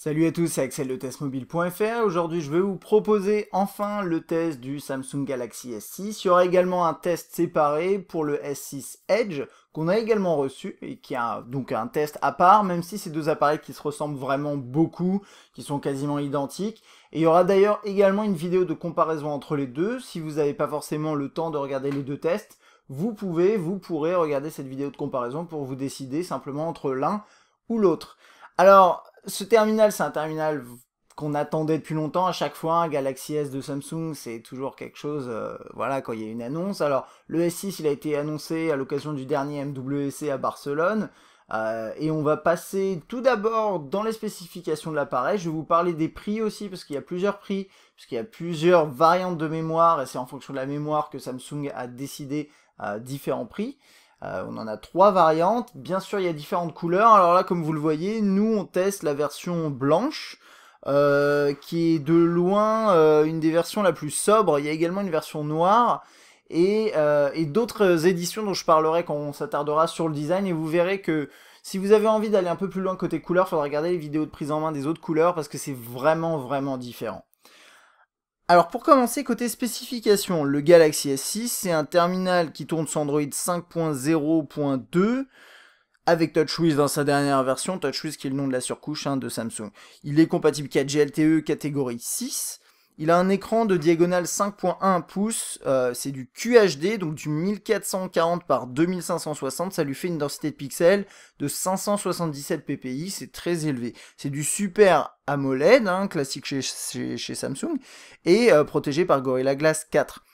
Salut à tous, c'est Axel de testmobile.fr. Aujourd'hui, je vais vous proposer enfin le test du Samsung Galaxy S6. Il y aura également un test séparé pour le S6 Edge qu'on a également reçu et qui a donc un test à part, même si ces deux appareils qui se ressemblent vraiment beaucoup, qui sont quasiment identiques. Et il y aura d'ailleurs également une vidéo de comparaison entre les deux. Si vous n'avez pas forcément le temps de regarder les deux tests, vous pouvez, vous pourrez regarder cette vidéo de comparaison pour vous décider simplement entre l'un ou l'autre. Alors, ce terminal, c'est un terminal qu'on attendait depuis longtemps à chaque fois. Un Galaxy S de Samsung, c'est toujours quelque chose, euh, voilà, quand il y a une annonce. Alors, le S6, il a été annoncé à l'occasion du dernier MWC à Barcelone. Euh, et on va passer tout d'abord dans les spécifications de l'appareil. Je vais vous parler des prix aussi, parce qu'il y a plusieurs prix, parce qu'il y a plusieurs variantes de mémoire, et c'est en fonction de la mémoire que Samsung a décidé à euh, différents prix. Euh, on en a trois variantes. Bien sûr, il y a différentes couleurs. Alors là, comme vous le voyez, nous, on teste la version blanche, euh, qui est de loin euh, une des versions la plus sobre. Il y a également une version noire et, d'autres éditions dont je parlerai quand on s'attardera sur le design. Et vous verrez que si vous avez envie d'aller un peu plus loin côté couleur, il faudra regarder les vidéos de prise en main des autres couleurs parce que c'est vraiment, vraiment différent. Alors pour commencer, côté spécification, le Galaxy S6, c'est un terminal qui tourne sur Android 5.0.2 avec TouchWiz dans sa dernière version, TouchWiz qui est le nom de la surcouche hein, de Samsung. Il est compatible 4G LTE catégorie 6, il a un écran de diagonale 5.1 pouces, euh, c'est du QHD, donc du 1440 par 2560, ça lui fait une densité de pixels de 577 ppi, c'est très élevé. C'est du super AMOLED, hein, classique chez, Samsung, et euh, protégé par Gorilla Glass 4.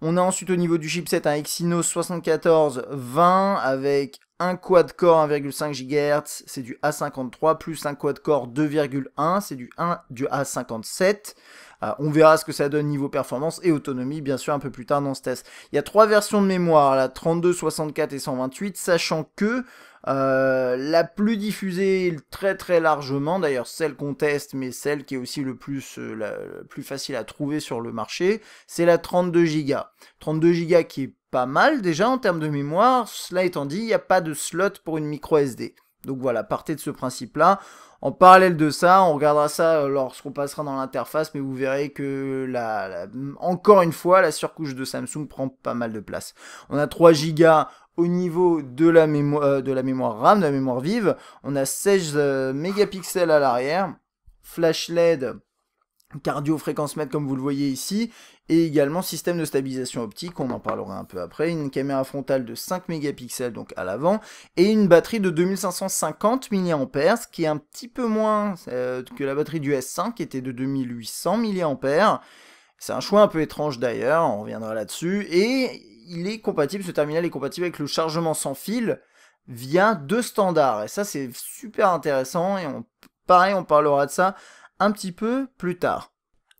On a ensuite au niveau du chipset un Exynos 7420 avec un quad-core 1,5 GHz, c'est du A53, plus un quad-core 2,1, c'est du, du A57. Euh, on verra ce que ça donne niveau performance et autonomie, bien sûr, un peu plus tard dans ce test. Il y a trois versions de mémoire, la 32, 64 et 128, sachant que euh, la plus diffusée très très largement, d'ailleurs celle qu'on teste, mais celle qui est aussi le plus, euh, la, plus facile à trouver sur le marché, c'est la 32 Go. 32 Go qui est pas mal déjà en termes de mémoire, cela étant dit, il n'y a pas de slot pour une micro SD. Donc voilà, partez de ce principe-là. En parallèle de ça, on regardera ça euh, lorsqu'on passera dans l'interface, mais vous verrez que encore une fois, la surcouche de Samsung prend pas mal de place. On a 3 Go au niveau de la, mémoire, euh, de la mémoire RAM, de la mémoire vive. On a 16 euh, mégapixels à l'arrière, flash LED, cardio fréquence mètre comme vous le voyez ici, et également système de stabilisation optique, on en parlera un peu après, une caméra frontale de 5 mégapixels donc à l'avant, et une batterie de 2550 mAh, ce qui est un petit peu moins euh, que la batterie du S5 qui était de 2800 mAh. C'est un choix un peu étrange d'ailleurs, on reviendra là-dessus, et il est compatible, ce terminal est compatible avec le chargement sans fil via deux standards, et ça c'est super intéressant, et on, pareil on parlera de ça un petit peu plus tard.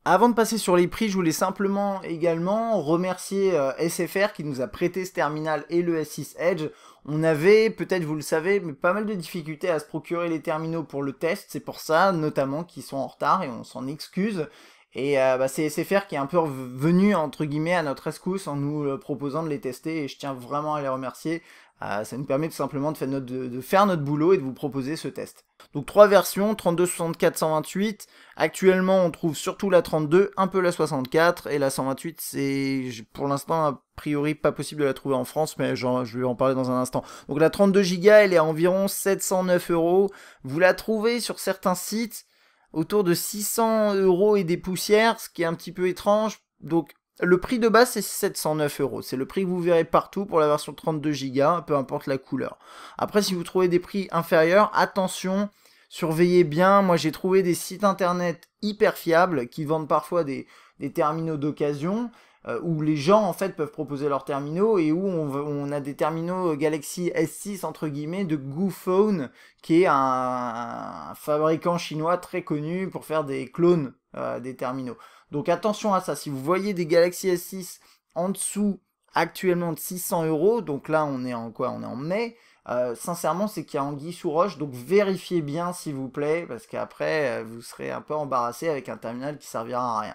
Avant de passer sur les prix, je voulais simplement également remercier euh, SFR qui nous a prêté ce terminal et le S6 Edge. On avait, peut-être vous le savez, pas mal de difficultés à se procurer les terminaux pour le test. C'est pour ça, notamment, qu'ils sont en retard et on s'en excuse. Et euh, bah, c'est SFR qui est un peu venu, entre guillemets, à notre escousse en nous euh, proposant de les tester. Et je tiens vraiment à les remercier. ça nous permet tout simplement de faire notre boulot et de vous proposer ce test. Donc trois versions, 32, 64, 128. Actuellement, on trouve surtout la 32, un peu la 64 et la 128, c'est pour l'instant a priori pas possible de la trouver en France, mais je vais en parler dans un instant. Donc la 32 Go, elle est à environ 709 euros. Vous la trouvez sur certains sites autour de 600 euros et des poussières, ce qui est un petit peu étrange. Donc le prix de base c'est 709 euros. C'est le prix que vous verrez partout pour la version 32 Go, peu importe la couleur. Après, si vous trouvez des prix inférieurs, attention surveillez bien. Moi, j'ai trouvé des sites internet hyper fiables qui vendent parfois des, terminaux d'occasion euh, où les gens en fait peuvent proposer leurs terminaux et où on, a des terminaux Galaxy S6 entre guillemets de GooPhone qui est un, fabricant chinois très connu pour faire des clones euh, des terminaux. Donc attention à ça. Si vous voyez des Galaxy S6 en dessous actuellement de 600 euros, donc là on est en quoi On est en mai. Euh, sincèrement, c'est qu'il y a anguille sous roche, donc vérifiez bien s'il vous plaît, parce qu'après, euh, vous serez un peu embarrassé avec un terminal qui servira à rien.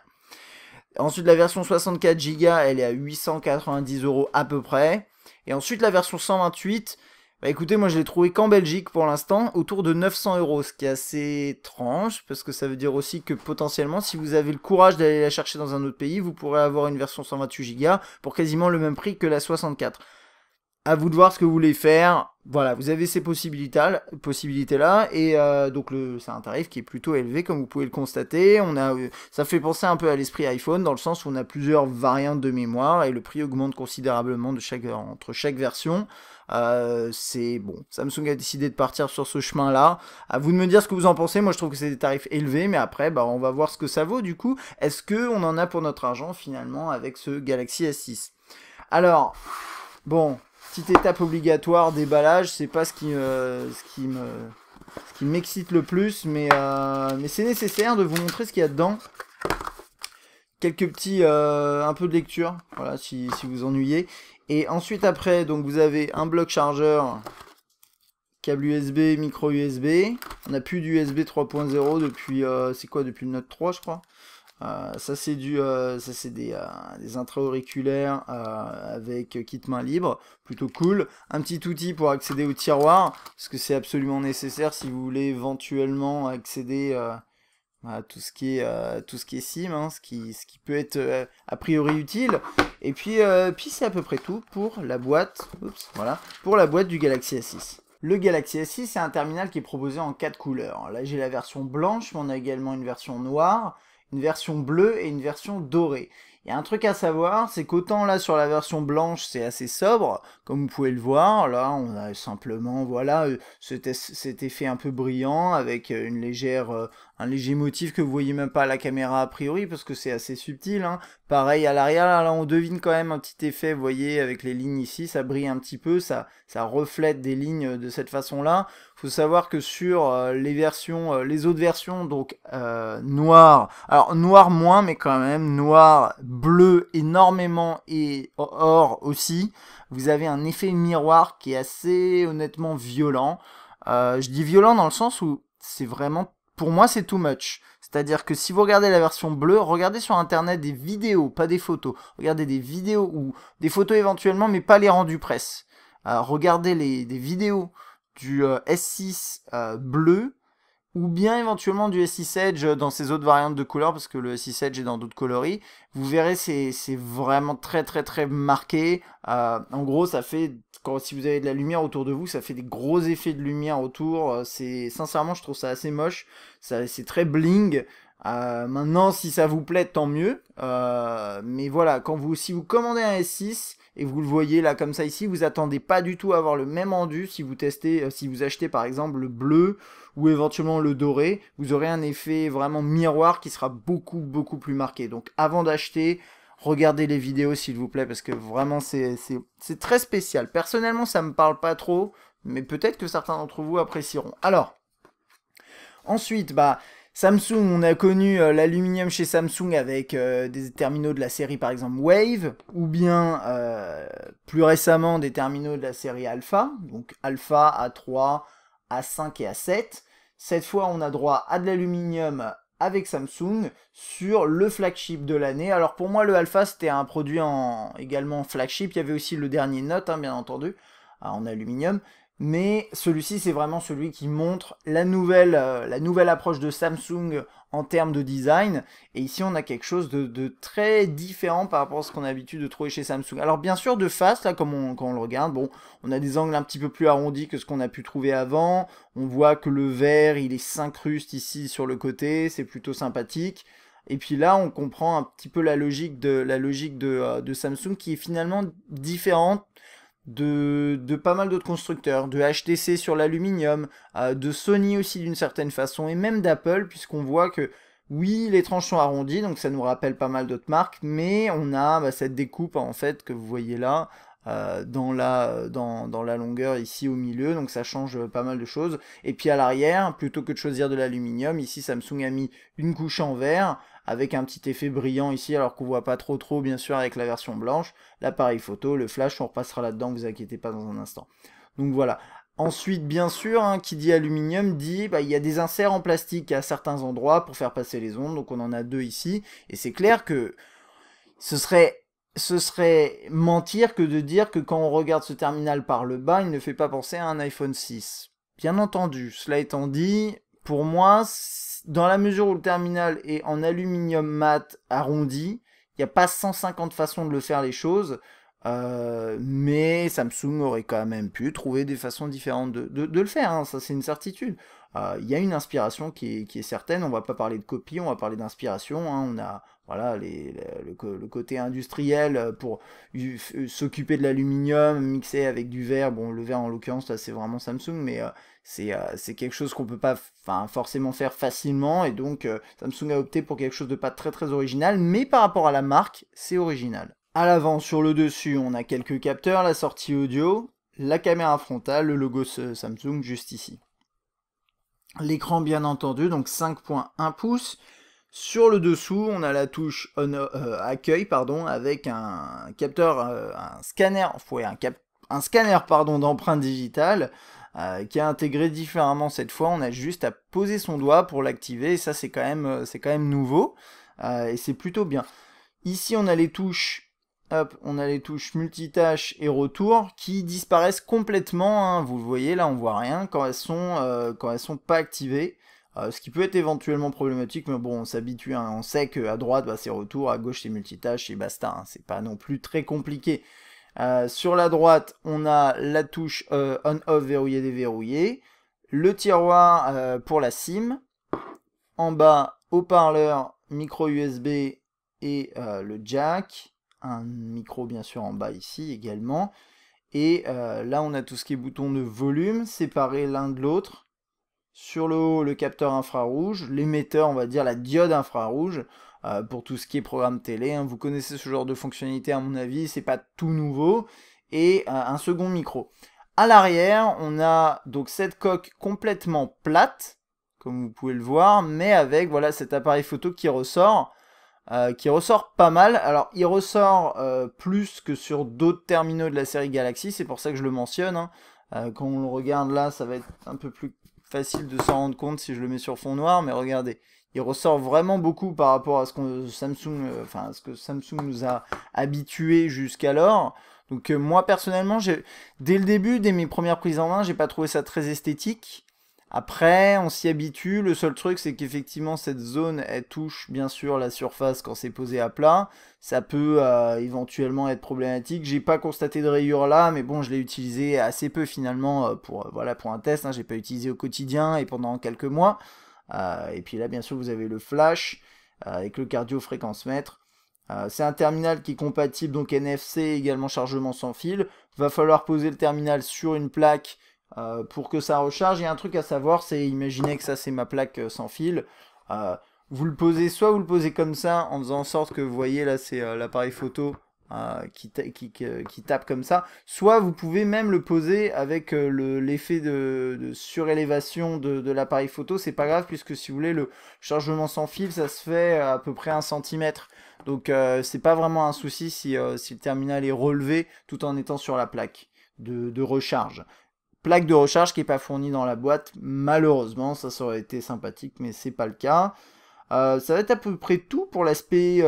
Ensuite, la version 64 Go, elle est à 890 euros à peu près. Et ensuite, la version 128, bah écoutez, moi je l'ai trouvé qu'en Belgique pour l'instant, autour de 900 euros, ce qui est assez étrange, parce que ça veut dire aussi que potentiellement, si vous avez le courage d'aller la chercher dans un autre pays, vous pourrez avoir une version 128 Go pour quasiment le même prix que la 64 à vous de voir ce que vous voulez faire. Voilà, vous avez ces possibilités-là. et euh, donc, c'est un tarif qui est plutôt élevé, comme vous pouvez le constater. On a, euh, ça fait penser un peu à l'esprit iPhone, dans le sens où on a plusieurs variantes de mémoire et le prix augmente considérablement entre chaque version. Euh, c'est bon, Samsung a décidé de partir sur ce chemin-là. À vous de me dire ce que vous en pensez. Moi, je trouve que c'est des tarifs élevés, mais après, bah, on va voir ce que ça vaut. Du coup, est-ce qu'on en a pour notre argent finalement avec ce Galaxy S6 Alors, bon, étape obligatoire déballage, c'est pas ce qui, euh, ce qui me ce qui m'excite le plus, mais, euh, mais c'est nécessaire de vous montrer ce qu'il y a dedans. Quelques petits, euh, un peu de lecture, voilà, si, si vous ennuyez. Et ensuite après, donc vous avez un bloc chargeur, câble USB, micro USB. On a plus d'USB 3.0 depuis, c'est quoi, depuis le Note 3 je crois. Euh, ça c'est du, euh, ça c'est des, euh, intra-auriculaires avec kit main libre, plutôt cool. Un petit outil pour accéder au tiroir, parce que c'est absolument nécessaire si vous voulez éventuellement accéder à tout ce qui est, tout ce qui est sim, hein, ce, qui, ce qui peut être a priori utile. Et puis, puis c'est à peu près tout pour la boîte, voilà, pour la boîte du Galaxy s 6 Le Galaxy S6 c'est un terminal qui est proposé en quatre couleurs. Là j'ai la version blanche, mais on a également une version noire, une version bleue et une version dorée. Il y a un truc à savoir, c'est qu'autant là sur la version blanche c'est assez sobre, comme vous pouvez le voir, là on a simplement voilà euh, cet, effet un peu brillant avec euh, une légère, euh, un léger motif que vous voyez même pas à la caméra a priori parce que c'est assez subtil. Hein. Pareil à l'arrière, là on devine quand même un petit effet, vous voyez, avec les lignes ici, ça brille un petit peu, ça, ça reflète des lignes euh, de cette façon-là. faut savoir que sur euh, les versions, euh, les autres versions, donc euh, noir, alors noir moins, mais quand même noir, bleu énormément et or aussi, vous avez un effet miroir qui est assez honnêtement violent. je dis violent dans le sens où c'est vraiment pour moi, c'est too much. C'est-à-dire que si vous regardez la version bleue, regardez sur internet des vidéos, pas des photos. Regardez des vidéos ou des photos éventuellement, mais pas les rendus presse. Euh, regardez les, des vidéos du euh, S6 euh, bleu ou bien éventuellement du S6 Edge dans ses autres variantes de couleurs parce que le S6 Edge est dans d'autres coloris. Vous verrez, c'est vraiment très très très marqué. en gros, ça fait si vous avez de la lumière autour de vous, ça fait des gros effets de lumière autour. Euh, c'est sincèrement, je trouve ça assez moche. C'est très bling. Euh, maintenant, si ça vous plaît, tant mieux. Euh, mais voilà, quand vous, si vous commandez un S6 et vous le voyez là comme ça ici, vous attendez pas du tout à avoir le même rendu. Si vous testez, si vous achetez par exemple le bleu ou éventuellement le doré, vous aurez un effet vraiment miroir qui sera beaucoup beaucoup plus marqué. Donc, avant d'acheter, Regardez les vidéos s'il vous plaît parce que vraiment c'est très spécial. Personnellement ça me parle pas trop, mais peut-être que certains d'entre vous apprécieront. Alors, ensuite, bah... Samsung, on a connu euh, l'aluminium chez Samsung avec euh, des terminaux de la série par exemple Wave, ou bien euh, plus récemment des terminaux de la série Alpha, donc Alpha A3, A5 et A7. Cette fois, on a droit à de l'aluminium avec Samsung sur le flagship de l'année. Alors pour moi le Alpha c'était un produit en, également flagship, il y avait aussi le dernier Note hein, bien entendu en aluminium mais celui-ci c'est vraiment celui qui montre euh, la nouvelle, approche de Samsung en termes de design. Et ici on a quelque chose de, très différent par rapport à ce qu'on a l'habitude de trouver chez Samsung. Alors bien sûr de face, là quand on le regarde, bon, on a des angles un petit peu plus arrondis que ce qu'on a pu trouver avant. On voit que le vert il est s'incruste ici sur le côté, c'est plutôt sympathique. Et puis là, on comprend un petit peu la logique de, la logique de euh, Samsung qui est finalement différente de, pas mal d'autres constructeurs, de HTC sur l'aluminium, euh, de Sony aussi d'une certaine façon, et même d'Apple, puisqu'on voit que oui, les tranches sont arrondies, donc ça nous rappelle pas mal d'autres marques, mais on a bah, cette découpe en fait que vous voyez là, euh, dans, la, dans, la longueur ici au milieu, donc ça change pas mal de choses. Et puis à l'arrière, plutôt que de choisir de l'aluminium, ici Samsung a mis une couche en verre, avec un petit effet brillant ici, alors qu'on voit pas trop trop bien sûr avec la version blanche. L'appareil photo, le flash, on repassera là-dedans, ne vous inquiétez pas dans un instant. Donc voilà. Ensuite, bien sûr, hein, qui dit aluminium dit bah, il y a des inserts en plastique à certains endroits pour faire passer les ondes, donc on en a deux ici, et c'est clair que ce serait ce serait mentir que de dire que quand on regarde ce terminal par le bas, il ne fait pas penser à un iPhone 6. Bien entendu, cela étant dit, pour moi, dans la mesure où le terminal est en aluminium mat arrondi, il n'y a pas 150 façons de le faire les choses. Euh, mais Samsung aurait quand même pu trouver des façons différentes de, le faire, hein, ça c'est une certitude. Euh, il y a une inspiration qui est, certaine, on va pas parler de copie, on va parler d'inspiration, hein, on a voilà le, côté industriel pour s'occuper de l'aluminium, mixer avec du verre, bon le verre en l'occurrence là c'est vraiment Samsung, mais euh, euh, c'est quelque chose qu'on peut pas forcément faire facilement et donc Samsung a opté pour quelque chose de pas très très original mais par rapport à la marque c'est original. À l'avant sur le dessus on a quelques capteurs, la sortie audio, la caméra frontale, le logo euh, Samsung juste ici. L'écran bien entendu donc 5.1 pouces. Sur le dessous, on a la touche euh, accueil pardon, avec un capteur, un scanner, un, un scanner pardon d'empreintes digitales euh, qui a intégré différemment cette fois. On a juste à poser son doigt pour l'activer, et ça c'est quand même, euh, c'est quand même nouveau, euh, et c'est plutôt bien. Ici on a les touches Hop, on a les touches multitâche et retour qui disparaissent complètement. Hein. Vous le voyez, là, on voit rien quand elles sont, quand elles sont pas activées. ce qui peut être éventuellement problématique, mais bon, on s'habitue. Hein. On sait qu'à droite, bah, c'est retour, à gauche, c'est multitâche et basta. Hein. C'est pas non plus très compliqué. Euh, sur la droite, on a la touche euh, on-off verrouillé déverrouillé, le tiroir euh, pour la SIM, en bas haut-parleur, micro USB et le jack, un micro bien sûr en bas ici également, et là on a tout ce qui est bouton de volume séparés l'un de l'autre, sur le haut le capteur infrarouge, l'émetteur on va dire la diode infrarouge, euh, pour tout ce qui est programme télé. Hein, vous connaissez ce genre de fonctionnalité à mon avis, c'est pas tout nouveau. Et euh, un second micro. À l'arrière, on a donc cette coque complètement plate, comme vous pouvez le voir, mais avec voilà cet appareil photo qui ressort. Euh, qui ressort pas mal. Alors, il ressort plus que sur d'autres terminaux de la série Galaxy, c'est pour ça que je le mentionne. Hein. quand on le regarde là, ça va être un peu plus facile de s'en rendre compte si je le mets sur fond noir, mais regardez, il ressort vraiment beaucoup par rapport à ce que Samsung, euh, enfin ce que Samsung nous a habitué jusqu'alors. Donc euh, moi personnellement, dès le début, dès mes premières prises en main, j'ai pas trouvé ça très esthétique. Après, on s'y habitue. Le seul truc, c'est qu'effectivement, cette zone, elle touche bien sûr la surface quand c'est posé à plat. Ça peut euh, éventuellement être problématique. J'ai pas constaté de rayures là, mais bon, je l'ai utilisé assez peu finalement pour voilà pour un test. Hein. J'ai pas utilisé au quotidien et pendant quelques mois. Euh, et puis là, bien sûr, vous avez le flash euh, avec le cardio-fréquence-mètre. Euh, c'est un terminal qui est compatible donc NFC, également chargement sans fil. Va falloir poser le terminal sur une plaque pour que ça recharge. Il y a un truc à savoir, c'est imaginez que ça c'est ma plaque sans fil. vous le posez, soit vous le posez comme ça, en faisant en sorte que vous voyez là c'est l'appareil photo Hein, qui, tape comme ça. Soit vous pouvez même le poser avec euh, l'effet de, surélévation de, l'appareil photo, c'est pas grave puisque si vous voulez le chargement sans fil ça se fait à peu près un centimètre, Donc euh, c'est pas vraiment un souci euh, si, le terminal est relevé tout en étant sur la plaque de, recharge. Plaque de recharge qui n'est pas fournie dans la boîte, malheureusement, ça, aurait été sympathique, mais c'est pas le cas. ça va être à peu près tout pour l'aspect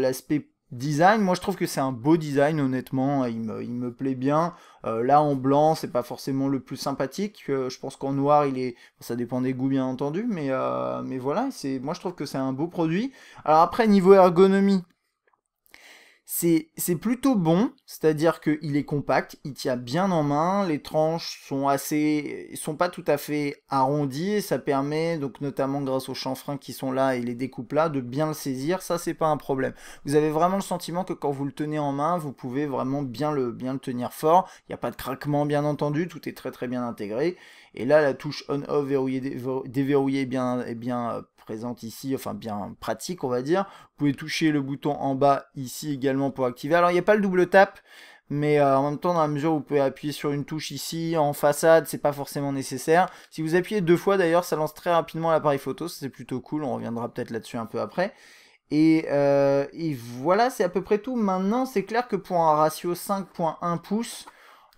l'aspect design. Moi, je trouve que c'est un beau design, honnêtement. Il me, il me plaît bien. Euh, là, en blanc, c'est pas forcément le plus sympathique. Euh, je pense qu'en noir, il est. Ça dépend des goûts, bien entendu. Mais, euh, mais voilà, c'est. Moi, je trouve que c'est un beau produit. Alors après, niveau ergonomie c'est plutôt bon, c'est-à-dire qu'il est compact, il tient bien en main, les tranches sont assez, sont pas tout à fait arrondies, ça permet donc notamment grâce aux chanfreins qui sont là et les découpes là de bien le saisir, ça c'est pas un problème. Vous avez vraiment le sentiment que quand vous le tenez en main, vous pouvez vraiment bien le, bien le tenir fort, il n'y a pas de craquement bien entendu, tout est très très bien intégré, et là la touche on-off déverrouillée, bien, est bien euh, présente ici, enfin bien pratique on va dire. Vous pouvez toucher le bouton en bas ici également pour activer. Alors il n'y a pas le double tap, mais euh, en même temps dans la mesure où vous pouvez appuyer sur une touche ici en façade c'est pas forcément nécessaire si vous appuyez deux fois d'ailleurs ça lance très rapidement l'appareil photo c'est plutôt cool on reviendra peut-être là-dessus un peu après et, euh, et voilà c'est à peu près tout maintenant c'est clair que pour un ratio 5.1 pouces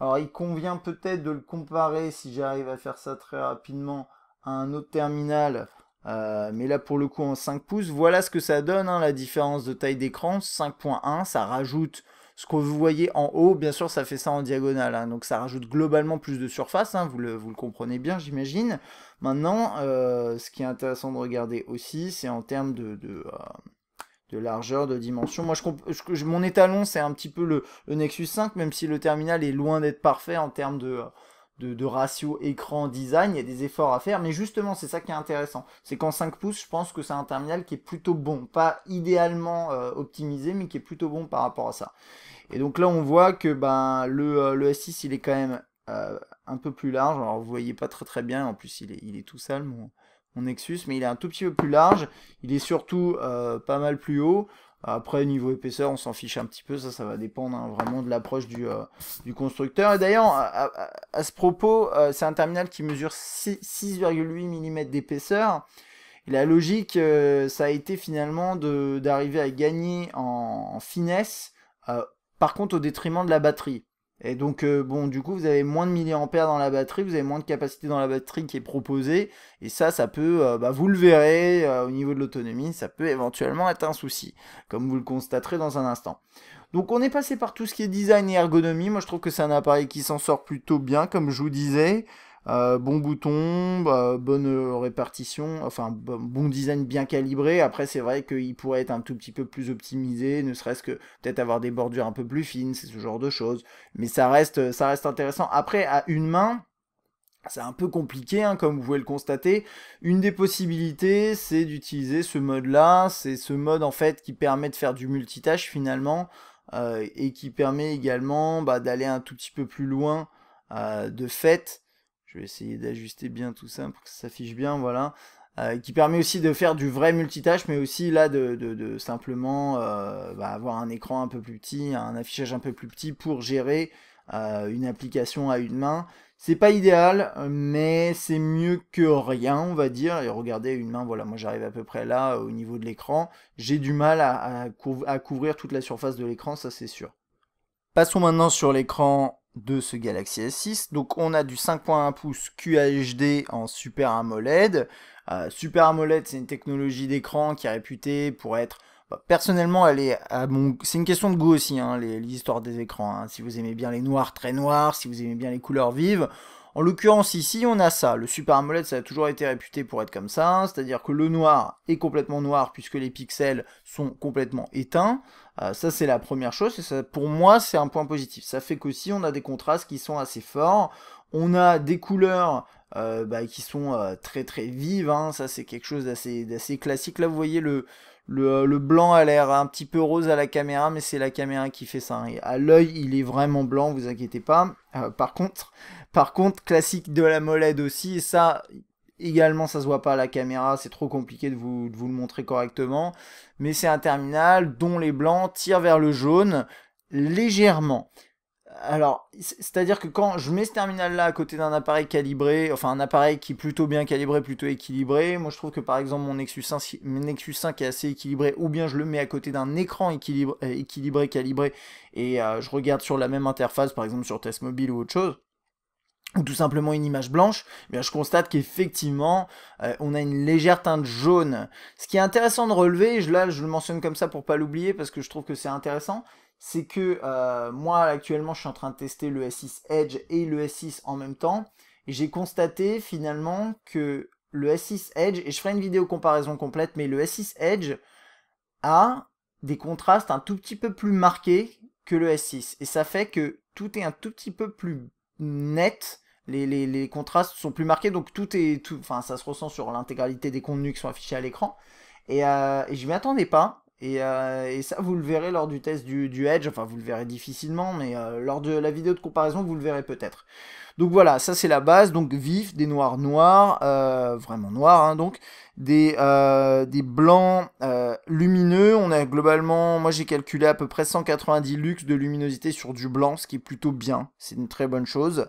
alors il convient peut-être de le comparer si j'arrive à faire ça très rapidement à un autre terminal euh, mais là, pour le coup, en 5 pouces, voilà ce que ça donne, hein, la différence de taille d'écran. 5.1, ça rajoute ce que vous voyez en haut. Bien sûr, ça fait ça en diagonale, hein, donc ça rajoute globalement plus de surface. Hein, vous, le, comprenez bien, j'imagine. Maintenant, euh, ce qui est intéressant de regarder aussi, c'est en termes de... Euh, largeur, de dimension. Moi, je, mon étalon, c'est un petit peu le, le, Nexus 5, même si le terminal est loin d'être parfait en termes de, de, ratio écran-design, il y a des efforts à faire, mais justement, c'est ça qui est intéressant. C'est qu'en 5 pouces, je pense que c'est un terminal qui est plutôt bon, pas idéalement euh, optimisé, mais qui est plutôt bon par rapport à ça. Et donc là, on voit que ben, le, euh, S6, il est quand même euh, un peu plus large, alors vous voyez pas très très bien, en plus il est, il est tout sale, mon, mon Nexus, mais il est un tout petit peu plus large, il est surtout pas mal plus haut, après, niveau épaisseur, on s'en fiche un petit peu. Ça, ça va dépendre hein, vraiment de l'approche euh, du, constructeur. Et d'ailleurs, à, ce propos, euh, c'est un terminal qui mesure 6,8 mm d'épaisseur. la logique, euh, ça a été finalement d'arriver à gagner en finesse, par contre au détriment de la batterie. Et donc, euh, bon, du coup, vous avez moins de milliampères dans la batterie, vous avez moins de capacité dans la batterie qui est proposée. Et ça, ça peut, euh, bah, vous le verrez, euh, au niveau de l'autonomie, ça peut éventuellement être un souci, comme vous le constaterez dans un instant. Donc, on est passé par tout ce qui est design et ergonomie. Moi, je trouve que c'est un appareil qui s'en sort plutôt bien, comme je vous disais. Euh, bon bouton, bah, bonne euh, répartition, enfin bon design bien calibré. Après, c'est vrai qu'il pourrait être un tout petit peu plus optimisé, ne serait-ce que peut-être avoir des bordures un peu plus fines, c'est ce genre de choses. Mais ça reste, euh, ça reste intéressant. Après, à une main, c'est un peu compliqué, hein, comme vous pouvez le constater. Une des possibilités, c'est d'utiliser ce mode-là. C'est ce mode en fait qui permet de faire du multitâche finalement et qui permet également bah, d'aller un tout petit peu plus loin de fait je vais essayer d'ajuster bien tout ça pour que ça s'affiche bien, voilà. Euh, qui permet aussi de faire du vrai multitâche, mais aussi là de, simplement euh, bah, avoir un écran un peu plus petit, un affichage un peu plus petit pour gérer euh, une application à une main. C'est pas idéal, mais c'est mieux que rien, on va dire. Et regardez, une main, voilà, moi j'arrive à peu près là au niveau de l'écran. J'ai du mal à couvrir toute la surface de l'écran, ça c'est sûr. Passons maintenant sur l'écran de ce Galaxy S6. Donc on a du 5.1 pouces QHD en Super AMOLED. Euh, Super AMOLED, c'est une technologie d'écran qui est réputée pour être... Bah, personnellement, elle est C'est une question de goût aussi, hein, l'histoire des écrans. Hein. Si vous aimez bien les noirs, très noirs. Si vous aimez bien les couleurs vives, en l'occurrence ici, on a ça. Le Super AMOLED, ça a toujours été réputé pour être comme ça, c'est-à-dire que le noir est complètement noir puisque les pixels sont complètement éteints. Euh, ça, c'est la première chose, et ça, pour moi, c'est un point positif. Ça fait qu'aussi, on a des contrastes qui sont assez forts. On a des couleurs euh, bah, qui sont euh, très très vives, hein. ça c'est quelque chose d'assez classique. Là, vous voyez le, euh, le, blanc a l'air un petit peu rose à la caméra, mais c'est la caméra qui fait ça. à l'œil, il est vraiment blanc, vous inquiétez pas. Euh, par contre, par contre, classique de la molette aussi, et ça, également, ça se voit pas à la caméra, c'est trop compliqué de vous, de vous le montrer correctement. Mais c'est un terminal dont les blancs tirent vers le jaune légèrement alors, c'est-à-dire que quand je mets ce terminal-là à côté d'un appareil calibré, enfin un appareil qui est plutôt bien calibré, plutôt équilibré, moi je trouve que par exemple mon Nexus 5, mon est assez équilibré, ou bien je le mets à côté d'un écran euh, équilibré, calibré, et euh, je regarde sur la même interface, par exemple sur test mobile ou autre chose, ou tout simplement une image blanche, eh je constate qu'effectivement, euh, on a une légère teinte jaune. Ce qui est intéressant de relever, je, là je le mentionne comme ça pour pas l'oublier, parce que je trouve que c'est intéressant, c'est que euh, moi actuellement je suis en train de tester le S6 Edge et le S6 en même temps et j'ai constaté finalement que le S6 Edge, et je ferai une vidéo comparaison complète, mais le S6 Edge a des contrastes un tout petit peu plus marqués que le S6 et ça fait que tout est un tout petit peu plus net, les, contrastes sont plus marqués donc tout est, tout, enfin ça se ressent sur l'intégralité des contenus qui sont affichés à l'écran et, euh, et je m'y attendais pas euh, et, ça, vous le verrez lors du test du, Edge, enfin vous le verrez difficilement, mais euh, lors de la vidéo de comparaison, vous le verrez peut-être. Donc voilà, ça c'est la base, donc vif, des noirs noirs, euh, vraiment noirs hein, donc, des, blancs lumineux, on a globalement, moi j'ai calculé à peu près 190 lux de luminosité sur du blanc, ce qui est plutôt bien, c'est une très bonne chose.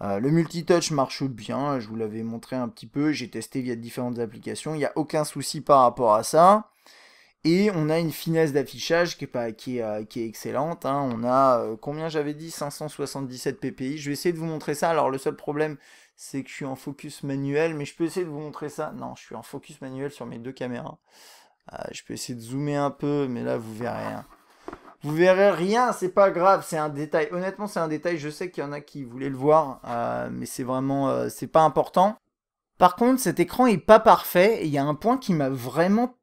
le multitouch marche bien, je vous l'avais montré un petit peu, j'ai testé via différentes applications, il n'y a aucun souci par rapport à ça. Et on a une finesse d'affichage qui est, qui euh, qui est excellente. Hein. On a, euh, combien j'avais dit 577 ppi. Je vais essayer de vous montrer ça. Alors le seul problème, c'est que je suis en focus manuel, mais je peux essayer de vous montrer ça. Non, je suis en focus manuel sur mes deux caméras. Euh, je peux essayer de zoomer un peu, mais là, vous verrez rien. Vous verrez rien, c'est pas grave, c'est un détail. Honnêtement, c'est un détail. Je sais qu'il y en a qui voulaient le voir, mais c'est vraiment, c'est pas important. Par contre, cet écran est pas parfait il y a un point qui m'a vraiment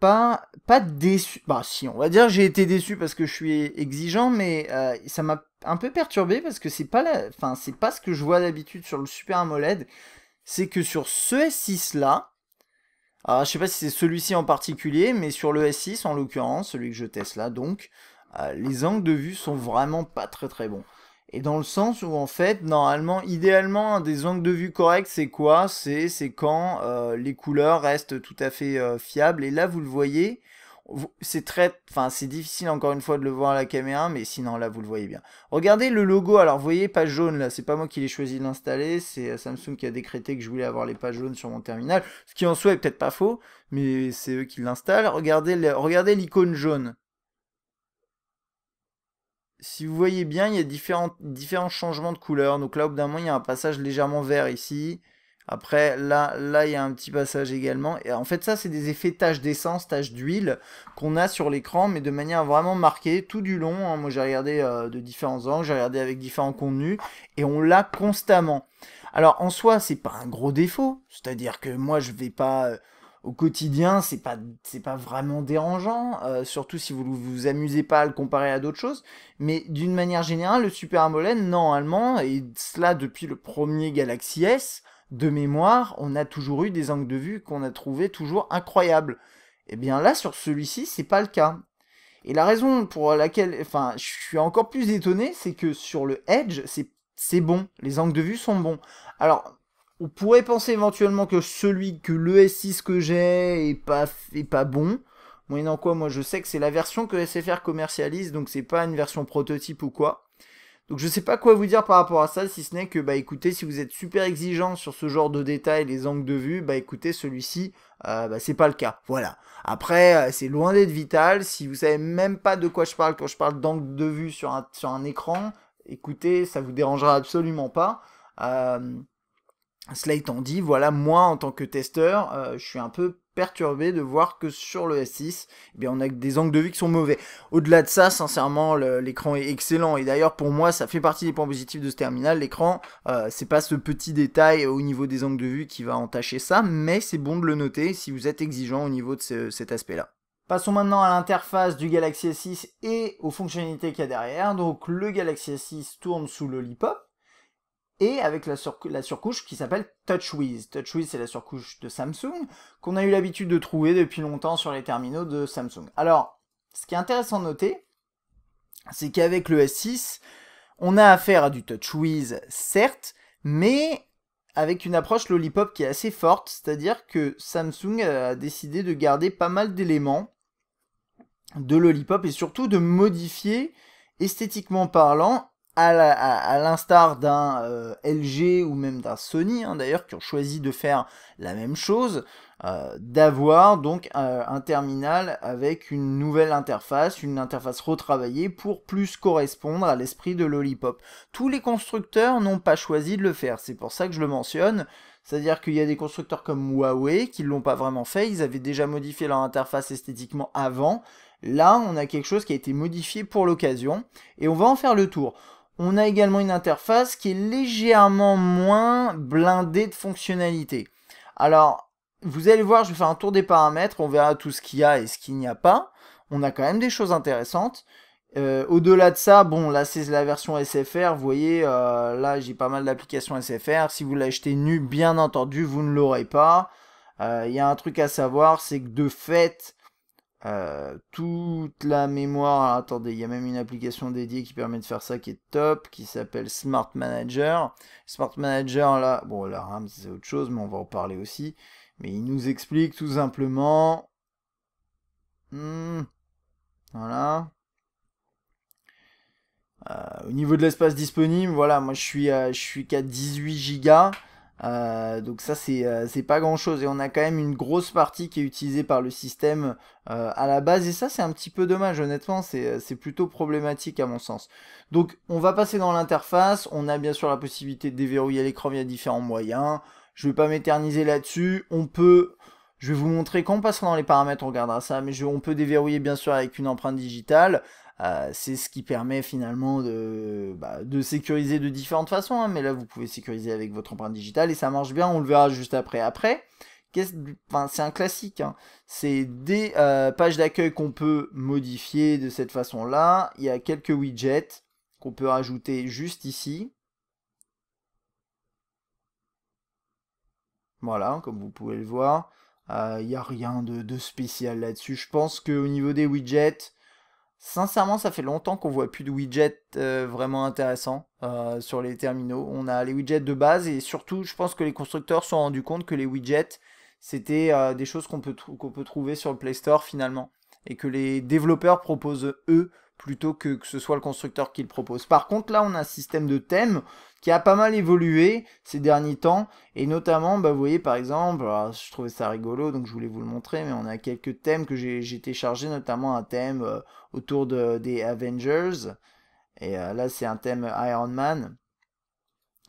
pas pas déçu. Bah si, on va dire j'ai été déçu parce que je suis exigeant, mais euh, ça m'a un peu perturbé parce que c'est pas la, enfin c'est pas ce que je vois d'habitude sur le Super AMOLED. C'est que sur ce S6 là, je sais pas si c'est celui-ci en particulier, mais sur le S6 en l'occurrence, celui que je teste là, donc euh, les angles de vue sont vraiment pas très très bons. Et dans le sens où en fait, normalement, idéalement, des angles de vue corrects, c'est quoi C'est quand euh, les couleurs restent tout à fait euh, fiables. Et là, vous le voyez, c'est très, enfin, c'est difficile encore une fois de le voir à la caméra, mais sinon là, vous le voyez bien. Regardez le logo. Alors, vous voyez, pas jaune là. C'est pas moi qui l'ai choisi de l'installer, C'est euh, Samsung qui a décrété que je voulais avoir les pages jaunes sur mon terminal. Ce qui en soi est peut-être pas faux, mais c'est eux qui l'installent. Regardez, regardez l'icône jaune si vous voyez bien, il y a différents, changements de couleur. Donc là, au bout d'un moment, il y a un passage légèrement vert ici. Après, là, là, il y a un petit passage également. Et en fait, ça, c'est des effets taches d'essence, taches d'huile qu'on a sur l'écran, mais de manière vraiment marquée tout du long. Hein. Moi, j'ai regardé euh, de différents angles, j'ai regardé avec différents contenus, et on l'a constamment. Alors, en soi, c'est pas un gros défaut. C'est-à-dire que moi, je vais pas euh, au quotidien, c'est pas c'est pas vraiment dérangeant, euh, surtout si vous vous amusez pas à le comparer à d'autres choses. Mais d'une manière générale, le Super AMOLED, normalement, et cela depuis le premier Galaxy S, de mémoire, on a toujours eu des angles de vue qu'on a trouvé toujours incroyables. Et eh bien là, sur celui-ci, c'est pas le cas. Et la raison pour laquelle, enfin, je suis encore plus étonné, c'est que sur le Edge, c'est bon, les angles de vue sont bons. Alors, on pourrait penser éventuellement que celui que les 6 que j'ai est pas, est pas bon. Moyennant quoi, moi je sais que c'est la version que SFR commercialise, donc c'est pas une version prototype ou quoi. Donc je sais pas quoi vous dire par rapport à ça, si ce n'est que bah écoutez, si vous êtes super exigeant sur ce genre de détails, les angles de vue, bah écoutez, celui-ci, euh, bah, c'est pas le cas. Voilà. Après, euh, c'est loin d'être vital. Si vous savez même pas de quoi je parle quand je parle d'angle de vue sur un, sur un écran, écoutez, ça vous dérangera absolument pas. Euh, cela étant dit, voilà, moi en tant que testeur, euh, je suis un peu perturbé de voir que sur le S6, eh bien, on a des angles de vue qui sont mauvais. Au-delà de ça, sincèrement, l'écran est excellent. Et d'ailleurs, pour moi, ça fait partie des points positifs de ce terminal. L'écran, euh, c'est pas ce petit détail au niveau des angles de vue qui va entacher ça, mais c'est bon de le noter si vous êtes exigeant au niveau de cet aspect-là. Passons maintenant à l'interface du Galaxy S6 et aux fonctionnalités qu'il y a derrière. Donc, le Galaxy S6 tourne sous le lipop et avec la, surcouche qui s'appelle TouchWiz. TouchWiz, c'est la surcouche de Samsung qu'on a eu l'habitude de trouver depuis longtemps sur les terminaux de Samsung. Alors, ce qui est intéressant de noter, c'est qu'avec le S6, on a affaire à du TouchWiz, certes, mais avec une approche lollipop qui est assez forte, c'est-à-dire que Samsung a décidé de garder pas mal d'éléments de lollipop et surtout de modifier esthétiquement parlant à l'instar d'un euh, LG ou même d'un Sony hein, d'ailleurs qui ont choisi de faire la même chose euh, d'avoir donc euh, un terminal avec une nouvelle interface, une interface retravaillée pour plus correspondre à l'esprit de Lollipop. Tous les constructeurs n'ont pas choisi de le faire, c'est pour ça que je le mentionne. C'est-à-dire qu'il y a des constructeurs comme Huawei qui ne l'ont pas vraiment fait, ils avaient déjà modifié leur interface esthétiquement avant. Là, on a quelque chose qui a été modifié pour l'occasion et on va en faire le tour. On a également une interface qui est légèrement moins blindée de fonctionnalités. Alors, vous allez voir, je vais faire un tour des paramètres, on verra tout ce qu'il y a et ce qu'il n'y a pas. On a quand même des choses intéressantes. Euh, au-delà de ça, bon, là c'est la version SFR, vous voyez, euh, là j'ai pas mal d'applications SFR. Si vous l'achetez nu, bien entendu, vous ne l'aurez pas. Euh, il y a un truc à savoir, c'est que de fait, euh, toute la mémoire. Ah, attendez, il y a même une application dédiée qui permet de faire ça qui est top, qui s'appelle Smart Manager. Smart Manager, là, bon, la RAM, c'est autre chose, mais on va en parler aussi. Mais il nous explique tout simplement. Hmm, voilà. Euh, au niveau de l'espace disponible, voilà, moi je suis, je suis qu'à 18 gigas. Euh, donc ça c'est euh, pas grand chose et on a quand même une grosse partie qui est utilisée par le système euh, à la base et ça c'est un petit peu dommage honnêtement c'est plutôt problématique à mon sens. Donc on va passer dans l'interface, on a bien sûr la possibilité de déverrouiller l'écran via différents moyens, je vais pas m'éterniser là-dessus, on peut... Je vais vous montrer quand on passera dans les paramètres, on regardera ça, mais on peut déverrouiller bien sûr avec une empreinte digitale. Euh, c'est ce qui permet finalement de, bah, sécuriser de différentes façons, hein, mais là vous pouvez sécuriser avec votre empreinte digitale et ça marche bien, on le verra juste après. Après, c'est -ce, un classique, hein. c'est des euh, pages d'accueil qu'on peut modifier de cette façon-là, il y a quelques widgets qu'on peut rajouter juste ici. Voilà, comme vous pouvez le voir, euh, il n'y a rien de, de spécial là-dessus. Je pense qu'au niveau des widgets, Sincèrement, ça fait longtemps qu'on voit plus de widgets euh, vraiment intéressants euh, sur les terminaux. On a les widgets de base et surtout, je pense que les constructeurs se sont rendus compte que les widgets, c'était euh, des choses qu'on peut, peut trouver sur le Play Store finalement et que les développeurs proposent eux plutôt que, que ce soit le constructeur qui le propose. Par contre, là, on a un système de thèmes qui a pas mal évolué ces derniers temps, et notamment, bah, vous voyez, par exemple, ah, je trouvais ça rigolo, donc je voulais vous le montrer, mais on a quelques thèmes que j'ai téléchargé, notamment un thème autour de, des Avengers. Et euh, là, c'est un thème Iron Man.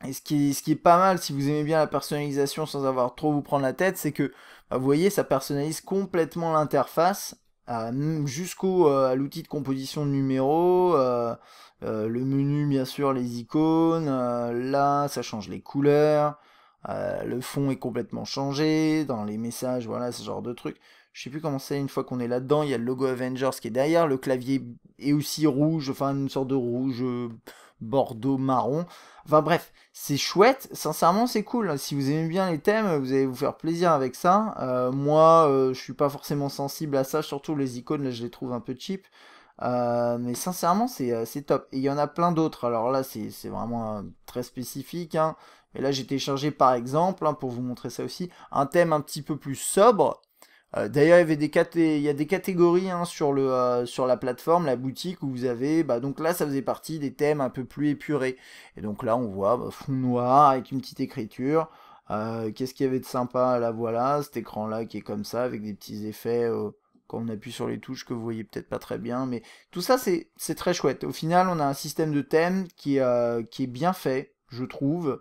Et ce qui, est pas mal, si vous aimez bien la personnalisation sans avoir trop vous prendre la tête, c'est que, bah, vous voyez, ça personnalise complètement l'interface euh, jusqu'au euh, l'outil de composition de numéro, le menu bien sûr, les icônes, là ça change les couleurs, le fond est complètement changé, dans les messages, voilà ce genre de trucs je sais plus comment c'est, une fois qu'on est là-dedans, il y a le logo Avengers qui est derrière, le clavier est aussi rouge, enfin une sorte de rouge euh, bordeaux marron. Enfin bref, c'est chouette, sincèrement c'est cool. Si vous aimez bien les thèmes, vous allez vous faire plaisir avec ça. Euh, moi, je euh, je suis pas forcément sensible à ça, surtout les icônes, là je les trouve un peu cheap. mais sincèrement, c'est top. Et il y en a plein d'autres. Alors là, c'est vraiment très spécifique. Hein. Mais là, j'ai téléchargé par exemple, hein, pour vous montrer ça aussi, un thème un petit peu plus sobre euh, d'ailleurs, il y, avait a des catégories hein, sur, le, euh, sur la plateforme, la boutique, où vous avez... Bah, donc là, ça faisait partie des thèmes un peu plus épurés. Et donc là, on voit bah, fond noir avec une petite écriture. Euh, qu'est-ce qu'il y avait de sympa Là, voilà, cet écran-là qui est comme ça, avec des petits effets quand on appuie sur les touches que vous voyez peut-être pas très bien. Mais tout ça, c'est très chouette. Au final, on a un système de thèmes qui, qui est bien fait, je trouve.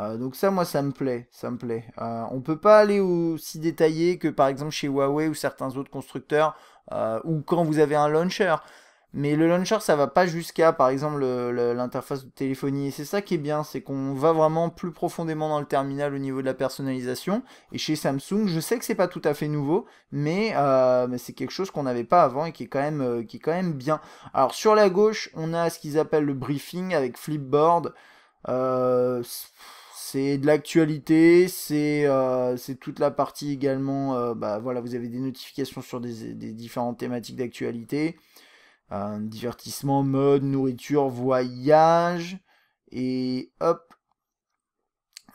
Euh, donc ça, moi, ça me plaît, ça me plaît. Euh, on peut pas aller aussi détaillé que par exemple chez Huawei ou certains autres constructeurs, euh, ou quand vous avez un launcher. Mais le launcher, ça va pas jusqu'à, par exemple, l'interface de téléphonie. Et c'est ça qui est bien, c'est qu'on va vraiment plus profondément dans le terminal au niveau de la personnalisation. Et chez Samsung, je sais que c'est pas tout à fait nouveau, mais, c'est quelque chose qu'on n'avait pas avant et qui est quand même, qui est quand même bien. Alors sur la gauche, on a ce qu'ils appellent le briefing avec Flipboard. Euh, c'est de l'actualité, euh, c'est toute la partie également, euh, bah, voilà, vous avez des notifications sur des, différentes thématiques d'actualité, divertissement, mode, nourriture, voyage, et hop,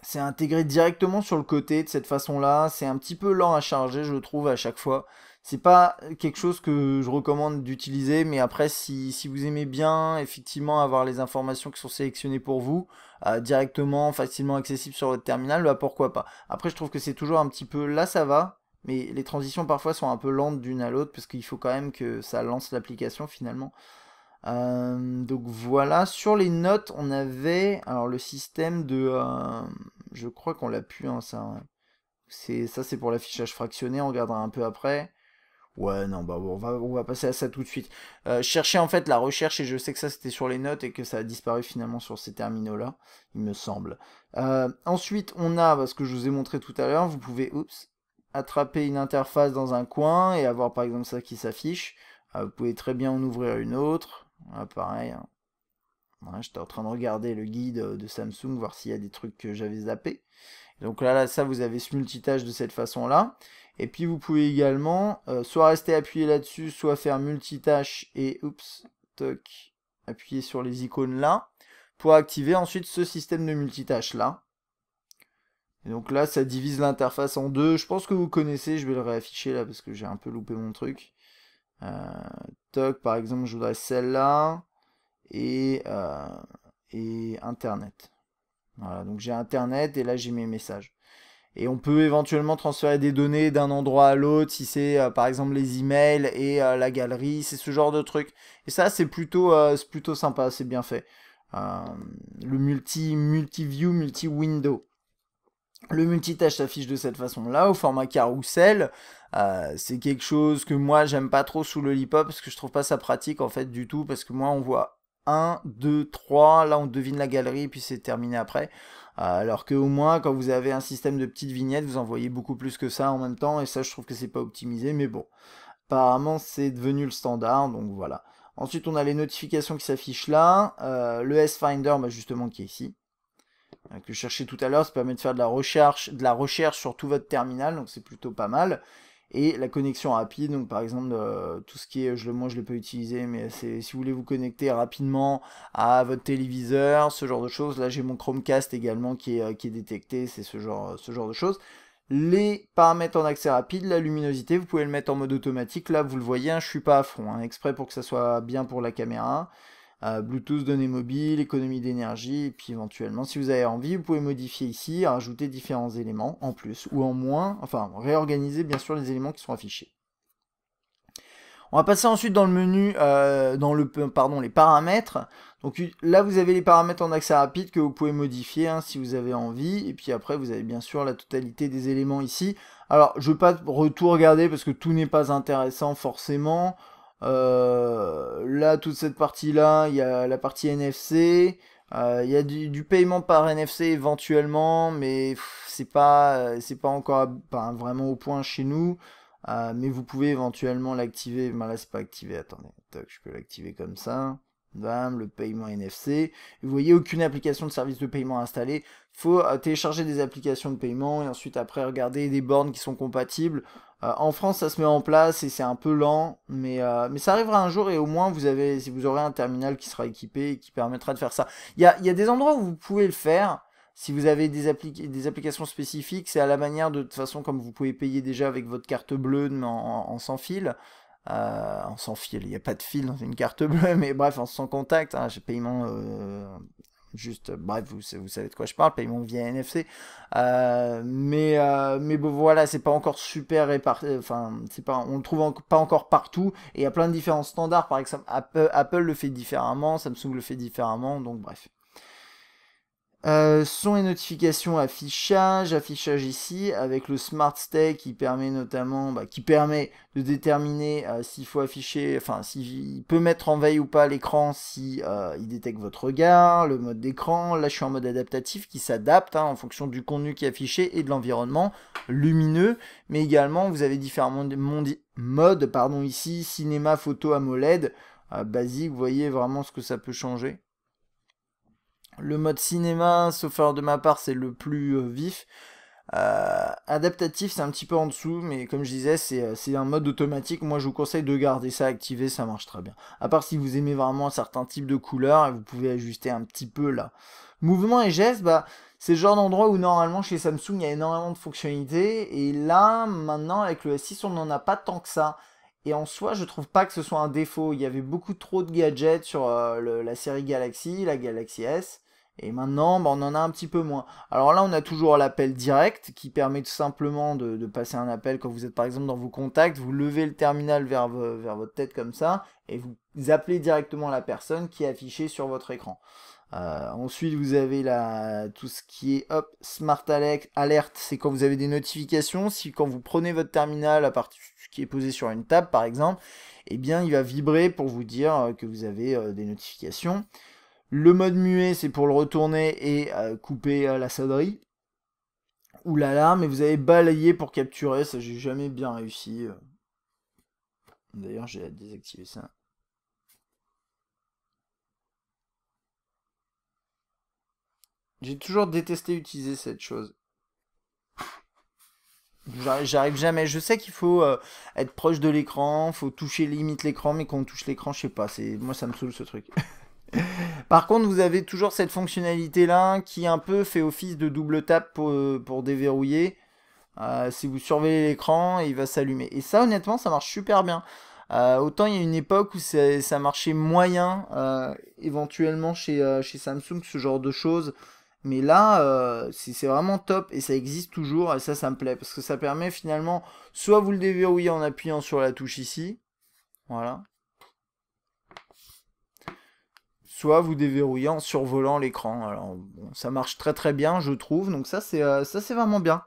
c'est intégré directement sur le côté de cette façon-là, c'est un petit peu lent à charger je trouve à chaque fois, c'est pas quelque chose que je recommande d'utiliser, mais après, si, vous aimez bien, effectivement, avoir les informations qui sont sélectionnées pour vous, euh, directement, facilement accessibles sur votre terminal, bah, pourquoi pas. Après, je trouve que c'est toujours un petit peu, là ça va, mais les transitions parfois sont un peu lentes d'une à l'autre, parce qu'il faut quand même que ça lance l'application finalement. Euh, donc voilà, sur les notes, on avait, alors le système de, euh, je crois qu'on l'a pu, hein, ça, ça c'est pour l'affichage fractionné, on regardera un peu après. Ouais, non, bah on va, on va passer à ça tout de suite. Euh, chercher en fait la recherche, et je sais que ça c'était sur les notes et que ça a disparu finalement sur ces terminaux-là, il me semble. Euh, ensuite, on a, ce que je vous ai montré tout à l'heure, vous pouvez attraper une interface dans un coin et avoir par exemple ça qui s'affiche. Euh, vous pouvez très bien en ouvrir une autre. Ah, pareil. Hein. J'étais en train de regarder le guide de Samsung, voir s'il y a des trucs que j'avais zappés. Donc là, là, ça, vous avez ce multitâche de cette façon-là. Et puis vous pouvez également euh, soit rester appuyé là-dessus, soit faire multitâche et oups, toc, appuyer sur les icônes là pour activer ensuite ce système de multitâche là. donc là, ça divise l'interface en deux. Je pense que vous connaissez, je vais le réafficher là parce que j'ai un peu loupé mon truc. Euh, toc, par exemple, je voudrais celle-là et, euh, et Internet. Voilà, donc j'ai Internet et là j'ai mes messages. Et on peut éventuellement transférer des données d'un endroit à l'autre, si c'est euh, par exemple les emails et euh, la galerie, c'est ce genre de truc. Et ça, c'est plutôt, euh, plutôt sympa, c'est bien fait. le multi, multi view, multi window. Le multitâche s'affiche de cette façon-là, au format carrousel. c'est quelque chose que moi, j'aime pas trop sous le lipop parce que je trouve pas ça pratique en fait du tout, parce que moi, on voit 1, 2, 3, là on devine la galerie, puis c'est terminé après. Euh, alors que au moins, quand vous avez un système de petites vignettes, vous envoyez beaucoup plus que ça en même temps, et ça, je trouve que c'est pas optimisé, mais bon. Apparemment, c'est devenu le standard, donc voilà. Ensuite, on a les notifications qui s'affichent là. Euh, le S-Finder, bah, justement, qui est ici, euh, que je cherchais tout à l'heure, ça permet de faire de la recherche, de la recherche sur tout votre terminal, donc c'est plutôt pas mal et la connexion rapide. Donc par exemple, euh, tout ce qui est, je le moi je l'ai pas utilisé, mais c'est si vous voulez vous connecter rapidement à votre téléviseur, ce genre de choses. Là j'ai mon Chromecast également qui est, euh, détecté, c'est ce genre, de choses. Les paramètres en accès rapide, la luminosité, vous pouvez le mettre en mode automatique. Là vous le voyez, hein, je ne suis pas à front, hein, exprès pour que ça soit bien pour la caméra. Bluetooth, données mobiles, économie d'énergie, et puis éventuellement, si vous avez envie, vous pouvez modifier ici, rajouter différents éléments en plus ou en moins, enfin réorganiser bien sûr les éléments qui sont affichés. On va passer ensuite dans le menu, euh, dans le, pardon, les paramètres. Donc là, vous avez les paramètres en accès rapide que vous pouvez modifier hein, si vous avez envie. Et puis après, vous avez bien sûr la totalité des éléments ici. Alors, je ne vais pas retour regarder parce que tout n'est pas intéressant forcément. Euh, là, toute cette partie-là, il y a la partie NFC. Euh, il y a du, paiement par NFC éventuellement, mais c'est pas c'est pas encore vraiment au point chez nous. Euh, mais vous pouvez éventuellement l'activer. Ben là, c'est pas activé. Attendez, je peux l'activer comme ça. Bam, le paiement NFC. Vous voyez, aucune application de service de paiement installée. Faut télécharger des applications de paiement et ensuite après regarder des bornes qui sont compatibles. Euh, en France, ça se met en place et c'est un peu lent, mais, euh, mais ça arrivera un jour et au moins vous, avez, vous aurez un terminal qui sera équipé et qui permettra de faire ça. Il y a, des endroits où vous pouvez le faire. Si vous avez des, des applications spécifiques, c'est à la manière de, toute façon comme vous pouvez payer déjà avec votre carte bleue en, sans fil. Euh, en sans fil, il n'y a pas de fil dans une carte bleue, mais bref, en sans contact, hein, j'ai paiement juste, euh, bref, vous, vous savez de quoi je parle, paiement via NFC. Euh, mais, euh, mais bon, voilà, c'est pas encore super réparti, enfin, c'est pas, on le trouve pas encore partout, et il y a plein de différents standards, par exemple, Apple, Apple le fait différemment, Samsung le fait différemment, donc bref. Euh, son et notifications affichage, affichage ici avec le smart stay qui permet notamment, bah, qui permet de déterminer euh, s'il faut afficher, enfin s'il peut mettre en veille ou pas l'écran si euh, il détecte votre regard, le mode d'écran. Là je suis en mode adaptatif qui s'adapte hein, en fonction du contenu qui est affiché et de l'environnement lumineux, mais également vous avez différents modes, pardon ici cinéma, photo, AMOLED. basique, vous voyez vraiment ce que ça peut changer. Le mode cinéma, sauf de ma part, c'est le plus euh, vif. Euh, adaptatif, c'est un petit peu en dessous, mais comme je disais, euh, c'est un mode automatique. Moi, je vous conseille de garder ça activé, ça marche très bien. À part si vous aimez vraiment certains types de couleurs, vous pouvez ajuster un petit peu là. Mouvement et gestes, bah, c'est le genre d'endroit où normalement chez Samsung, il y a énormément de fonctionnalités, et là, maintenant, avec le S6, on n'en a pas tant que ça. Et en soi, je trouve pas que ce soit un défaut. Il y avait beaucoup trop de gadgets sur la série Galaxy, la Galaxy S. Et maintenant, bah, on en a un petit peu moins. Alors là, on a toujours l'appel direct qui permet tout simplement de, passer un appel quand vous êtes par exemple dans vos contacts, vous levez le terminal vers, votre tête comme ça et vous appelez directement la personne qui est affichée sur votre écran. Euh, ensuite, vous avez tout ce qui est hop, Smart Alert, c'est quand vous avez des notifications. Si quand vous prenez votre terminal à partir qui est posé sur une table par exemple, eh bien il va vibrer pour vous dire euh, que vous avez euh, des notifications. Le mode muet, c'est pour le retourner et euh, couper euh, la saderie ou mais et vous avez balayé pour capturer, ça j'ai jamais bien réussi. Euh. D'ailleurs, j'ai désactivé ça. J'ai toujours détesté utiliser cette chose. J'arrive jamais. Je sais qu'il faut être proche de l'écran, faut toucher limite l'écran, mais quand on touche l'écran, je sais pas. moi, ça me saoule ce truc. Par contre, vous avez toujours cette fonctionnalité-là qui un peu fait office de double tape euh, pour, déverrouiller. Euh, si vous surveillez l'écran, il va s'allumer. Et ça, honnêtement, ça marche super bien. Euh, autant il y a une époque où ça, marchait moyen, éventuellement chez, chez, Samsung, ce genre de choses. Mais là, c'est vraiment top et ça existe toujours et ça, ça me plaît. Parce que ça permet finalement, soit vous le déverrouillez en appuyant sur la touche ici. Voilà, soit vous déverrouillez en survolant l'écran. Alors ça marche très très bien, je trouve. Donc ça c'est euh, ça c'est vraiment bien.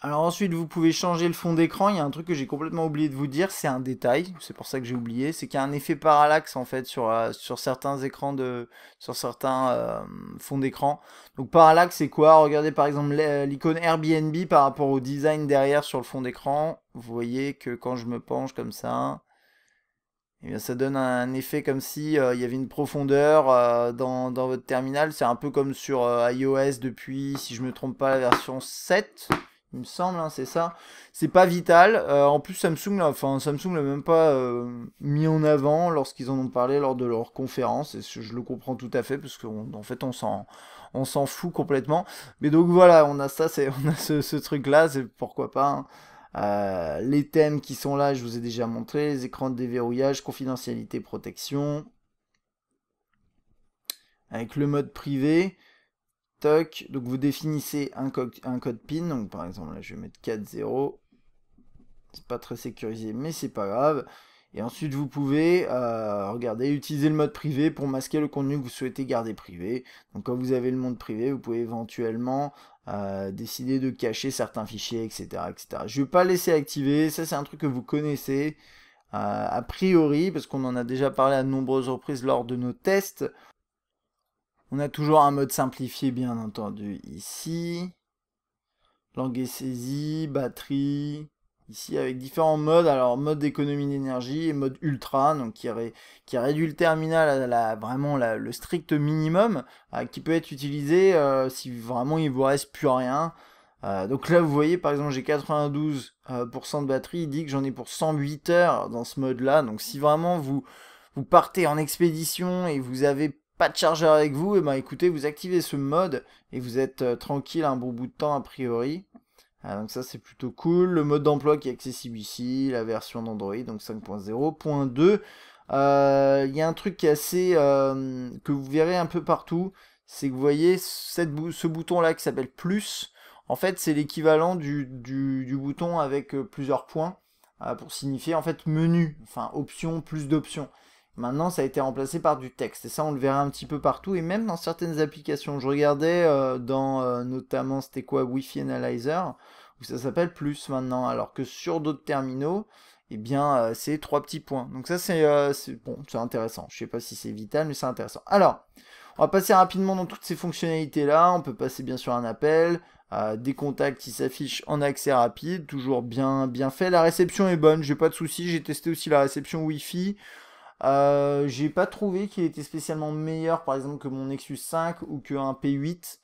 Alors ensuite, vous pouvez changer le fond d'écran. Il y a un truc que j'ai complètement oublié de vous dire, c'est un détail. C'est pour ça que j'ai oublié, c'est qu'il y a un effet parallaxe en fait sur euh, sur certains écrans de sur certains euh, fonds d'écran. Donc parallaxe, c'est quoi Regardez par exemple l'icône Airbnb par rapport au design derrière sur le fond d'écran. Vous voyez que quand je me penche comme ça, eh bien, ça donne un effet comme si euh, il y avait une profondeur euh, dans, dans, votre terminal. C'est un peu comme sur euh, iOS depuis, si je me trompe pas, la version 7, il me semble, hein, c'est ça. C'est pas vital. en plus, Samsung, enfin Samsung l'a même pas mis en avant lorsqu'ils en ont parlé lors de leur conférence. Et je le comprends tout à fait parce qu'en en fait, on s'en on s'en fout complètement. Mais donc voilà, on a ça, c'est on a ce, ce truc là, c'est pourquoi pas. Hein. Euh, les thèmes qui sont là, je vous ai déjà montré, les écrans de déverrouillage, confidentialité, protection. Avec le mode privé, toc, donc vous définissez un code, un code PIN, donc par exemple là je vais mettre 4-0, c'est pas très sécurisé mais c'est pas grave. Et ensuite vous pouvez, euh, regarder utiliser le mode privé pour masquer le contenu que vous souhaitez garder privé. Donc quand vous avez le mode privé, vous pouvez éventuellement décider de cacher certains fichiers, etc. etc. Je ne vais pas laisser activer, ça c'est un truc que vous connaissez euh, a priori, parce qu'on en a déjà parlé à de nombreuses reprises lors de nos tests. On a toujours un mode simplifié bien entendu ici. Langue est saisie, batterie, Ici, avec différents modes, alors mode d'économie d'énergie et mode ultra, donc qui, réduit le terminal à vraiment le strict minimum, euh, qui peut être utilisé euh, si vraiment il vous reste plus rien. Euh, donc là, vous voyez, par exemple, j'ai 92% de batterie. Il dit que j'en ai pour 108 heures dans ce mode-là. Donc si vraiment vous, vous partez en expédition et vous avez pas de chargeur avec vous, et eh ben écoutez, vous activez ce mode et vous êtes tranquille un hein, bon bout de temps a priori. Ah, donc ça c'est plutôt cool. Le mode d'emploi qui est accessible ici, la version d'Android, donc 5.0.2. Euh, il y a un truc qui est assez... Euh, que vous verrez un peu partout, c'est que vous voyez ce bouton-là qui s'appelle plus. En fait c'est l'équivalent du, bouton avec euh, plusieurs points pour signifier en fait menu, enfin option plus d'options. Maintenant, ça a été remplacé par du texte. Et ça, on le verra un petit peu partout. Et même dans certaines applications. Je regardais euh, dans euh, notamment, c'était quoi, Wi-Fi Analyzer, où ça s'appelle plus maintenant. Alors que sur d'autres terminaux, eh bien, euh, c'est trois petits points. Donc ça, c'est bon, c'est intéressant. Je ne sais pas si c'est vital, mais c'est intéressant. Alors, on va passer rapidement dans toutes ces fonctionnalités-là. On peut passer bien sûr un appel, des contacts qui s'affichent en accès rapide, toujours bien, bien fait. La réception est bonne, j'ai pas de soucis. J'ai testé aussi la réception Wifi. Euh, j'ai pas trouvé qu'il était spécialement meilleur par exemple que mon Nexus 5 ou qu'un P8.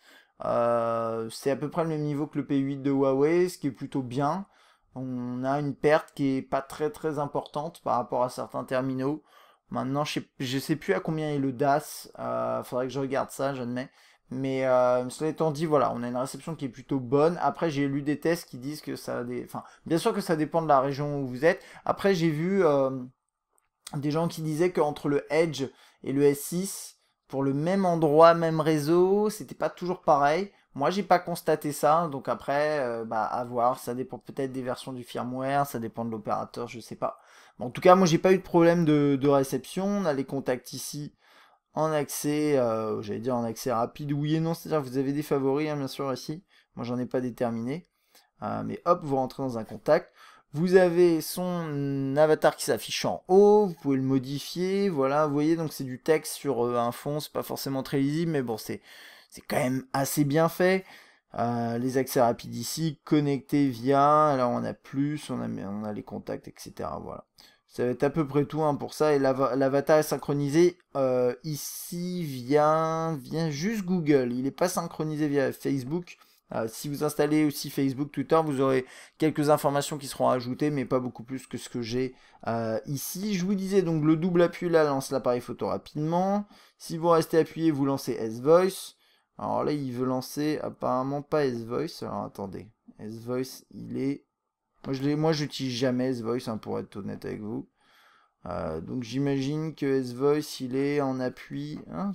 Euh, c'est à peu près le même niveau que le P8 de Huawei, ce qui est plutôt bien. On a une perte qui est pas très très importante par rapport à certains terminaux. Maintenant, je sais, sais plus à combien est le DAS. Il euh, faudrait que je regarde ça, j'admets. Mais cela étant dit, voilà, on a une réception qui est plutôt bonne. Après, j'ai lu des tests qui disent que ça... Des... Enfin, bien sûr que ça dépend de la région où vous êtes. Après, j'ai vu des gens qui disaient qu'entre le Edge et le S6, pour le même endroit, même réseau, c'était pas toujours pareil. Moi, j'ai pas constaté ça, donc après, euh, bah, à voir. Ça dépend peut-être des versions du firmware, ça dépend de l'opérateur, je sais pas. en tout cas, moi, j'ai pas eu de problème de, réception. On a les contacts ici en accès, euh, j'allais dire en accès rapide, oui et non, c'est-à-dire que vous avez des favoris, hein, bien sûr, ici. Moi, j'en ai pas déterminé. Euh, mais hop, vous rentrez dans un contact. Vous avez son avatar qui s'affiche en haut, vous pouvez le modifier, voilà, vous voyez, donc c'est du texte sur euh, un fond, c'est pas forcément très lisible, mais bon, c'est quand même assez bien fait. Euh, les accès rapides ici, connectés via, alors on a plus, on a, on a les contacts, etc. Voilà. Ça va être à peu près tout hein, pour ça, et l'avatar est synchronisé euh, ici via, via juste Google, il n'est pas synchronisé via Facebook, euh, si vous installez aussi Facebook, Twitter, vous aurez quelques informations qui seront ajoutées, mais pas beaucoup plus que ce que j'ai euh, ici. Je vous disais donc le double appui là lance l'appareil photo rapidement. Si vous restez appuyé, vous lancez S-Voice. Alors là, il veut lancer apparemment pas S-Voice. Alors attendez, S-Voice, il est... Moi, je n'utilise jamais S-Voice, hein, pour être honnête avec vous. Euh, donc j'imagine que S-Voice, il est en appui... Hein,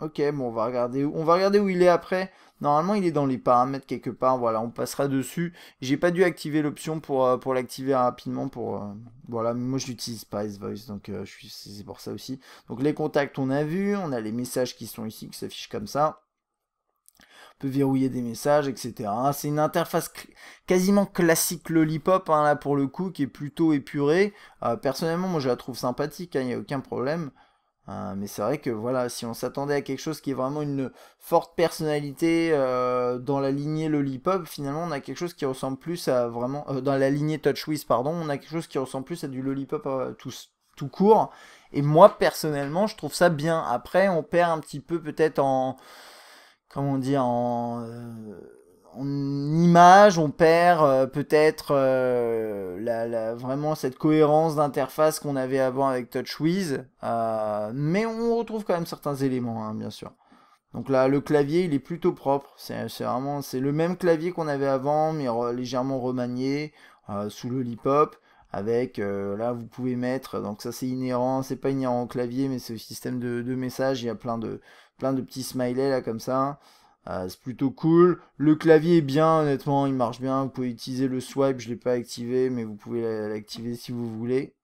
Ok, bon, on va regarder où, on va regarder où il est après. Normalement, il est dans les paramètres quelque part. Voilà, on passera dessus. J'ai pas dû activer l'option pour, euh, l'activer rapidement. Pour, euh, voilà, moi, je n'utilise pas S-Voice, donc euh, c'est pour ça aussi. Donc, les contacts, on a vu. On a les messages qui sont ici, qui s'affichent comme ça. On peut verrouiller des messages, etc. Hein. C'est une interface quasiment classique Lollipop, hein, là, pour le coup, qui est plutôt épurée. personnellement, moi, je la trouve sympathique. Il hein, n'y a aucun problème. Hein, mais c'est vrai que voilà, si on s'attendait à quelque chose qui est vraiment une forte personnalité euh, dans la lignée Lollipop, finalement on a quelque chose qui ressemble plus à vraiment euh, dans la lignée TouchWiz, pardon, on a quelque chose qui ressemble plus à du Lollipop euh, tout, tout court. Et moi personnellement, je trouve ça bien. Après, on perd un petit peu peut-être en comment dire en on image, on perd euh, peut-être euh, la, vraiment cette cohérence d'interface qu'on avait avant avec TouchWiz, euh, mais on retrouve quand même certains éléments, hein, bien sûr. Donc là, le clavier, il est plutôt propre. C'est vraiment, c'est le même clavier qu'on avait avant, mais légèrement remanié sous le Hop. Avec là, vous pouvez mettre. Donc ça, c'est inhérent. C'est pas inhérent au clavier, mais c'est au système de, de messages. Il y a plein de plein de petits smileys là comme ça. Euh, c'est plutôt cool. Le clavier est bien, honnêtement, il marche bien. Vous pouvez utiliser le swipe, je ne l'ai pas activé, mais vous pouvez l'activer si vous voulez.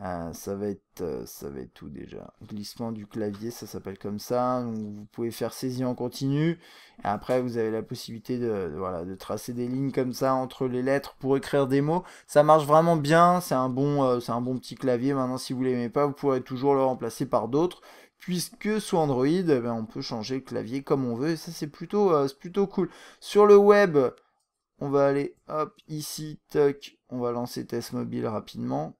Euh, ça va être euh, ça va tout déjà. Glissement du clavier, ça s'appelle comme ça. vous pouvez faire saisie en continu. Et après, vous avez la possibilité de, tracer des lignes comme ça entre les lettres pour écrire des mots. Ça marche vraiment bien. C'est un, bon, petit clavier. Maintenant, si vous l'aimez pas, vous pourrez toujours le remplacer par d'autres puisque sous Android, eh ben, on peut changer le clavier comme on veut, et ça c'est plutôt, euh, plutôt cool. Sur le web, on va aller, hop, ici, toc, on va lancer test mobile rapidement.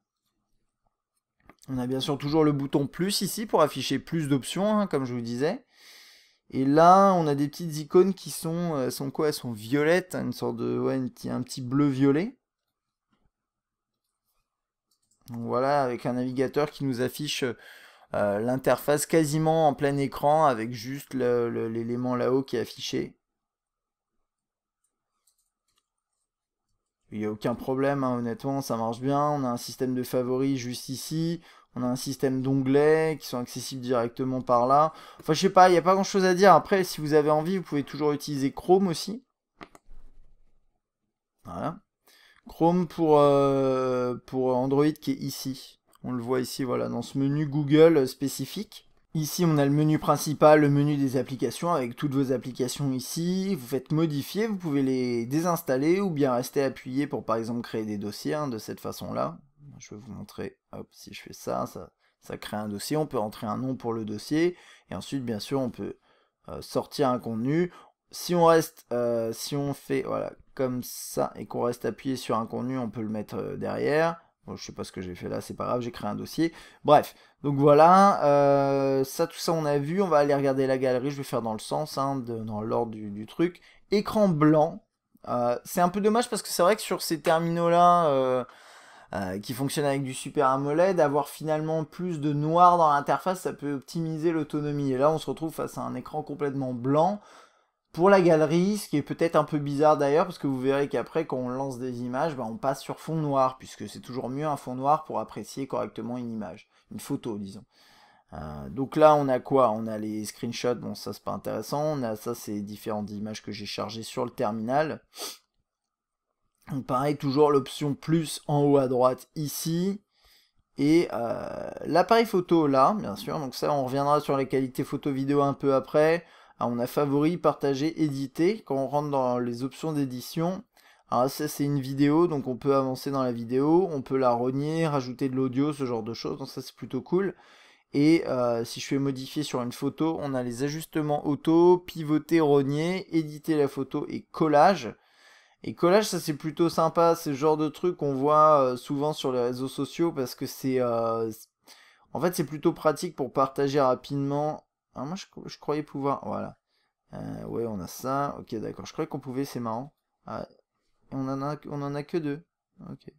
On a bien sûr toujours le bouton plus ici pour afficher plus d'options, hein, comme je vous disais. Et là, on a des petites icônes qui sont, euh, sont quoi Elles sont violettes, hein, une sorte de, ouais, un petit bleu violet. voilà, avec un navigateur qui nous affiche euh, euh, l'interface quasiment en plein écran avec juste l'élément là-haut qui est affiché. Il n'y a aucun problème, hein, honnêtement, ça marche bien. On a un système de favoris juste ici. On a un système d'onglets qui sont accessibles directement par là. Enfin, je sais pas, il n'y a pas grand-chose à dire. Après, si vous avez envie, vous pouvez toujours utiliser Chrome aussi. Voilà. Chrome pour, euh, pour Android qui est ici. On le voit ici, voilà, dans ce menu Google euh, spécifique. Ici, on a le menu principal, le menu des applications, avec toutes vos applications ici. Vous faites modifier, vous pouvez les désinstaller ou bien rester appuyé pour, par exemple, créer des dossiers hein, de cette façon-là. Je vais vous montrer, hop, si je fais ça, ça, crée un dossier. On peut entrer un nom pour le dossier. Et ensuite, bien sûr, on peut euh, sortir un contenu. Si on reste, euh, si on fait, voilà, comme ça, et qu'on reste appuyé sur un contenu, on peut le mettre derrière je sais pas ce que j'ai fait là, c'est pas grave, j'ai créé un dossier. Bref, donc voilà, euh, ça tout ça on a vu, on va aller regarder la galerie, je vais faire dans le sens, hein, dans l'ordre du, truc. Écran blanc, euh, c'est un peu dommage parce que c'est vrai que sur ces terminaux là, euh, qui fonctionnent avec du Super AMOLED, avoir finalement plus de noir dans l'interface, ça peut optimiser l'autonomie. Et là on se retrouve face à un écran complètement blanc, pour la galerie, ce qui est peut-être un peu bizarre d'ailleurs, parce que vous verrez qu'après, quand on lance des images, bah, on passe sur fond noir, puisque c'est toujours mieux un fond noir pour apprécier correctement une image, une photo, disons. Euh, donc là, on a quoi On a les screenshots, bon ça c'est pas intéressant, on a ça, c'est différentes images que j'ai chargées sur le terminal. Donc pareil, toujours l'option plus en haut à droite ici, et euh, l'appareil photo là, bien sûr, donc ça on reviendra sur les qualités photo vidéo un peu après. Ah, on a favori, partager, éditer. Quand on rentre dans les options d'édition, ah, ça c'est une vidéo, donc on peut avancer dans la vidéo, on peut la rogner, rajouter de l'audio, ce genre de choses, donc ça c'est plutôt cool. Et euh, si je fais modifier sur une photo, on a les ajustements auto, pivoter, rogner, éditer la photo et collage. Et collage, ça c'est plutôt sympa, c'est le genre de truc qu'on voit euh, souvent sur les réseaux sociaux parce que euh, c'est... en fait c'est plutôt pratique pour partager rapidement ah, moi, je, je, croyais pouvoir. Voilà. Euh, ouais, on a ça. Ok, d'accord. Je croyais qu'on pouvait, c'est marrant. Ah, on, en a, on en a que deux. Ok.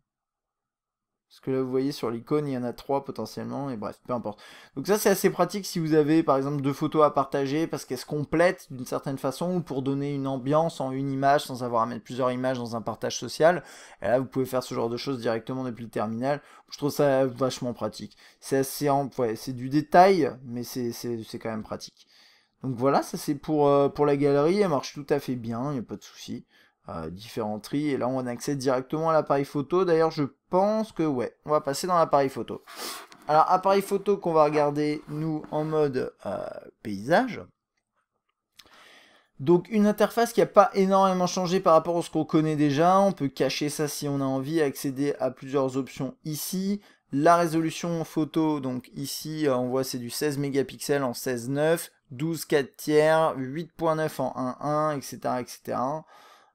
Parce que là, vous voyez, sur l'icône, il y en a trois potentiellement, et bref, peu importe. Donc ça, c'est assez pratique si vous avez, par exemple, deux photos à partager, parce qu'elles se complètent d'une certaine façon, ou pour donner une ambiance en une image, sans avoir à mettre plusieurs images dans un partage social. Et là, vous pouvez faire ce genre de choses directement depuis le terminal. Je trouve ça vachement pratique. C'est assez c'est du détail, mais c'est quand même pratique. Donc voilà, ça c'est pour, euh, pour la galerie, elle marche tout à fait bien, il n'y a pas de souci différents tris. Et là, on accède directement à l'appareil photo. D'ailleurs, je pense que, ouais, on va passer dans l'appareil photo. Alors, appareil photo qu'on va regarder, nous, en mode euh, paysage. Donc, une interface qui n'a pas énormément changé par rapport à ce qu'on connaît déjà. On peut cacher ça si on a envie, accéder à plusieurs options ici. La résolution photo, donc ici, euh, on voit c'est du 16 mégapixels en 16.9, 12 4 tiers, 8.9 en 1.1, etc., etc.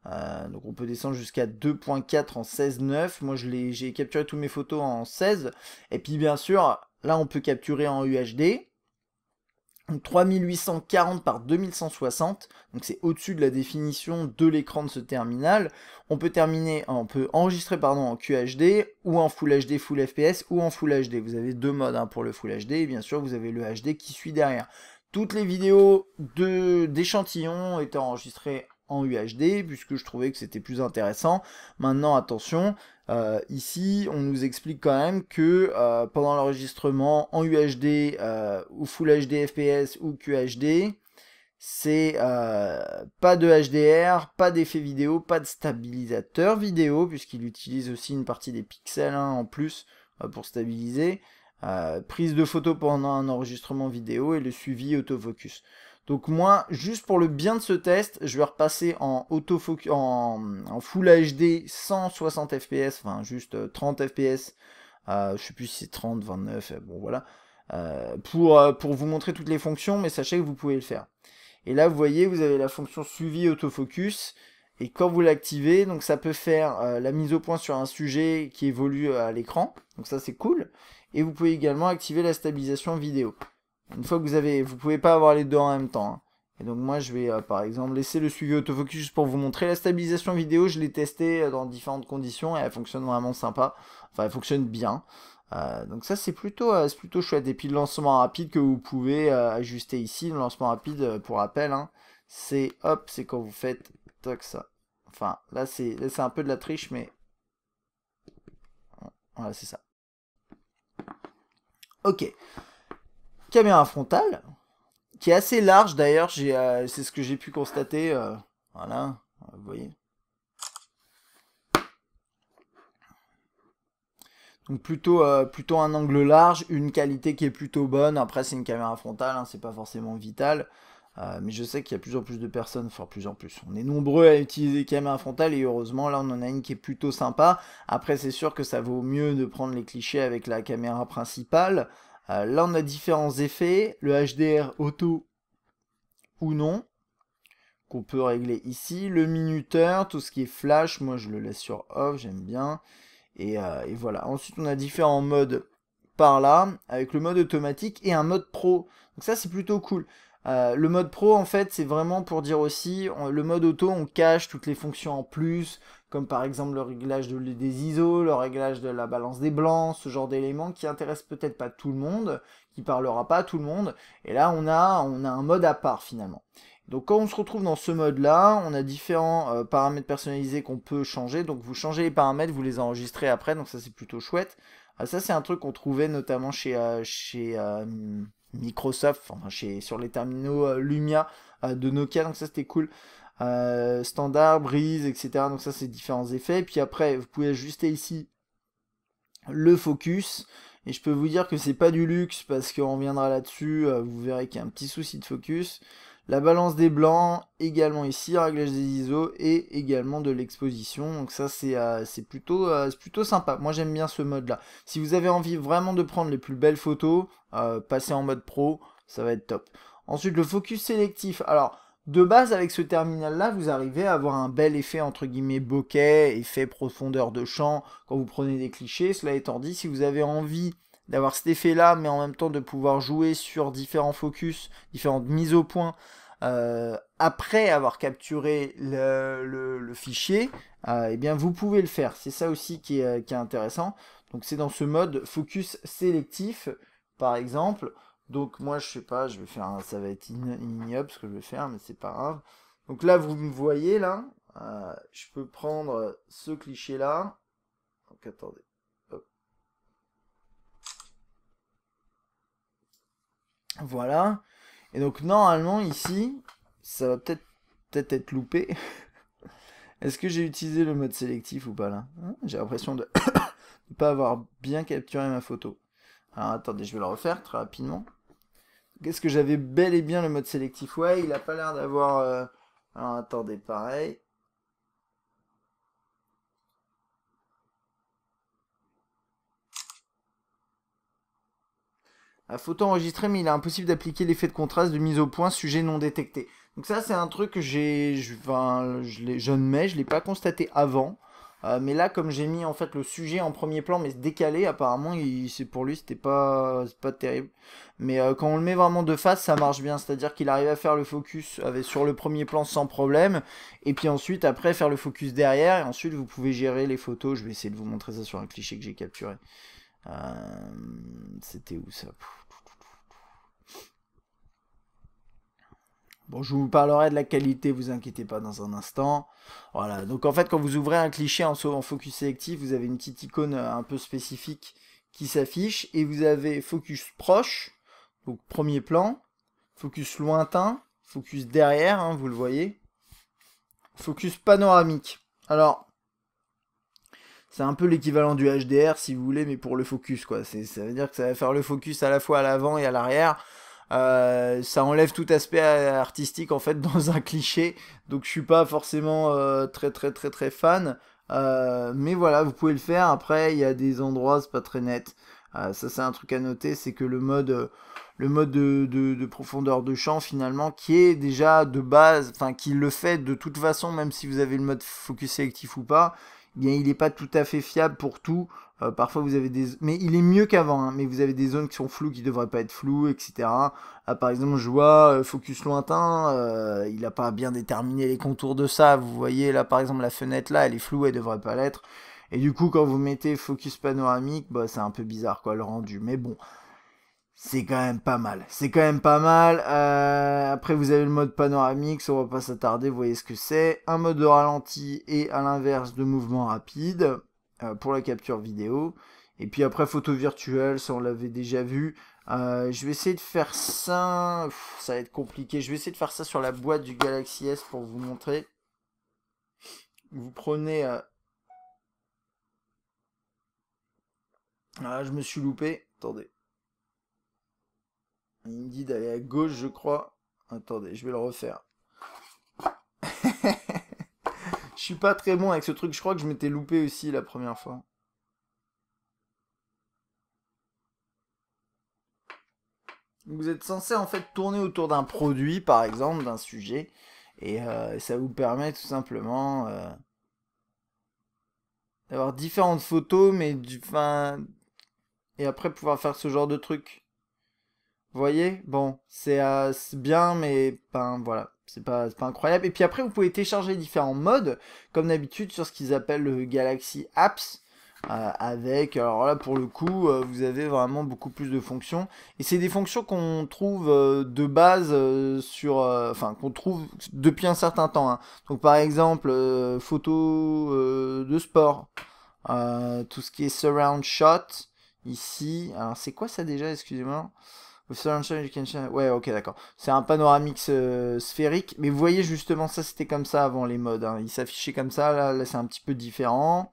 Euh, donc on peut descendre jusqu'à 2.4 en 16.9. Moi j'ai capturé toutes mes photos en 16. Et puis bien sûr, là on peut capturer en UHD. 3840 par 2160, donc c'est au-dessus de la définition de l'écran de ce terminal. On peut terminer, euh, on peut enregistrer pardon en QHD ou en Full HD Full FPS ou en Full HD. Vous avez deux modes hein, pour le Full HD et bien sûr vous avez le HD qui suit derrière. Toutes les vidéos d'échantillons étaient enregistrées en UHD puisque je trouvais que c'était plus intéressant. Maintenant attention, euh, ici on nous explique quand même que euh, pendant l'enregistrement en UHD ou Full HD FPS ou QHD, c'est euh, pas de HDR, pas d'effet vidéo, pas de stabilisateur vidéo puisqu'il utilise aussi une partie des pixels hein, en plus pour stabiliser. prise de photo pendant un enregistrement vidéo et le suivi autofocus. Donc moi, juste pour le bien de ce test, je vais repasser en, en, en Full HD 160 fps, enfin juste 30 euh, fps, euh, je sais plus si c'est 30, 29, euh, bon voilà, euh, pour, pour vous montrer toutes les fonctions, mais sachez que vous pouvez le faire. Et là, vous voyez, vous avez la fonction suivi autofocus, et quand vous l'activez, donc ça peut faire la mise au point sur un sujet qui évolue à l'écran. Donc ça c'est cool. Et vous pouvez également activer la stabilisation vidéo. Une fois que vous avez, vous pouvez pas avoir les deux en même temps. Hein. Et donc moi je vais euh, par exemple laisser le suivi autofocus juste pour vous montrer la stabilisation vidéo. Je l'ai testé euh, dans différentes conditions et elle fonctionne vraiment sympa. Enfin elle fonctionne bien. Euh, donc ça c'est plutôt, plutôt chouette. Et puis le lancement rapide que vous pouvez ajuster ici. Le lancement rapide pour rappel, hein, c'est hop, c'est quand vous faites toc Enfin là c'est un peu de la triche mais... Voilà c'est ça. Ok caméra frontale, qui est assez large d'ailleurs, euh, c'est ce que j'ai pu constater. Euh, voilà, vous voyez. Donc plutôt, euh, plutôt un angle large, une qualité qui est plutôt bonne. Après c'est une caméra frontale, hein, c'est pas forcément vital. mais je sais qu'il y a plus en plus de personnes, enfin plus en plus, on est nombreux à utiliser caméra frontale et heureusement là on en a une qui est plutôt sympa. Après c'est sûr que ça vaut mieux de prendre les clichés avec la caméra principale, euh, là, on a différents effets, le HDR auto ou non, qu'on peut régler ici. Le minuteur, tout ce qui est flash, moi je le laisse sur off, j'aime bien. Et, euh, voilà. Ensuite, on a différents modes par là, avec le mode automatique et un mode pro. Donc ça, c'est plutôt cool. Euh, le mode pro, en fait, c'est vraiment pour dire aussi, le mode auto, on cache toutes les fonctions en plus, comme par exemple le réglage des ISO, le réglage de la balance des blancs, ce genre d'éléments qui intéresse peut-être pas tout le monde, qui parlera pas à tout le monde. Et là, on a, on a un mode à part finalement. Donc quand on se retrouve dans ce mode-là, on a différents euh, paramètres personnalisés qu'on peut changer. Donc vous changez les paramètres, vous les enregistrez après, donc ça c'est plutôt chouette. Ah, ça c'est un truc qu'on trouvait notamment chez, euh, chez euh, Microsoft, enfin chez, sur les terminaux Lumia de Nokia, donc ça c'était cool. Euh, standard, brise, etc. Donc ça c'est différents effets. Puis après vous pouvez ajuster ici le focus. Et je peux vous dire que c'est pas du luxe parce qu'on reviendra là-dessus. Euh, vous verrez qu'il y a un petit souci de focus. La balance des blancs, également ici, réglage des ISO et également de l'exposition. Donc ça c'est euh, plutôt, c'est plutôt sympa. Moi j'aime bien ce mode là. Si vous avez envie vraiment de prendre les plus belles photos, passez en mode pro, ça va être top. Ensuite le focus sélectif. Alors de base, avec ce terminal-là, vous arrivez à avoir un bel effet entre guillemets bokeh, effet profondeur de champ, quand vous prenez des clichés. Cela étant dit, si vous avez envie d'avoir cet effet-là, mais en même temps de pouvoir jouer sur différents focus, différentes mises au point, euh, après avoir capturé le, fichier, euh, eh bien vous pouvez le faire. C'est ça aussi qui est intéressant. Donc c'est dans ce mode focus sélectif, par exemple, donc moi je sais pas, je vais faire un, ça va être ignoble ce que je vais faire, mais c'est pas grave. Donc là vous me voyez là, euh, je peux prendre ce cliché là. Donc attendez. Voilà. Et donc normalement ici, ça va peut-être peut-être être loupé. Est-ce que j'ai utilisé le mode sélectif ou pas là hein J'ai l'impression de ne pas avoir bien capturé ma photo. Alors attendez, je vais le refaire très rapidement. Qu'est-ce que j'avais bel et bien le mode sélectif Ouais, il a pas l'air d'avoir... Euh, Alors attendez, pareil. à ah, photo enregistrée, mais il est impossible d'appliquer l'effet de contraste de mise au point sujet non détecté. Donc ça, c'est un truc que j'ai, je, enfin, je, je ne mets, je l'ai pas constaté avant. Euh, mais là, comme j'ai mis en fait le sujet en premier plan, mais décalé, apparemment, c'est pour lui, c'était pas, pas terrible. Mais euh, quand on le met vraiment de face, ça marche bien. C'est-à-dire qu'il arrive à faire le focus euh, sur le premier plan sans problème. Et puis ensuite, après, faire le focus derrière. Et ensuite, vous pouvez gérer les photos. Je vais essayer de vous montrer ça sur un cliché que j'ai capturé. c'était où ça Bon, je vous parlerai de la qualité, vous inquiétez pas dans un instant. Voilà, donc en fait, quand vous ouvrez un cliché en, sauvant focus sélectif, vous avez une petite icône euh, un peu spécifique qui s'affiche et vous avez focus proche, donc premier plan, focus lointain, focus derrière, hein, vous le voyez, focus panoramique. Alors, c'est un peu l'équivalent du HDR si vous voulez, mais pour le focus quoi. Ça veut dire que ça va faire le focus à la fois à l'avant et à l'arrière. Euh, ça enlève tout aspect euh, artistique en fait dans un cliché. Donc je suis pas forcément euh, très très très très fan. mais voilà, vous pouvez le faire. Après, il y a des endroits, c'est pas très net. ça c'est un truc à noter, c'est que le mode, le mode de, de, profondeur de champ finalement, qui est déjà de base, enfin qui le fait de toute façon, même si vous avez le mode focus sélectif ou pas, eh bien il n'est pas tout à fait fiable pour tout. Euh, parfois vous avez des... Mais il est mieux qu'avant, hein. mais vous avez des zones qui sont floues, qui devraient pas être floues, etc. Là ah, par exemple, je vois euh, Focus Lointain, euh, il n'a pas bien déterminé les contours de ça. Vous voyez là par exemple la fenêtre là, elle est floue, elle devrait pas l'être. Et du coup quand vous mettez Focus Panoramique, bah, c'est un peu bizarre quoi le rendu. Mais bon, c'est quand même pas mal. C'est quand même pas mal. après, vous avez le mode panoramique, ça on va pas s'attarder, vous voyez ce que c'est. Un mode de ralenti et à l'inverse de mouvement rapide. Euh, pour la capture vidéo. Et puis après, photo virtuelle, ça on l'avait déjà vu. Euh, je vais essayer de faire ça... ça va être compliqué. Je vais essayer de faire ça sur la boîte du Galaxy S pour vous montrer. Vous prenez... Euh, ah, je me suis loupé. Attendez. Il me dit d'aller à gauche, je crois. Attendez, je vais le refaire. Je suis pas très bon avec ce truc. Je crois que je m'étais loupé aussi la première fois. Vous êtes censé en fait tourner autour d'un produit, par exemple, d'un sujet, et euh, ça vous permet tout simplement euh, d'avoir différentes photos, mais du fin et après pouvoir faire ce genre de truc. Vous voyez Bon, euh, c'est bien, mais ben, voilà c'est pas, pas, incroyable. Et puis après, vous pouvez télécharger différents modes, comme d'habitude, sur ce qu'ils appellent le Galaxy Apps. Euh, avec, alors là pour le coup, euh, vous avez vraiment beaucoup plus de fonctions. Et c'est des fonctions qu'on trouve euh, de base sur, enfin qu'on trouve depuis un certain temps. Hein. Donc par exemple, photo de sport, tout ce qui est surround shot, ici. Alors c'est quoi ça déjà, excusez-moi you Ouais, ok, d'accord. C'est un panoramix euh, sphérique. Mais vous voyez, justement, ça, c'était comme ça avant les modes. Hein. Il s'affichait comme ça. Là, c'est un petit peu différent.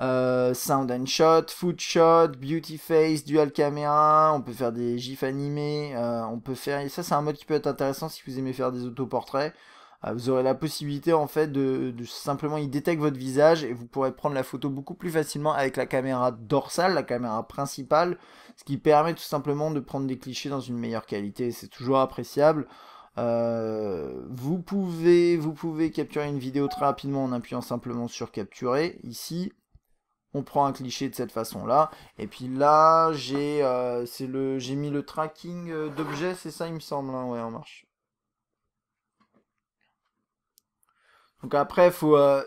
Euh, sound and shot, food shot, beauty face, dual camera, on peut faire des gifs animés, euh, on peut faire... ça c'est un mode qui peut être intéressant si vous aimez faire des autoportraits. Ah, vous aurez la possibilité en fait de, simplement il détecte votre visage et vous pourrez prendre la photo beaucoup plus facilement avec la caméra dorsale, la caméra principale, ce qui permet tout simplement de prendre des clichés dans une meilleure qualité. C'est toujours appréciable. Euh, vous, pouvez, vous pouvez capturer une vidéo très rapidement en appuyant simplement sur capturer ici on prend un cliché de cette façon là et puis là j'ai euh, c'est le j'ai mis le tracking euh, d'objets c'est ça il me semble hein. ouais on marche Donc après, faut, euh,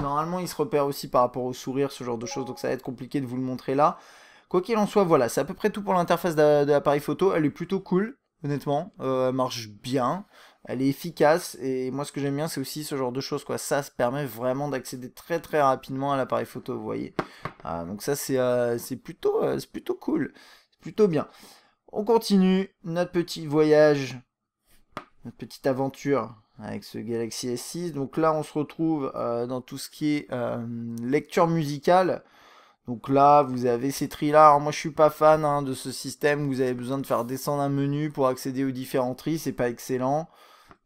normalement, il se repère aussi par rapport au sourire, ce genre de choses. Donc ça va être compliqué de vous le montrer là. Quoi qu'il en soit, voilà, c'est à peu près tout pour l'interface de, l'appareil photo. Elle est plutôt cool, honnêtement. Euh, elle marche bien, elle est efficace. Et moi, ce que j'aime bien, c'est aussi ce genre de choses. Quoi. Ça, se permet vraiment d'accéder très très rapidement à l'appareil photo, vous voyez. Ah, donc ça, c'est euh, plutôt, plutôt cool. C'est plutôt bien. On continue notre petit voyage, notre petite aventure avec ce Galaxy S6. Donc là, on se retrouve euh, dans tout ce qui est euh, lecture musicale. Donc là, vous avez ces tris là. moi, je suis pas fan hein, de ce système. Vous avez besoin de faire descendre un menu pour accéder aux différents tris. C'est pas excellent,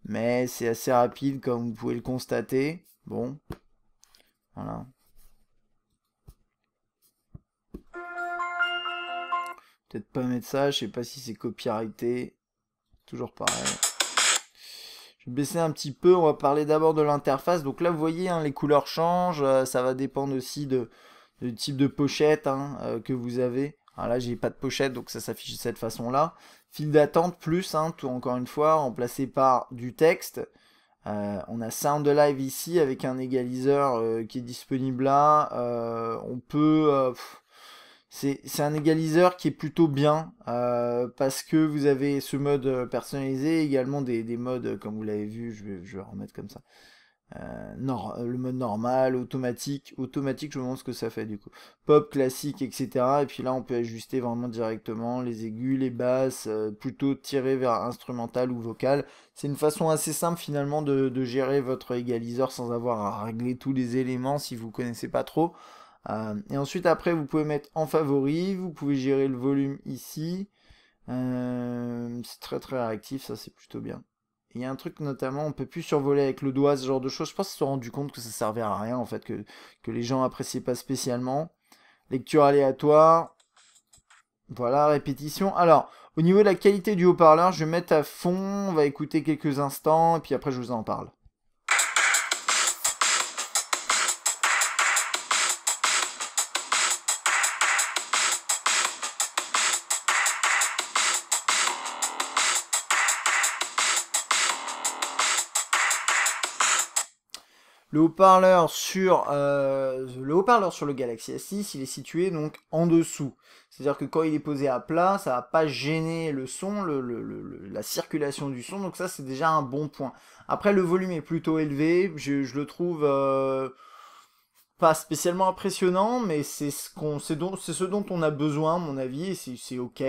mais c'est assez rapide, comme vous pouvez le constater. Bon, voilà. Peut-être pas mettre ça. Je sais pas si c'est copyrighté. Toujours pareil. Je vais baisser un petit peu, on va parler d'abord de l'interface. Donc là, vous voyez, hein, les couleurs changent, euh, ça va dépendre aussi de, du type de pochette hein, euh, que vous avez. là, j'ai pas de pochette, donc ça s'affiche de cette façon-là. Fil d'attente plus, hein, encore une fois, remplacé par du texte. Euh, on a Sound Live ici avec un égaliseur qui est disponible là. on peut c'est un égaliseur qui est plutôt bien euh, parce que vous avez ce mode euh, personnalisé, également des, modes euh, comme vous l'avez vu, je vais, je remettre comme ça. le mode normal, automatique, automatique, je vous montre ce que ça fait du coup. Pop, classique, etc. Et puis là, on peut ajuster vraiment directement les aigus, les basses, plutôt tirer vers instrumental ou vocal. C'est une façon assez simple finalement de, de gérer votre égaliseur sans avoir à régler tous les éléments si vous connaissez pas trop. Euh, et ensuite, après, vous pouvez mettre en favori, vous pouvez gérer le volume ici. Euh, c'est très très réactif, ça c'est plutôt bien. Il y a un truc notamment, on peut plus survoler avec le doigt, ce genre de choses. Je pense qu'ils se sont rendu compte que ça servait à rien en fait, que, les gens appréciaient pas spécialement. Lecture aléatoire. Voilà, répétition. Alors, au niveau de la qualité du haut-parleur, je vais mettre à fond, on va écouter quelques instants, et puis après je vous en parle. Euh, le haut-parleur sur le haut sur le Galaxy S6, il est situé donc en dessous. C'est-à-dire que quand il est posé à plat, ça va pas gêner le son, la circulation du son. Donc ça, c'est déjà un bon point. Après, le volume est plutôt élevé. Je, le trouve euh, pas spécialement impressionnant, mais c'est ce dont on a besoin, à mon avis, et c'est ok.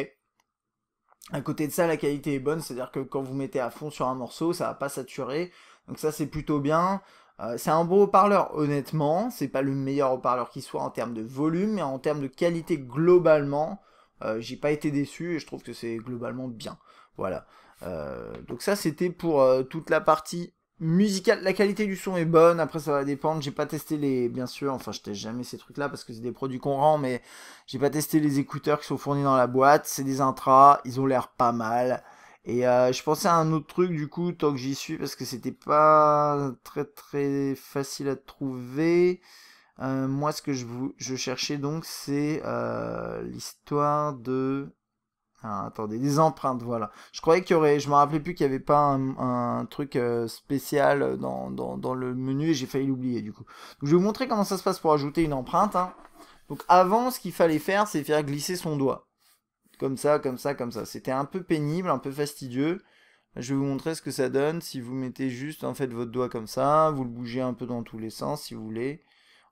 À côté de ça, la qualité est bonne, c'est-à-dire que quand vous mettez à fond sur un morceau, ça va pas saturer. Donc ça, c'est plutôt bien. Euh, c'est un beau haut-parleur, honnêtement. C'est pas le meilleur haut-parleur qui soit en termes de volume, mais en termes de qualité globalement, euh, j'ai pas été déçu et je trouve que c'est globalement bien. Voilà. Euh, donc ça, c'était pour toute la partie musicale. La qualité du son est bonne. Après, ça va dépendre. J'ai pas testé les, bien sûr. Enfin, je teste jamais ces trucs-là parce que c'est des produits qu'on rend, mais j'ai pas testé les écouteurs qui sont fournis dans la boîte. C'est des intras. Ils ont l'air pas mal. Et euh, je pensais à un autre truc du coup, tant que j'y suis, parce que c'était pas très très facile à trouver. Euh, moi, ce que je, je cherchais donc, c'est euh, l'histoire de. Ah, attendez, des empreintes, voilà. Je croyais qu'il y aurait. Je me rappelais plus qu'il n'y avait pas un, truc euh, spécial dans, dans, dans, le menu et j'ai failli l'oublier du coup. Donc, je vais vous montrer comment ça se passe pour ajouter une empreinte. Hein. Donc, avant, ce qu'il fallait faire, c'est faire glisser son doigt comme ça, comme ça, comme ça. C'était un peu pénible, un peu fastidieux. Je vais vous montrer ce que ça donne si vous mettez juste en fait votre doigt comme ça, vous le bougez un peu dans tous les sens si vous voulez.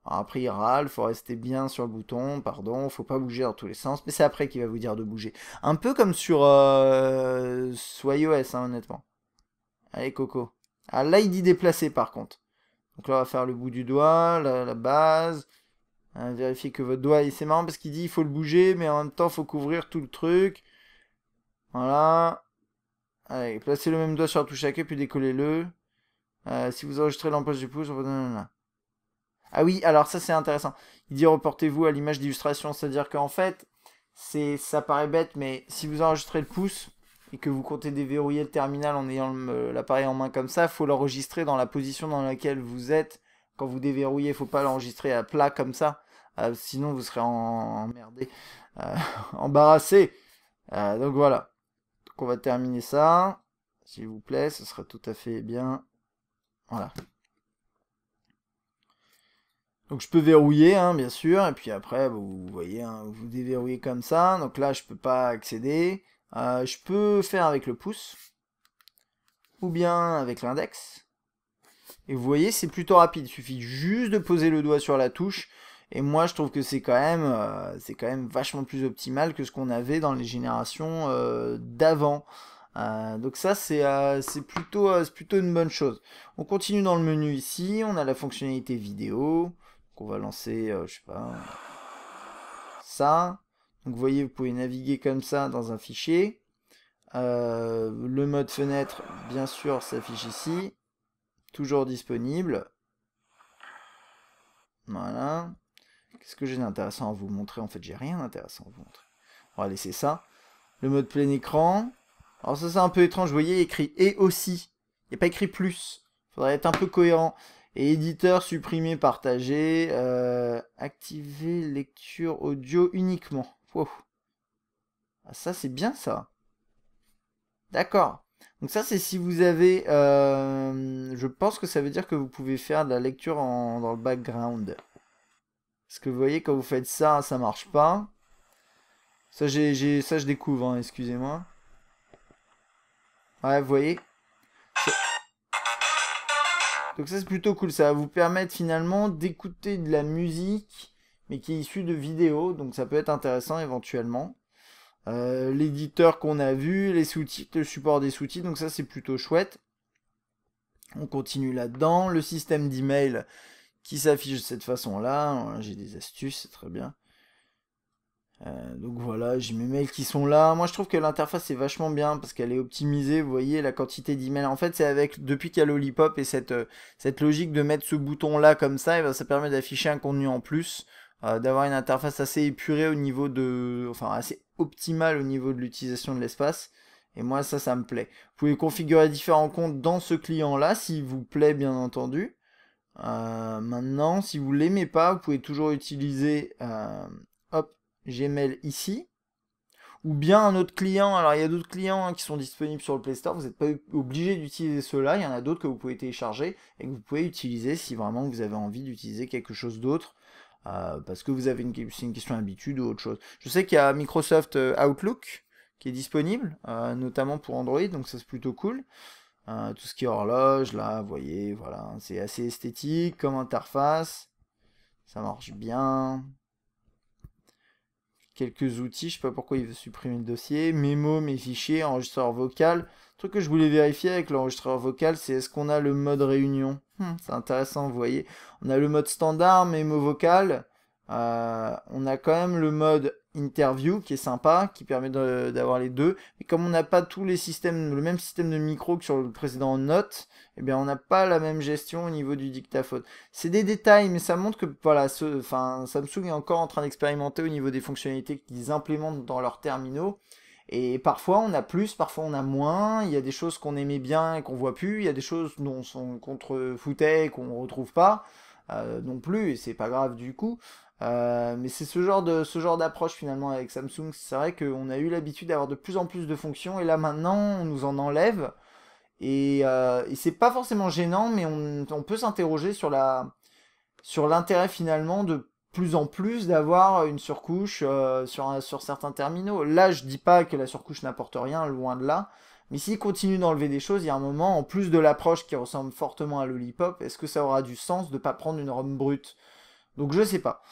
après il râle, faut rester bien sur le bouton, pardon, faut pas bouger dans tous les sens, mais c'est après qu'il va vous dire de bouger. Un peu comme sur euh, SoyOS iOS hein, honnêtement. Allez Coco. Ah, là il dit déplacer par contre. Donc là on va faire le bout du doigt, la, la base, vérifier hein, vérifiez que votre doigt... Et c'est marrant parce qu'il dit il faut le bouger, mais en même temps, il faut couvrir tout le truc. Voilà. Allez, placez le même doigt sur tout touche puis décollez-le. Euh, si vous enregistrez l'empoche du pouce... Ah oui, alors ça, c'est intéressant. Il dit reportez-vous à l'image d'illustration, c'est-à-dire qu'en fait, c'est ça paraît bête, mais si vous enregistrez le pouce et que vous comptez déverrouiller le terminal en ayant euh, l'appareil en main comme ça, faut l'enregistrer dans la position dans laquelle vous êtes quand vous déverrouillez, faut pas l'enregistrer à plat comme ça. Ah, sinon, vous serez emmerdé, euh, embarrassé. Euh, donc voilà. Donc on va terminer ça. S'il vous plaît, ce sera tout à fait bien. Voilà. Donc je peux verrouiller, hein, bien sûr, et puis après, vous voyez, hein, vous déverrouillez comme ça. Donc là, je ne peux pas accéder. Euh, je peux faire avec le pouce, ou bien avec l'index. Et vous voyez, c'est plutôt rapide. Il suffit juste de poser le doigt sur la touche et moi, je trouve que c'est quand même, euh, c'est quand même vachement plus optimal que ce qu'on avait dans les générations euh, d'avant. Euh, donc ça, c'est plutôt, plutôt une bonne chose. On continue dans le menu ici. On a la fonctionnalité vidéo. On va lancer, je sais pas, ça. Donc vous voyez, vous pouvez naviguer comme ça dans un fichier. le mode fenêtre, bien sûr, s'affiche ici. Toujours disponible. Voilà. Qu'est-ce que j'ai d'intéressant à vous montrer En fait, j'ai rien d'intéressant à vous montrer. On va laisser ça. Le mode plein écran. Alors ça, c'est un peu étrange. Vous voyez, écrit « et aussi ». Il n'y a pas écrit « plus ». Il faudrait être un peu cohérent. Et éditeur, supprimer, partager, euh, activer lecture audio uniquement. Wow. Ah, ça, c'est bien ça. D'accord. Donc ça, c'est si vous avez... Euh, je pense que ça veut dire que vous pouvez faire de la lecture dans le background. Parce que vous voyez, quand vous faites ça, ça marche pas. Ça, j'ai, ça je découvre, hein, excusez-moi. Ouais, vous voyez. Donc ça, c'est plutôt cool. Ça va vous permettre finalement d'écouter de la musique, mais qui est issue de vidéos. Donc ça peut être intéressant éventuellement. Euh, l'éditeur qu'on a vu, les sous le support des sous-titres. Donc ça, c'est plutôt chouette. On continue là-dedans. Le système d'email, qui s'affiche de cette façon-là. Hein, j'ai des astuces, c'est très bien. Euh, donc voilà, j'ai mes mails qui sont là. Moi, je trouve que l'interface est vachement bien parce qu'elle est optimisée. Vous voyez la quantité d'emails. En fait, c'est avec depuis qu'il y a Lollipop et cette, euh, cette logique de mettre ce bouton là comme ça, et eh ben, ça permet d'afficher un contenu en plus, euh, d'avoir une interface assez épurée au niveau de, enfin assez optimale au niveau de l'utilisation de l'espace. Et moi, ça, ça me plaît. Vous pouvez configurer différents comptes dans ce client là, s'il vous plaît, bien entendu. Euh, maintenant, si vous ne l'aimez pas, vous pouvez toujours utiliser euh, Gmail ici. Ou bien un autre client. Alors, il y a d'autres clients hein, qui sont disponibles sur le Play Store. Vous n'êtes pas obligé d'utiliser ceux-là. Il y en a d'autres que vous pouvez télécharger et que vous pouvez utiliser si vraiment vous avez envie d'utiliser quelque chose d'autre. Euh, parce que vous avez une question d'habitude ou autre chose. Je sais qu'il y a Microsoft Outlook qui est disponible, notamment pour Android, donc ça c'est plutôt cool. Hein, tout ce qui est horloge, là, vous voyez, voilà, c'est assez esthétique comme interface, ça marche bien. Quelques outils, je sais pas pourquoi il veut supprimer le dossier, mémo, mes fichiers, enregistreur vocal. Le truc que je voulais vérifier avec l'enregistreur vocal, c'est est-ce qu'on a le mode réunion hmm, C'est intéressant, vous voyez, on a le mode standard, mémo vocal, euh, on a quand même le mode interview qui est sympa, qui permet d'avoir les deux. Mais comme on n'a pas tous les systèmes, le même système de micro que sur le précédent note, eh bien on n'a pas la même gestion au niveau du dictaphone. C'est des détails, mais ça montre que voilà, enfin, Samsung est encore en train d'expérimenter au niveau des fonctionnalités qu'ils implémentent dans leurs terminaux. Et parfois on a plus, parfois on a moins. Il y a des choses qu'on aimait bien et qu'on voit plus. Il y a des choses dont on contre et qu'on retrouve pas. Euh, non plus, et c'est pas grave du coup. Euh, mais c'est ce genre ce genre d'approche finalement avec Samsung. C'est vrai qu'on a eu l'habitude d'avoir de plus en plus de fonctions et là maintenant on nous en enlève et, euh, c'est pas forcément gênant, mais on, peut s'interroger sur l'intérêt finalement de plus en plus d'avoir une surcouche euh, sur certains terminaux. Là, je dis pas que la surcouche n'apporte rien, loin de là. Mais s'ils continuent d'enlever des choses, il y a un moment, en plus de l'approche qui ressemble fortement à Lollipop, est-ce que ça aura du sens de ne pas prendre une ROM brute Donc je sais pas.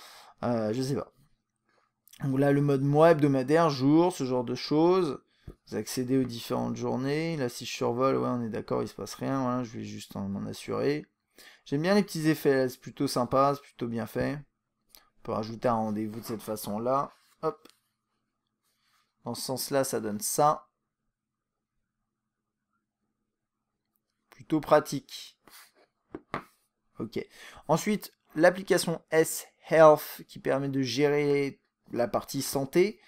Euh, je sais pas. Donc là, le mode mois, hebdomadaire, jour, ce genre de choses. Vous accédez aux différentes journées. Là, si je survole, ouais, on est d'accord, il se passe rien. je vais juste m'en assurer. J'aime bien les petits effets, c'est plutôt sympa, c'est plutôt bien fait. On peut rajouter un rendez-vous de cette façon-là. Hop. Dans ce sens-là, ça donne ça. Plutôt pratique. Ok. Ensuite, l'application S Health qui permet de gérer la partie santé.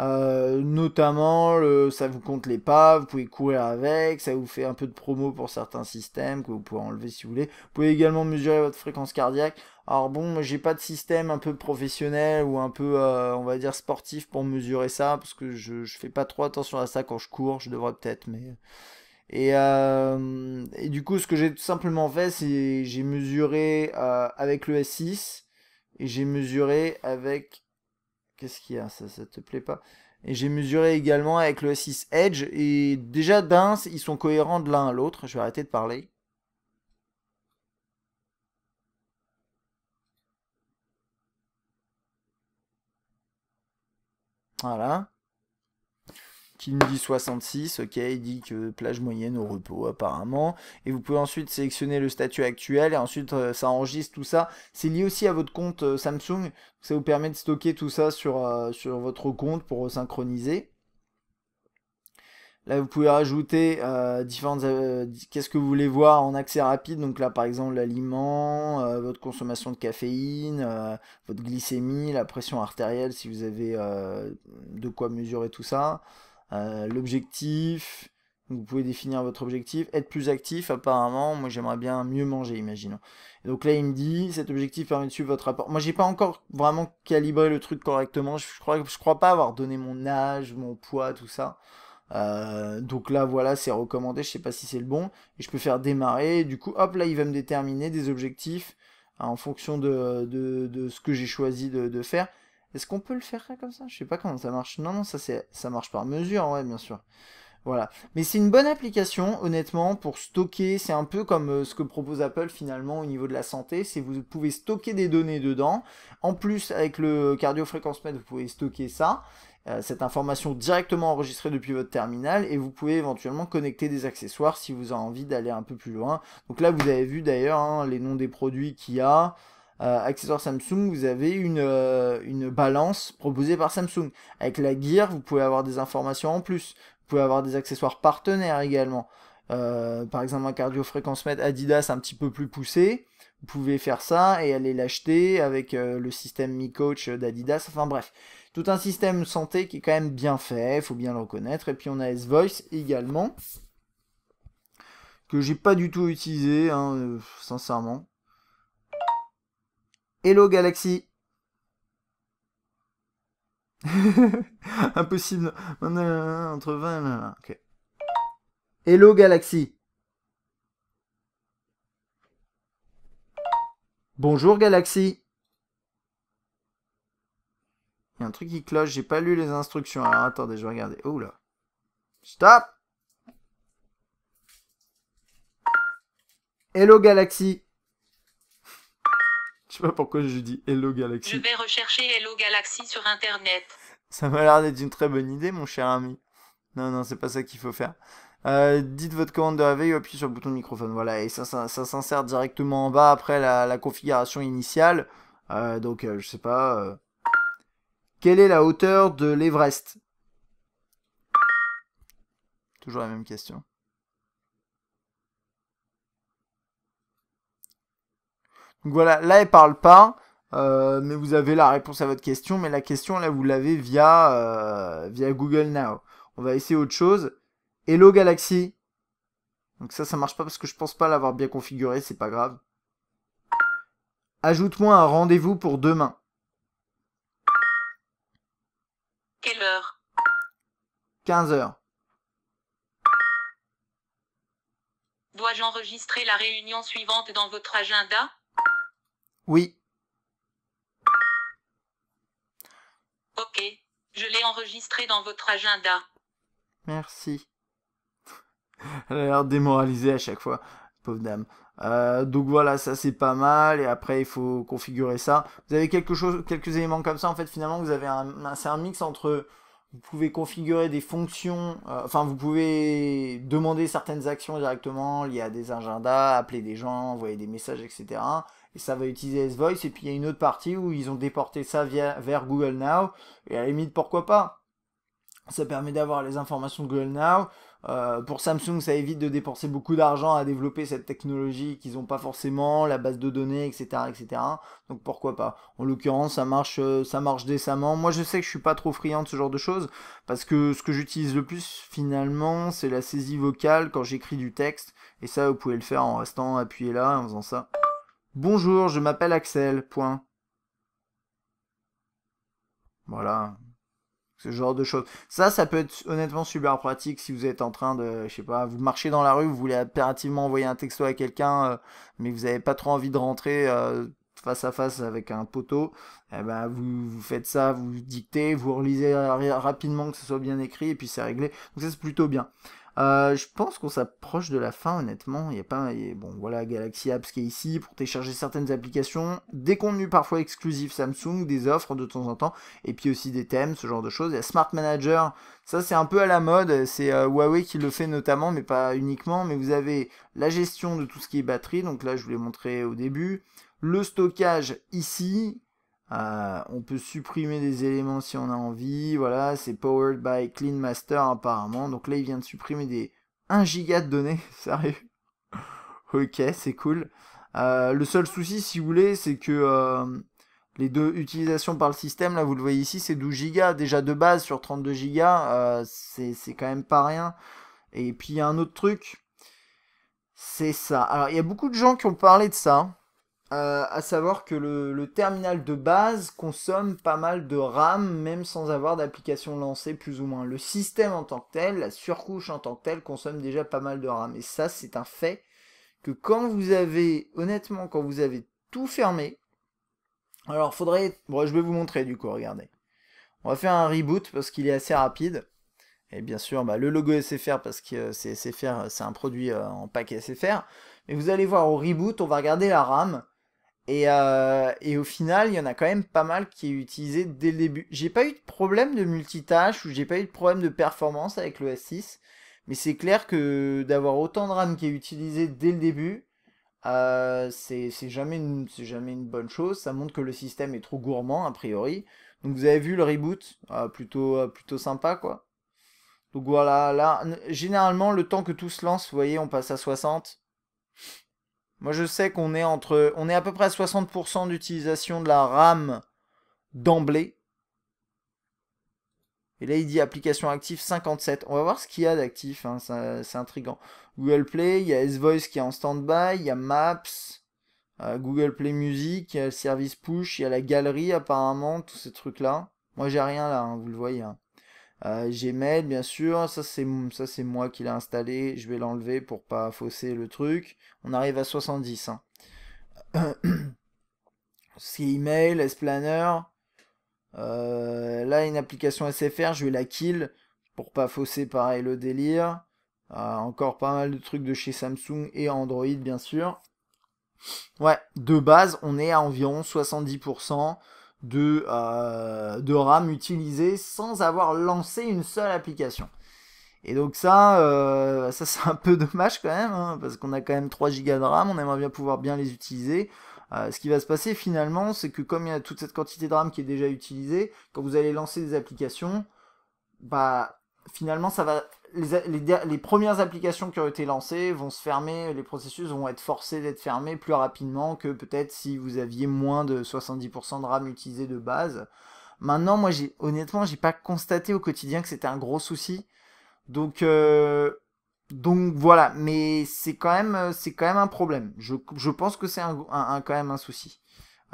Euh, notamment, ça vous compte les pas, vous pouvez courir avec, ça vous fait un peu de promo pour certains systèmes que vous pouvez enlever si vous voulez. Vous pouvez également mesurer votre fréquence cardiaque. Alors bon, j'ai pas de système un peu professionnel ou un peu, euh, on va dire, sportif pour mesurer ça, parce que je, fais pas trop attention à ça quand je cours, je devrais peut-être, mais... Et, euh, et, du coup, ce que j'ai tout simplement fait, c'est j'ai mesuré avec le S6 et j'ai mesuré avec... Qu'est-ce qu'il y a ça, ça te plaît pas Et j'ai mesuré également avec le 6 Edge. Et déjà d'un, ils sont cohérents de l'un à l'autre. Je vais arrêter de parler. Voilà. Il me dit 66, ok, il dit que plage moyenne au repos apparemment. Et vous pouvez ensuite sélectionner le statut actuel et ensuite euh, ça enregistre tout ça. C'est lié aussi à votre compte euh, Samsung, ça vous permet de stocker tout ça sur, euh, sur votre compte pour synchroniser. Là, vous pouvez rajouter différentes. Qu'est-ce que vous voulez voir en accès rapide Donc là, par exemple, l'aliment, votre consommation de caféine, votre glycémie, la pression artérielle, si vous avez de quoi mesurer tout ça. Euh, l'objectif, vous pouvez définir votre objectif, être plus actif apparemment, moi j'aimerais bien mieux manger, imaginons. donc là il me dit, cet objectif permet de suivre votre rapport. Moi j'ai pas encore vraiment calibré le truc correctement, je, crois, je crois pas avoir donné mon âge, mon poids, tout ça. Euh, donc là voilà c'est recommandé, je sais pas si c'est le bon, et je peux faire démarrer, du coup hop là il va me déterminer des objectifs hein, en fonction de, ce que j'ai choisi de faire. Est-ce qu'on peut le faire comme ça Je sais pas comment ça marche. Non, non, ça, ça marche par mesure, ouais, bien sûr. Voilà. Mais c'est une bonne application, honnêtement, pour stocker. C'est un peu comme euh, ce que propose Apple finalement au niveau de la santé. C'est vous pouvez stocker des données dedans. En plus, avec le cardiofréquencemètre, vous pouvez stocker ça, euh, cette information directement enregistrée depuis votre terminal. Et vous pouvez éventuellement connecter des accessoires si vous avez envie d'aller un peu plus loin. Donc là, vous avez vu d'ailleurs hein, les noms des produits qu'il y a. Euh, accessoires Samsung, vous avez euh, une, balance proposée par Samsung. Avec la Gear, vous pouvez avoir des informations en plus. Vous pouvez avoir des accessoires partenaires également. Euh, par exemple, un cardiofréquencemètre Adidas un petit peu plus poussé. Vous pouvez faire ça et aller l'acheter avec le système Mi Coach d'Adidas. Enfin bref, tout un système santé qui est quand même bien fait, il faut bien le reconnaître. Et puis on a S-Voice également, que j'ai pas du tout utilisé, hein, sincèrement. Hello Galaxy Impossible. Euh, entre 20 okay. Hello Galaxy. Bonjour Galaxy. Il y a un truc qui cloche, j'ai pas lu les instructions. attendez, je vais regarder. Oula. Oh, là. Stop. Hello Galaxy. Je sais pas pourquoi je dis Hello Galaxy. Je vais rechercher Hello Galaxy sur internet. Ça m'a l'air d'être une très bonne idée, mon cher ami. Non, non, c'est pas ça qu'il faut faire. Euh, dites votre commande de réveil ou appuyez sur le bouton de microphone. Voilà, et ça, ça, s'insère directement en bas après la, configuration initiale. Euh, donc, euh, je sais pas. Quelle est la hauteur de l'Everest Toujours la même question. Donc voilà, là elle parle pas, euh, mais vous avez la réponse à votre question, mais la question là vous l'avez via, euh, via Google Now. On va essayer autre chose. Hello Galaxy. Donc ça, ça marche pas parce que je pense pas l'avoir bien configuré, c'est pas grave. Ajoute-moi un rendez-vous pour demain. Quelle heure 15 heures. Dois-je enregistrer la réunion suivante dans votre agenda oui. Ok, je l'ai enregistré dans votre agenda. Merci. Elle a l'air démoralisée à chaque fois, pauvre dame. Euh, donc voilà, ça c'est pas mal. Et après, il faut configurer ça. Vous avez quelque chose, quelques éléments comme ça. En fait, finalement, vous avez un, c'est un mix entre vous pouvez configurer des fonctions, euh, enfin vous pouvez demander certaines actions directement liées à des agendas, appeler des gens, envoyer des messages, etc et ça va utiliser S-Voice, et puis il y a une autre partie où ils ont déporté ça via, vers Google Now, et à la limite, pourquoi pas Ça permet d'avoir les informations de Google Now. Euh, pour Samsung, ça évite de dépenser beaucoup d'argent à développer cette technologie qu'ils n'ont pas forcément, la base de données, etc., etc. Donc pourquoi pas En l'occurrence, ça marche, euh, ça marche décemment. Moi, je sais que je suis pas trop friand de ce genre de choses parce que ce que j'utilise le plus finalement, c'est la saisie vocale quand j'écris du texte. Et ça, vous pouvez le faire en restant appuyé là, en faisant ça. Bonjour, je m'appelle Axel. Point. Voilà. Ce genre de choses. Ça, ça peut être honnêtement super pratique si vous êtes en train de, je sais pas, vous marchez dans la rue, vous voulez impérativement envoyer un texto à quelqu'un, euh, mais vous n'avez pas trop envie de rentrer euh, face à face avec un poteau. Eh ben, vous, vous, faites ça, vous dictez, vous relisez rapidement que ce soit bien écrit, et puis c'est réglé. Donc ça, c'est plutôt bien. Euh, je pense qu'on s'approche de la fin, honnêtement. Il y a pas, bon, voilà, Galaxy Apps qui est ici pour télécharger certaines applications, des contenus parfois exclusifs Samsung, des offres de temps en temps, et puis aussi des thèmes, ce genre de choses. Il y a Smart Manager, ça c'est un peu à la mode, c'est euh, Huawei qui le fait notamment, mais pas uniquement. Mais vous avez la gestion de tout ce qui est batterie, donc là je vous l'ai montré au début. Le stockage ici, euh, on peut supprimer des éléments si on a envie. Voilà, c'est powered by Clean Master apparemment. Donc là, il vient de supprimer des 1 giga de données. Sérieux Ok, c'est cool. Euh, le seul souci, si vous voulez, c'est que euh, les deux utilisations par le système, là, vous le voyez ici, c'est 12 gigas. Déjà de base sur 32 gigas, c'est quand même pas rien. Et puis, il y a un autre truc. C'est ça. Alors, il y a beaucoup de gens qui ont parlé de ça à savoir que le, terminal de base consomme pas mal de RAM, même sans avoir d'application lancée plus ou moins. Le système en tant que tel, la surcouche en tant que tel, consomme déjà pas mal de RAM. Et ça, c'est un fait que quand vous avez, honnêtement, quand vous avez tout fermé, alors faudrait... Bon, je vais vous montrer du coup, regardez. On va faire un reboot parce qu'il est assez rapide. Et bien sûr, bah, le logo SFR, parce que euh, c'est SFR, euh, c'est un produit euh, en pack SFR. Mais vous allez voir au reboot, on va regarder la RAM. Euh, et, au final, il y en a quand même pas mal qui est utilisé dès le début. J'ai pas eu de problème de multitâche ou j'ai pas eu de problème de performance avec le S6. Mais c'est clair que d'avoir autant de RAM qui est utilisé dès le début, euh, c'est jamais, une, bonne chose. Ça montre que le système est trop gourmand, a priori. Donc vous avez vu le reboot, euh, plutôt, plutôt sympa quoi. Donc voilà, là, généralement le temps que tout se lance, vous voyez, on passe à 60. Moi, je sais qu'on est entre, on est à peu près à 60% d'utilisation de la RAM d'emblée. Et là, il dit application active 57. On va voir ce qu'il y a d'actif, hein, c'est intriguant. Google Play, il y a S-Voice qui est en stand-by, il y a Maps, euh, Google Play Music, il y a le service push, il y a la galerie apparemment, tous ces trucs-là. Moi, j'ai rien là, hein, vous le voyez. Hein. Euh, Gmail, bien sûr, ça c'est ça c'est moi qui l'ai installé, je vais l'enlever pour pas fausser le truc. On arrive à 70. Hein. email, S-Planner. Euh, là, une application SFR, je vais la kill pour pas fausser pareil le délire. Euh, encore pas mal de trucs de chez Samsung et Android, bien sûr. Ouais, de base, on est à environ 70% de, euh, de RAM utilisé sans avoir lancé une seule application. Et donc ça, euh, ça c'est un peu dommage quand même, hein, parce qu'on a quand même 3 Go de RAM, on aimerait bien pouvoir bien les utiliser. Euh, ce qui va se passer finalement, c'est que comme il y a toute cette quantité de RAM qui est déjà utilisée, quand vous allez lancer des applications, bah finalement ça va les, premières applications qui ont été lancées vont se fermer, les processus vont être forcés d'être fermés plus rapidement que peut-être si vous aviez moins de 70% de RAM utilisé de base. Maintenant, moi, j'ai honnêtement, j'ai pas constaté au quotidien que c'était un gros souci. Donc, euh, voilà, mais c'est quand même, euh, c'est quand même un problème. Je, pense que c'est quand même un souci.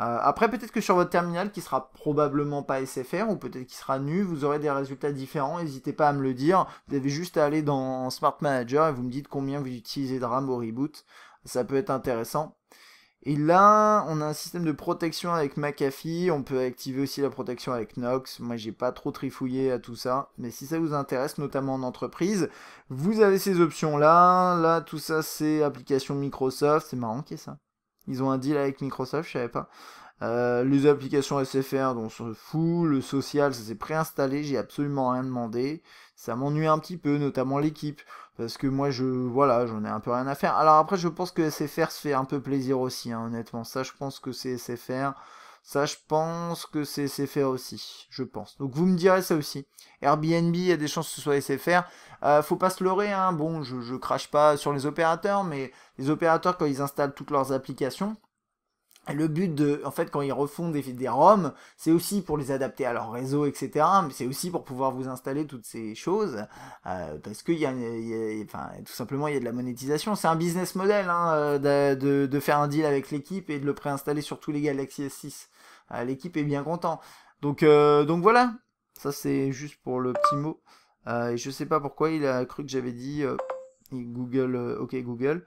Euh, après, peut-être que sur votre terminal qui sera probablement pas SFR ou peut-être qui sera nu, vous aurez des résultats différents. N'hésitez pas à me le dire. Vous avez juste à aller dans Smart Manager et vous me dites combien vous utilisez de RAM au reboot. Ça peut être intéressant. Et là, on a un système de protection avec McAfee. On peut activer aussi la protection avec Nox. Moi, j'ai pas trop trifouillé à tout ça. Mais si ça vous intéresse, notamment en entreprise, vous avez ces options-là. Là, tout ça, c'est application Microsoft. C'est marrant, qu'est ça ils ont un deal avec Microsoft, je savais pas. Euh, les applications SFR, dont on se fout. Le social, ça s'est préinstallé. J'ai absolument rien demandé. Ça m'ennuie un petit peu, notamment l'équipe. Parce que moi, je, voilà, j'en ai un peu rien à faire. Alors après, je pense que SFR se fait un peu plaisir aussi, hein, honnêtement. Ça, je pense que c'est SFR. Ça, je pense que c'est SFR aussi, je pense. Donc vous me direz ça aussi. Airbnb, il y a des chances que ce soit SFR. Euh, faut pas se leurrer, hein. bon, je, je crache pas sur les opérateurs, mais les opérateurs, quand ils installent toutes leurs applications, le but de, en fait, quand ils refont des, des ROM, c'est aussi pour les adapter à leur réseau, etc. Mais c'est aussi pour pouvoir vous installer toutes ces choses, euh, parce que, y, a, tout simplement, il y a de la monétisation. C'est un business model hein, euh, de, faire un deal avec l'équipe et de le préinstaller sur tous les Galaxy S6. Euh, l'équipe est bien content. Donc, donc voilà. Ça, c'est juste pour le petit mot. et je sais pas pourquoi il a cru que j'avais dit Google, ok Google.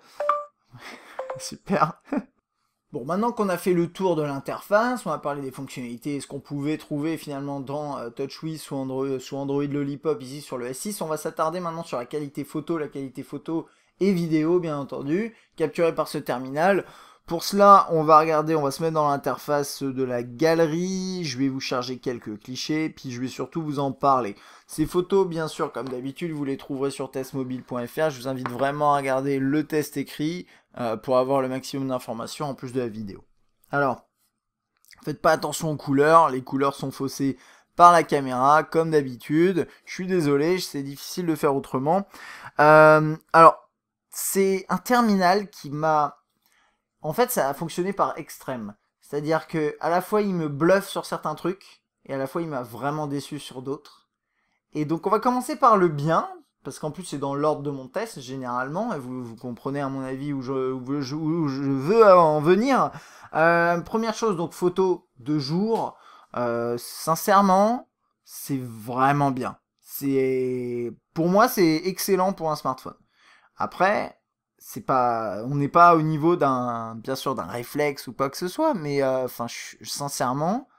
Super. Bon, maintenant qu'on a fait le tour de l'interface, on a parlé des fonctionnalités, ce qu'on pouvait trouver finalement dans euh, TouchWiz ou Android, sous Android Lollipop ici sur le S6, on va s'attarder maintenant sur la qualité photo, la qualité photo et vidéo bien entendu, capturée par ce terminal. Pour cela, on va regarder, on va se mettre dans l'interface de la galerie, je vais vous charger quelques clichés, puis je vais surtout vous en parler. Ces photos, bien sûr, comme d'habitude, vous les trouverez sur testmobile.fr. Je vous invite vraiment à regarder le test écrit euh, pour avoir le maximum d'informations en plus de la vidéo. Alors, faites pas attention aux couleurs, les couleurs sont faussées par la caméra, comme d'habitude. Je suis désolé, c'est difficile de faire autrement. Euh, alors, c'est un terminal qui m'a en fait, ça a fonctionné par extrême. C'est-à-dire que à la fois il me bluffe sur certains trucs et à la fois il m'a vraiment déçu sur d'autres. Et donc on va commencer par le bien parce qu'en plus c'est dans l'ordre de mon test généralement et vous, comprenez à mon avis où je, veux en venir. Euh, première chose donc photo de jour. Euh, sincèrement, c'est vraiment bien. C'est pour moi c'est excellent pour un smartphone. Après, c'est pas on n'est pas au niveau d'un bien sûr d'un réflexe ou quoi que ce soit mais euh, enfin sincèrement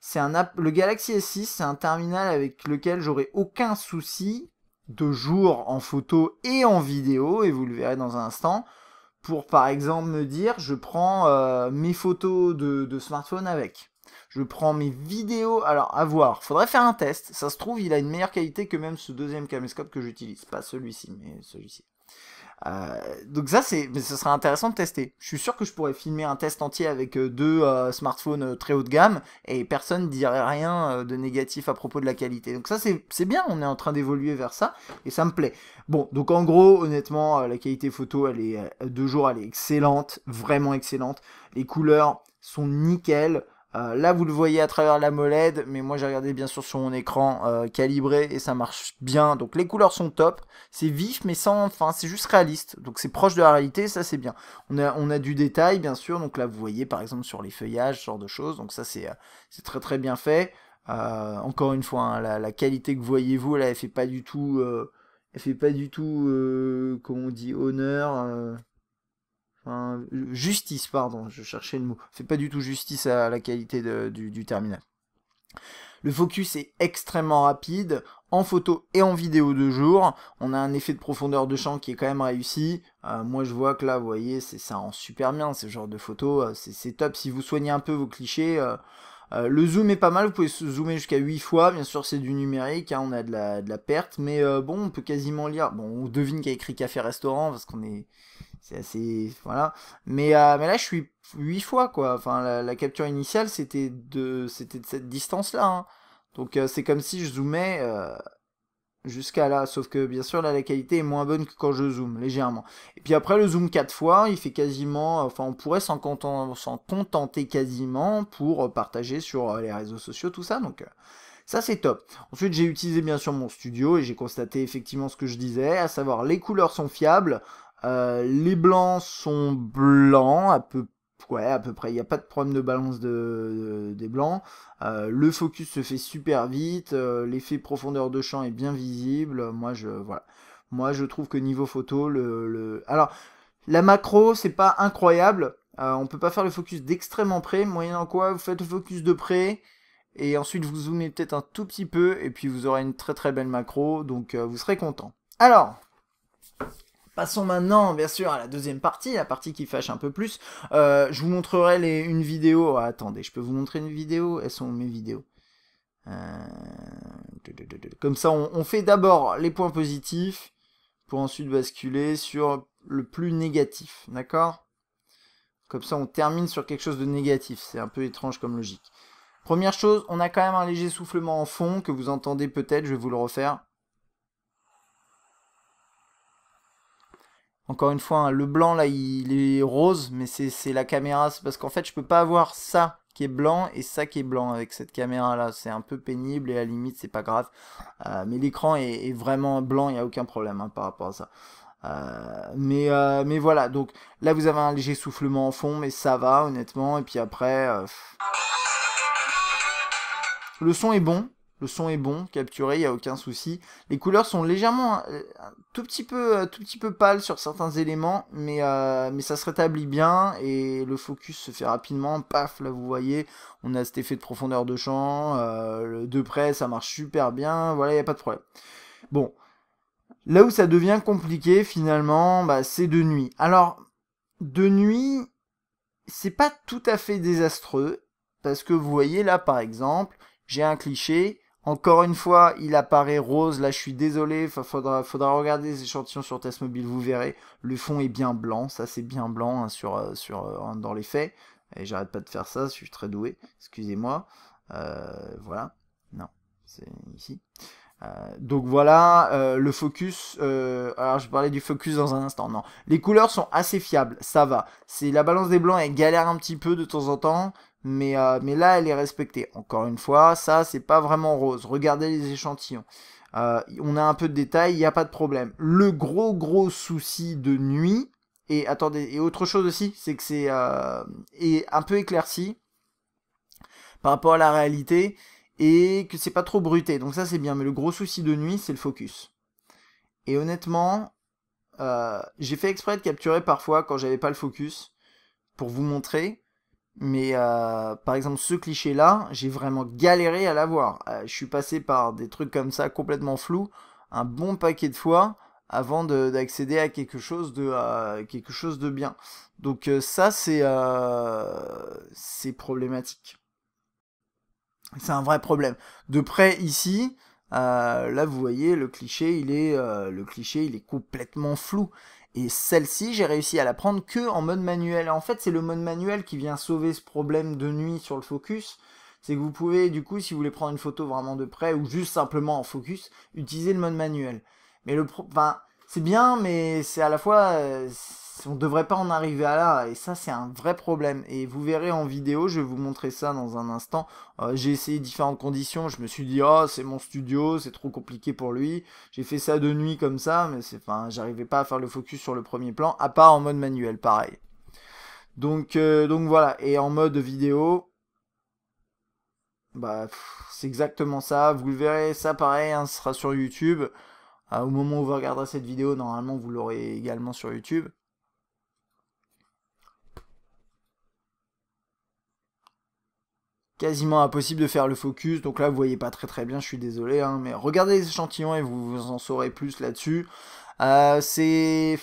c'est un le Galaxy S6 c'est un terminal avec lequel j'aurai aucun souci de jour en photo et en vidéo et vous le verrez dans un instant pour par exemple me dire je prends euh, mes photos de, de, smartphone avec je prends mes vidéos alors à voir faudrait faire un test ça se trouve il a une meilleure qualité que même ce deuxième caméscope que j'utilise pas celui-ci mais celui-ci euh, donc ça c'est, mais ce sera intéressant de tester. Je suis sûr que je pourrais filmer un test entier avec euh, deux euh, smartphones très haut de gamme et personne dirait rien de négatif à propos de la qualité. Donc ça c'est bien, on est en train d'évoluer vers ça et ça me plaît. Bon, donc en gros honnêtement la qualité photo elle est de jours elle est excellente, vraiment excellente. Les couleurs sont nickel. Euh, là, vous le voyez à travers la molette, mais moi j'ai regardé bien sûr sur mon écran euh, calibré et ça marche bien. Donc les couleurs sont top, c'est vif mais sans, enfin c'est juste réaliste. Donc c'est proche de la réalité, ça c'est bien. On a, on a du détail bien sûr, donc là vous voyez par exemple sur les feuillages, ce genre de choses. Donc ça c'est euh, très très bien fait. encore une fois, hein, la, qualité que voyez-vous là, elle fait pas du tout, elle fait pas du tout, comment on dit, honneur justice, pardon, je cherchais le mot. Fait pas du tout justice à la qualité de, du, terminal. Le focus est extrêmement rapide en photo et en vidéo de jour. On a un effet de profondeur de champ qui est quand même réussi. Euh, moi, je vois que là, vous voyez, c'est ça en super bien ce genre de photo. Euh, c'est top si vous soignez un peu vos clichés. Euh, le zoom est pas mal, vous pouvez zoomer jusqu'à 8 fois, bien sûr c'est du numérique, hein, on a de la, perte, mais bon on peut quasiment lire, bon on devine qu'il a écrit café-restaurant parce qu'on est, c'est assez voilà mais euh, mais là je suis 8 fois quoi enfin la, capture initiale c'était de c'était de cette distance là hein. donc euh, c'est comme si je zoomais euh, jusqu'à là sauf que bien sûr là la qualité est moins bonne que quand je zoome légèrement et puis après le zoom quatre fois il fait quasiment enfin on pourrait s'en contenter quasiment pour partager sur les réseaux sociaux tout ça donc ça c'est top. Ensuite j'ai utilisé bien sûr mon studio et j'ai constaté effectivement ce que je disais, à savoir les couleurs sont fiables, euh, les blancs sont blancs, à peu, près. Il n'y a pas de problème de balance de, des blancs. Euh, le focus se fait super vite. Euh, l'effet profondeur de champ est bien visible. Moi, je, Moi, je trouve que niveau photo, le, alors la macro, c'est pas incroyable. on ne peut pas faire le focus d'extrêmement près, moyennant quoi vous faites le focus de près et ensuite vous zoomez peut-être un tout petit peu et puis vous aurez une très très belle macro, donc vous serez content. Alors, Passons maintenant, bien sûr, à la deuxième partie, la partie qui fâche un peu plus. Euh, je vous montrerai une vidéo. Ah, attendez, je peux vous montrer une vidéo Elles sont mes vidéos. Euh, comme ça, on, on fait d'abord les points positifs pour ensuite basculer sur le plus négatif, d'accord Comme ça, on termine sur quelque chose de négatif. C'est un peu étrange comme logique. Première chose, on a quand même un léger soufflement en fond que vous entendez peut-être, je vais vous le refaire. Encore une fois, hein, le blanc là, il, est rose, mais c'est la caméra. C'est parce qu'en fait, je peux pas avoir ça qui est blanc et ça qui est blanc avec cette caméra là. C'est un peu pénible et à la limite, c'est pas grave. Euh, mais l'écran est, vraiment blanc, il n'y a aucun problème hein, par rapport à ça. Euh, mais, euh, mais voilà, donc là vous avez un léger soufflement en fond, mais ça va honnêtement. Et puis après, le son est bon, le son est bon, capturé, il n'y a aucun souci. Les couleurs sont légèrement, euh, un, tout petit peu, euh, tout petit peu pâles sur certains éléments, euh, mais, ça se rétablit bien et le focus se fait rapidement. Paf, là vous voyez, on a cet effet de profondeur de champ, de près ça marche super bien, voilà, il n'y a pas de problème. Bon, là où ça devient compliqué finalement, bah, c'est de nuit. Alors, de nuit, c'est pas tout à fait désastreux, parce que vous voyez là par exemple, j'ai un cliché, encore une fois, il apparaît rose. Là, je suis désolé. Faudra, regarder les échantillons sur test mobile, vous verrez. Le fond est bien blanc. Ça, c'est bien blanc hein, euh, euh, dans les faits. Et j'arrête pas de faire ça. Je suis très doué. Excusez-moi. Euh, voilà. Non, c'est ici. donc voilà, le focus, alors je parlais du focus dans un instant, non. Les couleurs sont assez fiables, ça va. C'est La balance des blancs, elle galère un petit peu de temps en temps, euh, mais, là, elle est respectée. Encore une fois, ça, c'est pas vraiment rose. Regardez les échantillons. Euh, on a un peu de détails, il n'y a pas de problème. Le gros, gros souci de nuit, et attendez, et autre chose aussi, c'est que c'est euh, un peu éclairci par rapport à la réalité, et que c'est pas trop bruté. Donc ça, c'est bien. Mais le gros souci de nuit, c'est le focus. Et honnêtement, j'ai fait exprès de capturer parfois quand j'avais pas le focus pour vous montrer. Mais euh, par exemple, ce cliché-là, j'ai vraiment galéré à l'avoir. Euh, je suis passé par des trucs comme ça complètement flous un bon paquet de fois avant d'accéder à quelque chose de euh, bien. Donc ça c'est c'est problématique. C'est un vrai problème. De près ici, là vous voyez le cliché, le cliché, il est complètement flou. Et celle-ci, j'ai réussi à la prendre que en mode manuel. en fait, c'est le mode manuel qui vient sauver ce problème de nuit sur le focus. C'est que vous pouvez, du coup, si vous voulez prendre une photo vraiment de près ou juste simplement en focus, utiliser le mode manuel. Mais le, enfin, c'est bien, mais c'est à la fois, euh, on ne devrait pas en arriver à là, et ça c'est un vrai problème. Et vous verrez en vidéo, je vais vous montrer ça dans un instant. Euh, j'ai essayé différentes conditions, je me suis dit, oh c'est mon studio, c'est trop compliqué pour lui. J'ai fait ça de nuit comme ça, mais c'est, enfin, j'arrivais pas à faire le focus sur le premier plan, à part en mode manuel, pareil. Donc, euh, donc voilà, et en mode vidéo, bah c'est exactement ça. Vous le verrez, ça pareil, hein, ce sera sur YouTube. Euh, au moment où vous regarderez cette vidéo, normalement vous l'aurez également sur YouTube. quasiment impossible de faire le focus. Donc là, vous voyez pas très très bien, je suis désolé. Hein, mais regardez les échantillons et vous, vous en saurez plus là-dessus. Euh, c'est...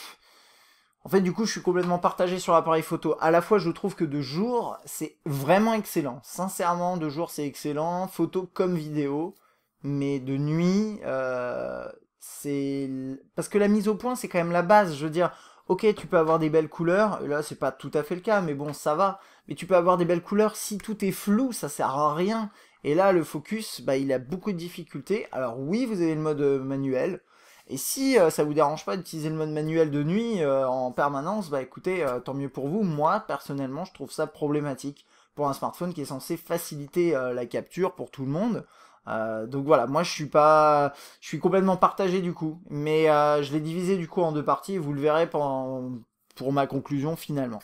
En fait, du coup, je suis complètement partagé sur l'appareil photo. À la fois, je trouve que de jour, c'est vraiment excellent. Sincèrement, de jour, c'est excellent. Photo comme vidéo. Mais de nuit, euh, c'est... Parce que la mise au point, c'est quand même la base. Je veux dire, Ok, tu peux avoir des belles couleurs, là c'est pas tout à fait le cas, mais bon, ça va. Mais tu peux avoir des belles couleurs, si tout est flou, ça sert à rien. Et là, le focus, bah, il a beaucoup de difficultés. Alors oui, vous avez le mode euh, manuel. Et si euh, ça vous dérange pas d'utiliser le mode manuel de nuit euh, en permanence, bah écoutez, tant mieux pour vous. Moi, personnellement, je trouve ça problématique pour un smartphone qui est censé faciliter la capture pour tout le monde. Euh, donc voilà, moi je suis pas, je suis complètement partagé du coup, mais euh, je l'ai divisé du coup en deux parties. Vous le verrez pour ma conclusion finalement.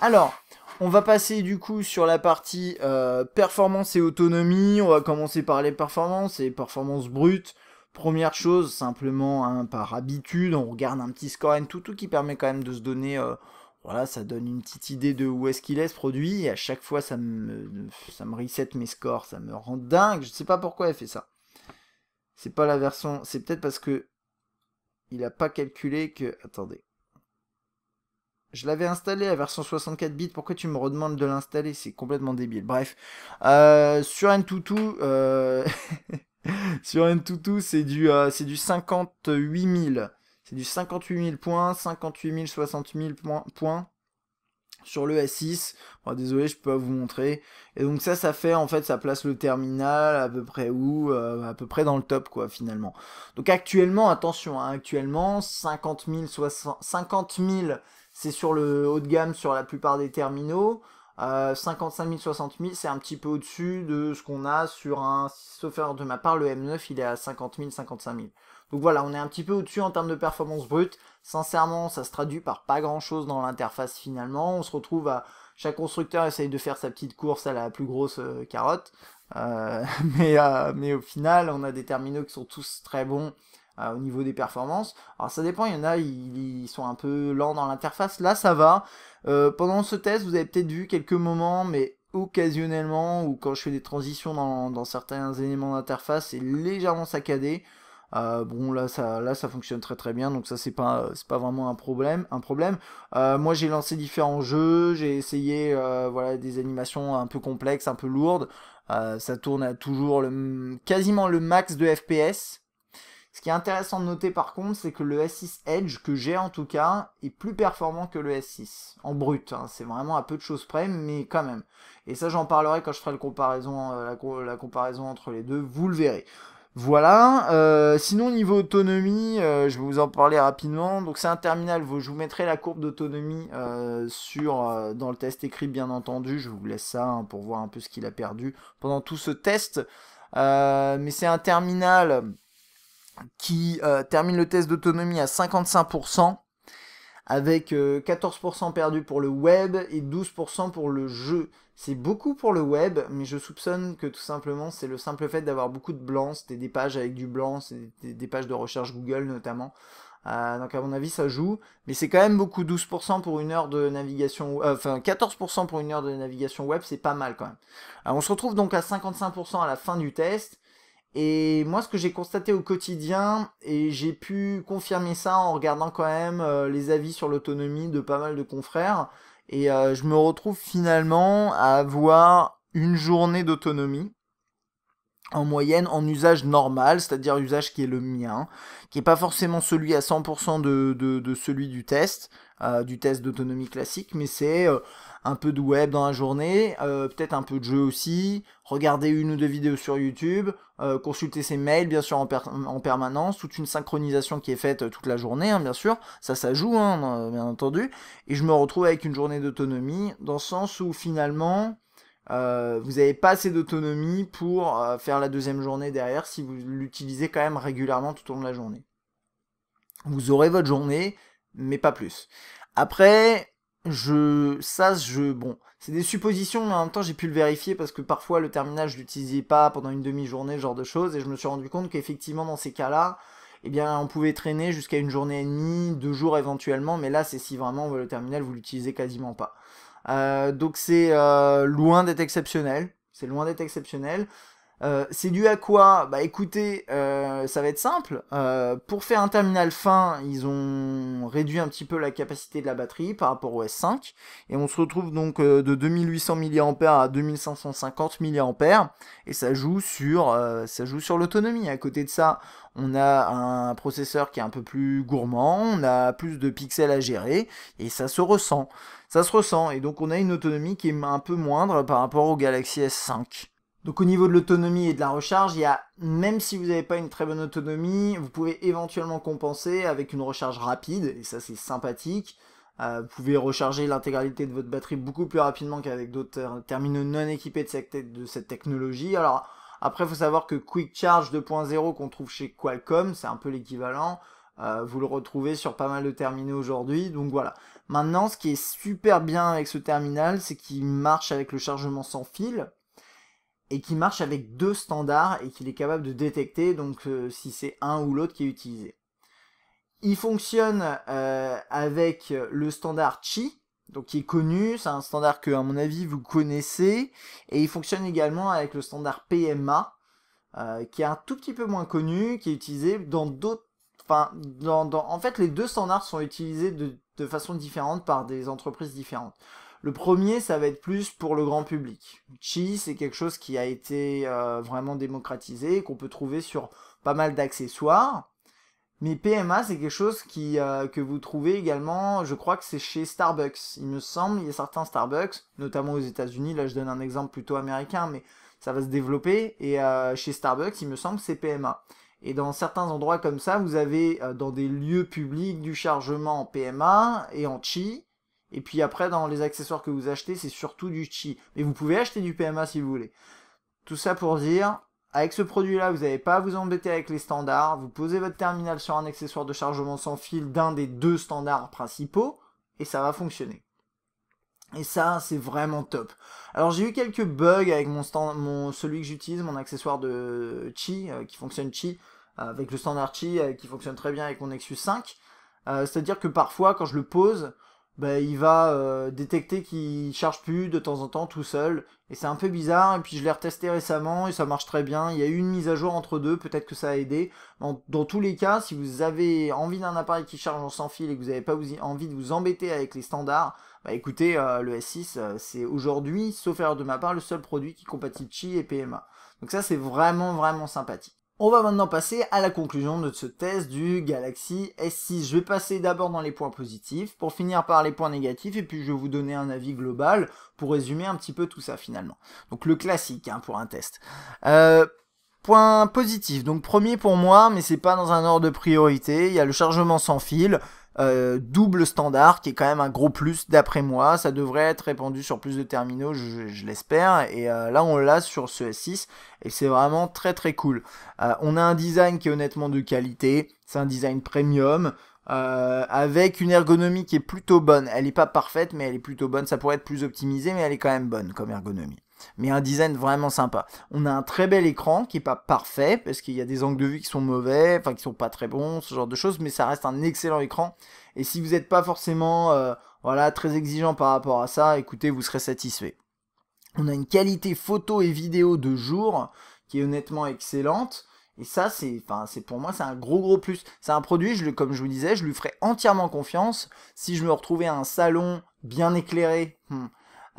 Alors, on va passer du coup sur la partie euh, performance et autonomie. On va commencer par les performances et performances brutes. Première chose, simplement hein, par habitude, on regarde un petit score tout, tout qui permet quand même de se donner voilà, ça donne une petite idée de où est-ce qu'il est ce produit. Et à chaque fois, ça me, ça me reset mes scores, ça me rend dingue. Je ne sais pas pourquoi elle fait ça. C'est pas la version. C'est peut-être parce que il a pas calculé que. Attendez. Je l'avais installé la version 64 bits. Pourquoi tu me redemandes de l'installer C'est complètement débile. Bref, sur Ntutu, euh... sur c'est du, euh, c'est du 58 000. C'est du 58 000 points, 58 000, 60 000 points sur le S6. Bon désolé, je peux pas vous montrer. Et donc ça, ça fait en fait, ça place le terminal à peu près où euh, À peu près dans le top quoi finalement. Donc actuellement, attention, hein, actuellement 50 000, 60, c'est sur le haut de gamme sur la plupart des terminaux. 55 000, 60 000, c'est un petit peu au-dessus de ce qu'on a sur un, sauf de ma part, le M9, il est à 50 000, 55 000. Donc voilà, on est un petit peu au-dessus en termes de performance brute. Sincèrement, ça se traduit par pas grand-chose dans l'interface finalement. On se retrouve à... Chaque constructeur essaye de faire sa petite course à la plus grosse euh, carotte. Euh, euh, mais, au final, on a des terminaux qui sont tous très bons au niveau des performances. Alors ça dépend, il y en a, ils, sont un peu lents dans l'interface. Là, ça va. pendant ce test, vous avez peut-être vu quelques moments, mais occasionnellement, ou quand je fais des transitions dans certains éléments d'interface, c'est légèrement saccadé. Euh, bon là ça, ça fonctionne très très bien, donc ça c'est pas c'est pas vraiment un problème. Un problème. Euh, moi j'ai lancé différents jeux, j'ai essayé euh, voilà des animations un peu complexes, un peu lourdes. ça tourne à toujours quasiment le max de FPS. Ce qui est intéressant de noter par contre, c'est que le S6 Edge, que j'ai en tout cas, est plus performant que le S6, en brut. Hein. C'est vraiment à peu de choses près, mais quand même. Et ça, j'en parlerai quand je ferai le comparaison, la, comparaison entre les deux, vous le verrez. Voilà, euh, sinon niveau autonomie, euh, je vais vous en parler rapidement. Donc c'est un terminal, je vous mettrai la courbe d'autonomie euh, sur dans le test écrit bien entendu. Je vous laisse ça hein, pour voir un peu ce qu'il a perdu pendant tout ce test. mais c'est un terminal qui termine le test d'autonomie à 55% avec 14% perdu pour le web et 12% pour le jeu. C'est beaucoup pour le web, mais je soupçonne que tout simplement c'est le simple fait d'avoir beaucoup de blancs, c'était des pages avec du blanc, c'était des pages de recherche Google notamment. Euh, donc à mon avis ça joue, mais c'est quand même beaucoup 12% pour une heure de navigation, euh, enfin 14% pour une heure de navigation web, c'est pas mal quand même. on se retrouve donc à 55% à la fin du test, et moi ce que j'ai constaté au quotidien, et j'ai pu confirmer ça en regardant quand même euh, les avis sur l'autonomie de pas mal de confrères, et euh, je me retrouve finalement à avoir une journée d'autonomie en moyenne en usage normal, c'est-à-dire usage qui est le mien, qui n'est pas forcément celui à 100% de, celui du test, euh, du test d'autonomie classique, mais c'est euh, un peu de web dans la journée, euh, peut-être un peu de jeu aussi, regarder une ou deux vidéos sur YouTube, euh, consulter ses mails bien sûr en, permanence, toute une synchronisation qui est faite euh, toute la journée hein, bien sûr, ça ça joue hein, bien entendu, et je me retrouve avec une journée d'autonomie dans le sens où finalement vous n'avez pas assez d'autonomie pour faire la deuxième journée derrière si vous l'utilisez quand même régulièrement tout au long de la journée. Vous aurez votre journée, mais pas plus. Après, je ça je bon c'est des suppositions mais en même temps j'ai pu le vérifier parce que parfois le terminal je l'utilisais pas pendant une demi-journée genre de choses et je me suis rendu compte qu'effectivement dans ces cas-là eh bien on pouvait traîner jusqu'à une journée et demie deux jours éventuellement mais là c'est si vraiment le terminal vous l'utilisez quasiment pas euh, donc c'est euh, loin d'être exceptionnel c'est loin d'être exceptionnel euh, c'est dû à quoi Bah écoutez, euh, ça va être simple. Euh, pour faire un terminal fin, ils ont réduit un petit peu la capacité de la batterie par rapport au S5. Et on se retrouve donc de 2800 mAh à 2550 mAh. Et ça joue sur, ça joue sur l'autonomie. À côté de ça, on a un processeur qui est un peu plus gourmand, on a plus de pixels à gérer, et ça se ressent. Ça se ressent, et donc on a une autonomie qui est un peu moindre par rapport au Galaxy S5. Donc au niveau de l'autonomie et de la recharge, il y a, même si vous n'avez pas une très bonne autonomie, vous pouvez éventuellement compenser avec une recharge rapide, et ça c'est sympathique. Euh, vous pouvez recharger l'intégralité de votre batterie beaucoup plus rapidement qu'avec d'autres terminaux non équipés de cette, de cette technologie. Alors après, il faut savoir que Quick Charge 2.0 qu'on trouve chez Qualcomm, c'est un peu l'équivalent. Euh, vous le retrouvez sur pas mal de terminaux aujourd'hui. Donc voilà. Maintenant, ce qui est super bien avec ce terminal, c'est qu'il marche avec le chargement sans fil et qui marche avec deux standards et qu'il est capable de détecter donc euh, si c'est un ou l'autre qui est utilisé. Il fonctionne euh, avec le standard chi, donc qui est connu, c'est un standard que à mon avis vous connaissez, et il fonctionne également avec le standard PMA, euh, qui est un tout petit peu moins connu, qui est utilisé dans d'autres... Enfin, en fait, les deux standards sont utilisés de façon différente par des entreprises différentes. Le premier, ça va être plus pour le grand public. Chi, c'est quelque chose qui a été euh, vraiment démocratisé, qu'on peut trouver sur pas mal d'accessoires. Mais PMA, c'est quelque chose euh, que vous trouvez également, je crois que c'est chez Starbucks. Il me semble, il y a certains Starbucks, notamment aux États-Unis, là je donne un exemple plutôt américain, mais ça va se développer. Et euh, chez Starbucks, il me semble, c'est PMA. Et dans certains endroits comme ça, vous avez dans des lieux publics du chargement en PMA et en Chi, et puis après, dans les accessoires que vous achetez, c'est surtout du chi. Mais vous pouvez acheter du PMA si vous voulez. Tout ça pour dire, avec ce produit-là, vous n'avez pas à vous embêter avec les standards. Vous posez votre terminal sur un accessoire de chargement sans fil d'un des deux standards principaux et ça va fonctionner. Et ça, c'est vraiment top. Alors j'ai eu quelques bugs avec mon, celui que j'utilise, mon accessoire de Chi, euh, qui fonctionne Chi, euh, avec le standard Chi, euh, qui fonctionne très bien avec mon Nexus 5. C'est-à-dire que parfois, quand je le pose, bah, il va euh, détecter qu'il charge plus de temps en temps tout seul. Et c'est un peu bizarre. Et puis je l'ai retesté récemment et ça marche très bien. Il y a eu une mise à jour entre deux, peut-être que ça a aidé. Dans, tous les cas, si vous avez envie d'un appareil qui charge en sans fil et que vous n'avez pas envie de vous embêter avec les standards, bah écoutez, euh, le S6, euh, c'est aujourd'hui, sauf erreur de ma part, le seul produit qui compatible Chi et PMA. Donc ça, c'est vraiment, vraiment sympathique. On va maintenant passer à la conclusion de ce test du Galaxy S6. Je vais passer d'abord dans les points positifs, pour finir par les points négatifs, et puis je vais vous donner un avis global pour résumer un petit peu tout ça finalement. Donc le classique hein, pour un test. Euh, point positif, donc premier pour moi, mais c'est pas dans un ordre de priorité, il y a le chargement sans fil, euh, double standard qui est quand même un gros plus d'après moi. Ça devrait être répandu sur plus de terminaux, je, l'espère. Et euh, là, on l'a sur ce S6 et c'est vraiment très très cool. Euh, on a un design qui est honnêtement de qualité. C'est un design premium. avec une ergonomie qui est plutôt bonne. Elle n'est pas parfaite, mais elle est plutôt bonne. Ça pourrait être plus optimisé, mais elle est quand même bonne comme ergonomie mais un design vraiment sympa. On a un très bel écran qui est pas parfait parce qu'il y a des angles de vue qui sont mauvais, enfin qui sont pas très bons, ce genre de choses, mais ça reste un excellent écran. Et si vous n'êtes pas forcément euh, voilà très exigeant par rapport à ça, écoutez, vous serez satisfait. On a une qualité photo et vidéo de jour qui est honnêtement excellente. Et ça, c'est, enfin, c'est pour moi, c'est un gros gros plus. C'est un produit, je, comme je vous disais, je lui ferais entièrement confiance. Si je me retrouvais à un salon bien éclairé, hmm,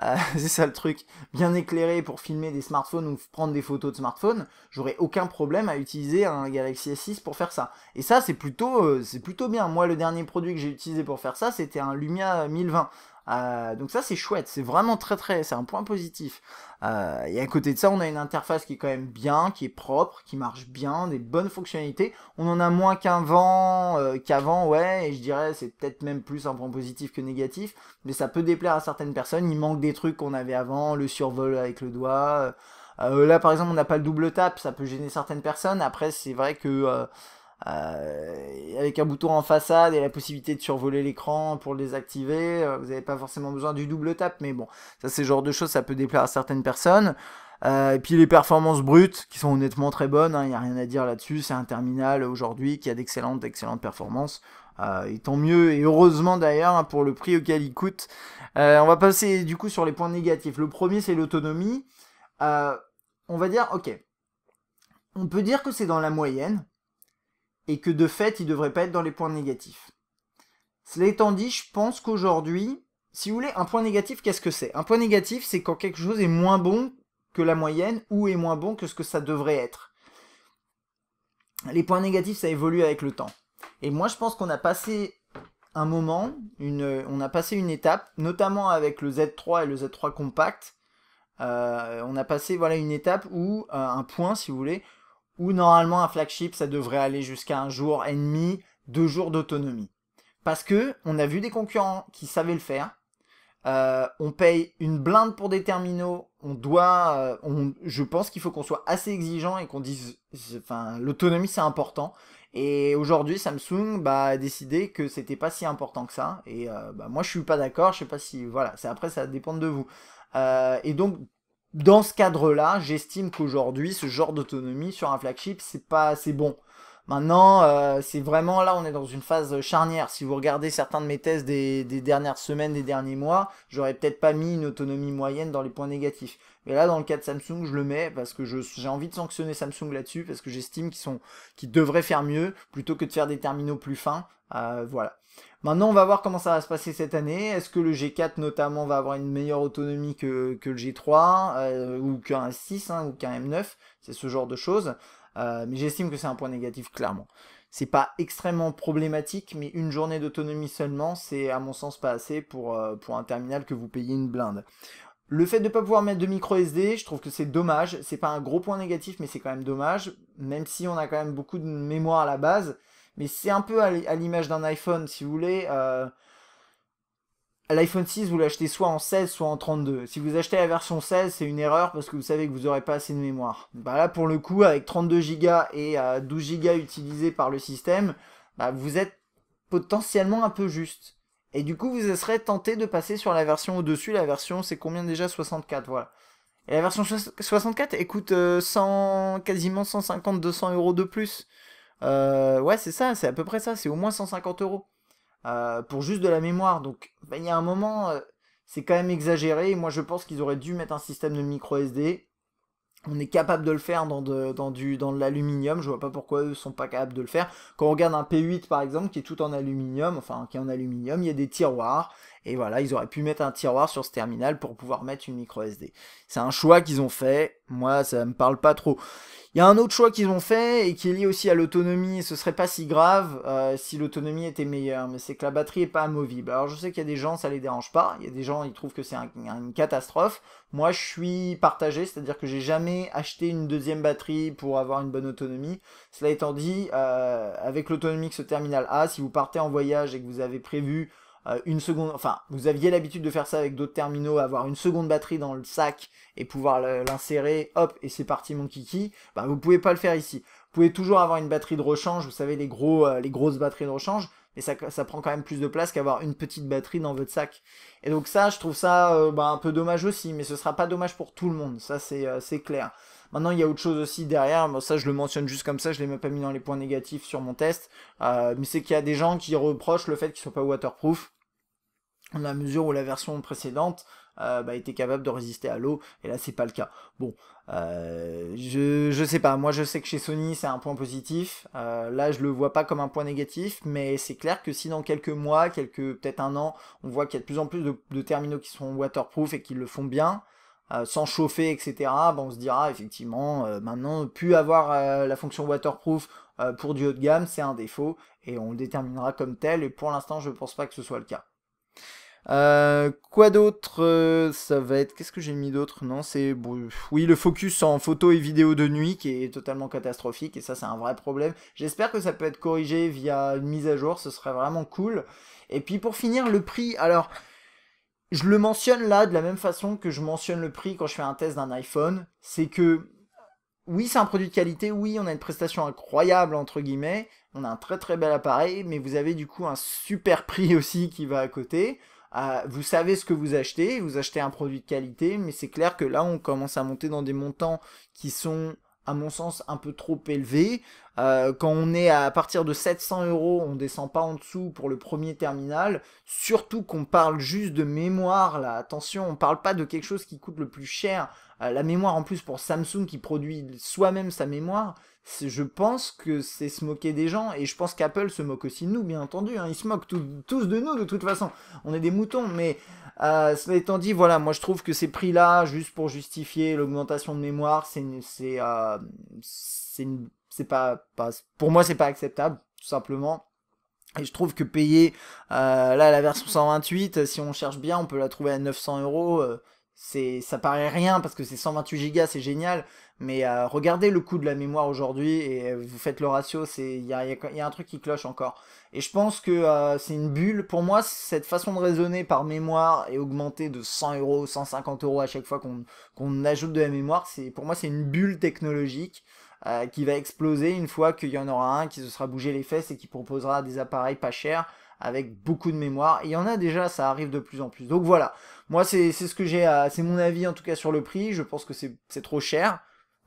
euh, c'est ça le truc, bien éclairé pour filmer des smartphones ou prendre des photos de smartphones, j'aurais aucun problème à utiliser un Galaxy S6 pour faire ça. Et ça, c'est plutôt, euh, c'est plutôt bien. Moi, le dernier produit que j'ai utilisé pour faire ça, c'était un Lumia 1020. Euh, donc ça c'est chouette, c'est vraiment très très, c'est un point positif. Euh, et à côté de ça, on a une interface qui est quand même bien, qui est propre, qui marche bien, des bonnes fonctionnalités. On en a moins qu'avant, euh, qu'avant, ouais. Et je dirais c'est peut-être même plus un point positif que négatif, mais ça peut déplaire à certaines personnes. Il manque des trucs qu'on avait avant, le survol avec le doigt. là par exemple, on n'a pas le double tap, ça peut gêner certaines personnes. Après c'est vrai que euh, avec un bouton en façade et la possibilité de survoler l'écran pour le désactiver, euh, vous n'avez pas forcément besoin du double tap, mais bon, ça c'est le genre de choses, ça peut déplaire à certaines personnes. Euh, et puis les performances brutes, qui sont honnêtement très bonnes, il hein, n'y a rien à dire là-dessus, c'est un terminal aujourd'hui qui a d'excellentes, performances. et tant mieux, et heureusement d'ailleurs hein, pour le prix auquel il coûte. on va passer du coup sur les points négatifs. Le premier c'est l'autonomie. on va dire, ok, on peut dire que c'est dans la moyenne, et que de fait, il ne devrait pas être dans les points négatifs. Cela étant dit, je pense qu'aujourd'hui, si vous voulez, un point négatif, qu'est-ce que c'est Un point négatif, c'est quand quelque chose est moins bon que la moyenne ou est moins bon que ce que ça devrait être. Les points négatifs, ça évolue avec le temps. Et moi, je pense qu'on a passé un moment, une, on a passé une étape, notamment avec le Z3 et le Z3 Compact. Euh, on a passé voilà une étape où euh, un point, si vous voulez, où normalement un flagship, ça devrait aller jusqu'à un jour et demi, deux jours d'autonomie. Parce que on a vu des concurrents qui savaient le faire. Euh, on paye une blinde pour des terminaux. On doit, euh, je pense qu'il faut qu'on soit assez exigeant et qu'on dise, enfin, l'autonomie c'est important. Et aujourd'hui, Samsung bah, a décidé que c'était pas si important que ça. Et euh, bah, moi, je suis pas d'accord. Je sais pas si, voilà, c'est après ça dépend de vous. et donc, dans ce cadre-là, j'estime qu'aujourd'hui, ce genre d'autonomie sur un flagship, c'est pas assez bon. Maintenant, euh, c'est vraiment là, on est dans une phase charnière. Si vous regardez certains de mes tests des, dernières semaines, des derniers mois, j'aurais peut-être pas mis une autonomie moyenne dans les points négatifs. Mais là, dans le cas de Samsung, je le mets parce que j'ai envie de sanctionner Samsung là-dessus parce que j'estime qu'ils sont, qu'ils devraient faire mieux plutôt que de faire des terminaux plus fins. Euh, voilà. Maintenant, on va voir comment ça va se passer cette année. Est-ce que le G4 notamment va avoir une meilleure autonomie que, le G3 euh, ou qu'un 6 hein, ou qu'un M9 C'est ce genre de choses. Euh, mais j'estime que c'est un point négatif clairement. C'est pas extrêmement problématique, mais une journée d'autonomie seulement, c'est à mon sens pas assez pour, euh, pour un terminal que vous payez une blinde. Le fait de ne pas pouvoir mettre de micro SD, je trouve que c'est dommage. C'est pas un gros point négatif, mais c'est quand même dommage. Même si on a quand même beaucoup de mémoire à la base, mais c'est un peu à l'image d'un iPhone, si vous voulez. Euh, L'iPhone 6, vous l'achetez soit en 16, soit en 32. Si vous achetez la version 16, c'est une erreur parce que vous savez que vous n'aurez pas assez de mémoire. Bah là, pour le coup, avec 32 Go et 12 euh, Go utilisés par le système, bah, vous êtes potentiellement un peu juste. Et du coup, vous serez tenté de passer sur la version au-dessus. La version, c'est combien déjà 64, voilà. Et la version 64 elle coûte 100, euh, quasiment 150-200 euros de plus. Euh, ouais, c'est ça, c'est à peu près ça, c'est au moins 150 euros euh, pour juste de la mémoire. Donc, ben, il y a un moment, euh, c'est quand même exagéré. moi, je pense qu'ils auraient dû mettre un système de micro SD. On est capable de le faire dans dans de l'aluminium. Je vois pas pourquoi eux sont pas capables de le faire. Quand on regarde un P8 par exemple, qui est tout en aluminium, enfin qui est en aluminium, il y a des tiroirs. Et voilà, ils auraient pu mettre un tiroir sur ce terminal pour pouvoir mettre une micro SD. C'est un choix qu'ils ont fait. Moi, ça me parle pas trop. Il y a un autre choix qu'ils ont fait et qui est lié aussi à l'autonomie. et Ce serait pas si grave euh, si l'autonomie était meilleure, mais c'est que la batterie est pas amovible. Alors je sais qu'il y a des gens ça les dérange pas. Il y a des gens ils trouvent que c'est une catastrophe. Moi je suis partagé, c'est-à-dire que j'ai jamais acheté une deuxième batterie pour avoir une bonne autonomie. Cela étant dit, euh, avec l'autonomie que ce terminal a, si vous partez en voyage et que vous avez prévu euh, une seconde, enfin, vous aviez l'habitude de faire ça avec d'autres terminaux, avoir une seconde batterie dans le sac et pouvoir l'insérer, hop, et c'est parti mon kiki, bah vous pouvez pas le faire ici. Vous pouvez toujours avoir une batterie de rechange, vous savez, les, gros, euh, les grosses batteries de rechange, mais ça, ça, prend quand même plus de place qu'avoir une petite batterie dans votre sac. Et donc ça, je trouve ça euh, bah, un peu dommage aussi, mais ce sera pas dommage pour tout le monde, ça c'est clair. Maintenant, il y a autre chose aussi derrière. Bon, ça, je le mentionne juste comme ça. Je l'ai même pas mis dans les points négatifs sur mon test. mais c'est qu'il y a des gens qui reprochent le fait qu'ils soient pas waterproof à la mesure où la version précédente euh, bah, était capable de résister à l'eau, et là c'est pas le cas. Bon, euh, je, sais pas, moi je sais que chez Sony c'est un point positif, euh, là je le vois pas comme un point négatif, mais c'est clair que si dans quelques mois, quelques peut-être un an, on voit qu'il y a de plus en plus de, terminaux qui sont waterproof et qui le font bien, sans chauffer, etc., bah, on se dira effectivement, maintenant, plus avoir la fonction waterproof pour du haut de gamme, c'est un défaut, et on le déterminera comme tel, et pour l'instant, je ne pense pas que ce soit le cas. Euh, quoi d'autre euh, Ça va être. Qu'est-ce que j'ai mis d'autre Non, c'est. oui, le focus en photo et vidéo de nuit qui est totalement catastrophique et ça, c'est un vrai problème. J'espère que ça peut être corrigé via une mise à jour, ce serait vraiment cool. Et puis pour finir, le prix. Alors, je le mentionne là de la même façon que je mentionne le prix quand je fais un test d'un iPhone. C'est que. Oui, c'est un produit de qualité, oui, on a une prestation incroyable, entre guillemets, on a un très très bel appareil, mais vous avez du coup un super prix aussi qui va à côté. Ah, vous savez ce que vous achetez, vous achetez un produit de qualité, mais c'est clair que là, on commence à monter dans des montants qui sont à mon sens un peu trop élevés. Euh, quand on est à partir de 700 euros, on descend pas en dessous pour le premier terminal. Surtout qu'on parle juste de mémoire là. Attention, on parle pas de quelque chose qui coûte le plus cher. Euh, la mémoire en plus pour Samsung qui produit soi-même sa mémoire, je pense que c'est se moquer des gens et je pense qu'Apple se moque aussi de nous bien entendu hein. ils se moquent tous de nous de toute façon on est des moutons mais euh, cela étant dit voilà moi je trouve que ces prix là juste pour justifier l'augmentation de mémoire c'est c'est euh, pas, pour moi c'est pas acceptable tout simplement et je trouve que payer euh, là la version 128 si on cherche bien on peut la trouver à 900 euros euh, c'est ça paraît rien parce que c'est 128 go c'est génial mais euh, regardez le coût de la mémoire aujourd'hui et euh, vous faites le ratio, il y a, un truc qui cloche encore. Et je pense que euh, c'est une bulle. Pour moi, cette façon de raisonner par mémoire et augmenter de 100 euros, 150 euros à chaque fois qu'on ajoute de la mémoire, pour moi c'est une bulle technologique. qui va exploser une fois qu'il y en aura un qui se sera bougé les fesses et qui proposera des appareils pas chers avec beaucoup de mémoire. il y en a déjà, ça arrive de plus en plus. Donc voilà, moi c'est ce que j'ai, c'est mon avis en tout cas sur le prix. Je pense que c'est trop cher.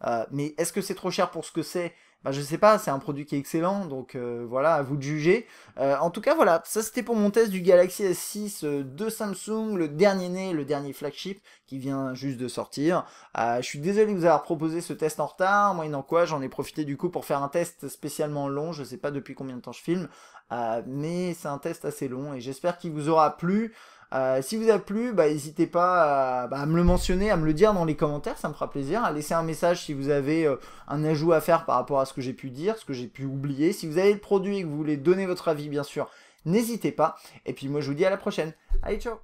Euh, mais est-ce que c'est trop cher pour ce que c'est bah, je sais pas, c'est un produit qui est excellent, donc euh, voilà, à vous de juger. Euh, en tout cas, voilà, ça c'était pour mon test du Galaxy S6 de Samsung, le dernier né, le dernier flagship qui vient juste de sortir. je suis désolé de vous avoir proposé ce test en retard, en quoi j'en ai profité du coup pour faire un test spécialement long, je sais pas depuis combien de temps je filme, mais c'est un test assez long et j'espère qu'il vous aura plu. Euh, si vous a plu, bah, n'hésitez pas bah, à, me le mentionner, à me le dire dans les commentaires, ça me fera plaisir. À laisser un message si vous avez euh, un ajout à faire par rapport à ce que j'ai pu dire, ce que j'ai pu oublier. Si vous avez le produit et que vous voulez donner votre avis, bien sûr, n'hésitez pas. Et puis moi, je vous dis à la prochaine. Allez, ciao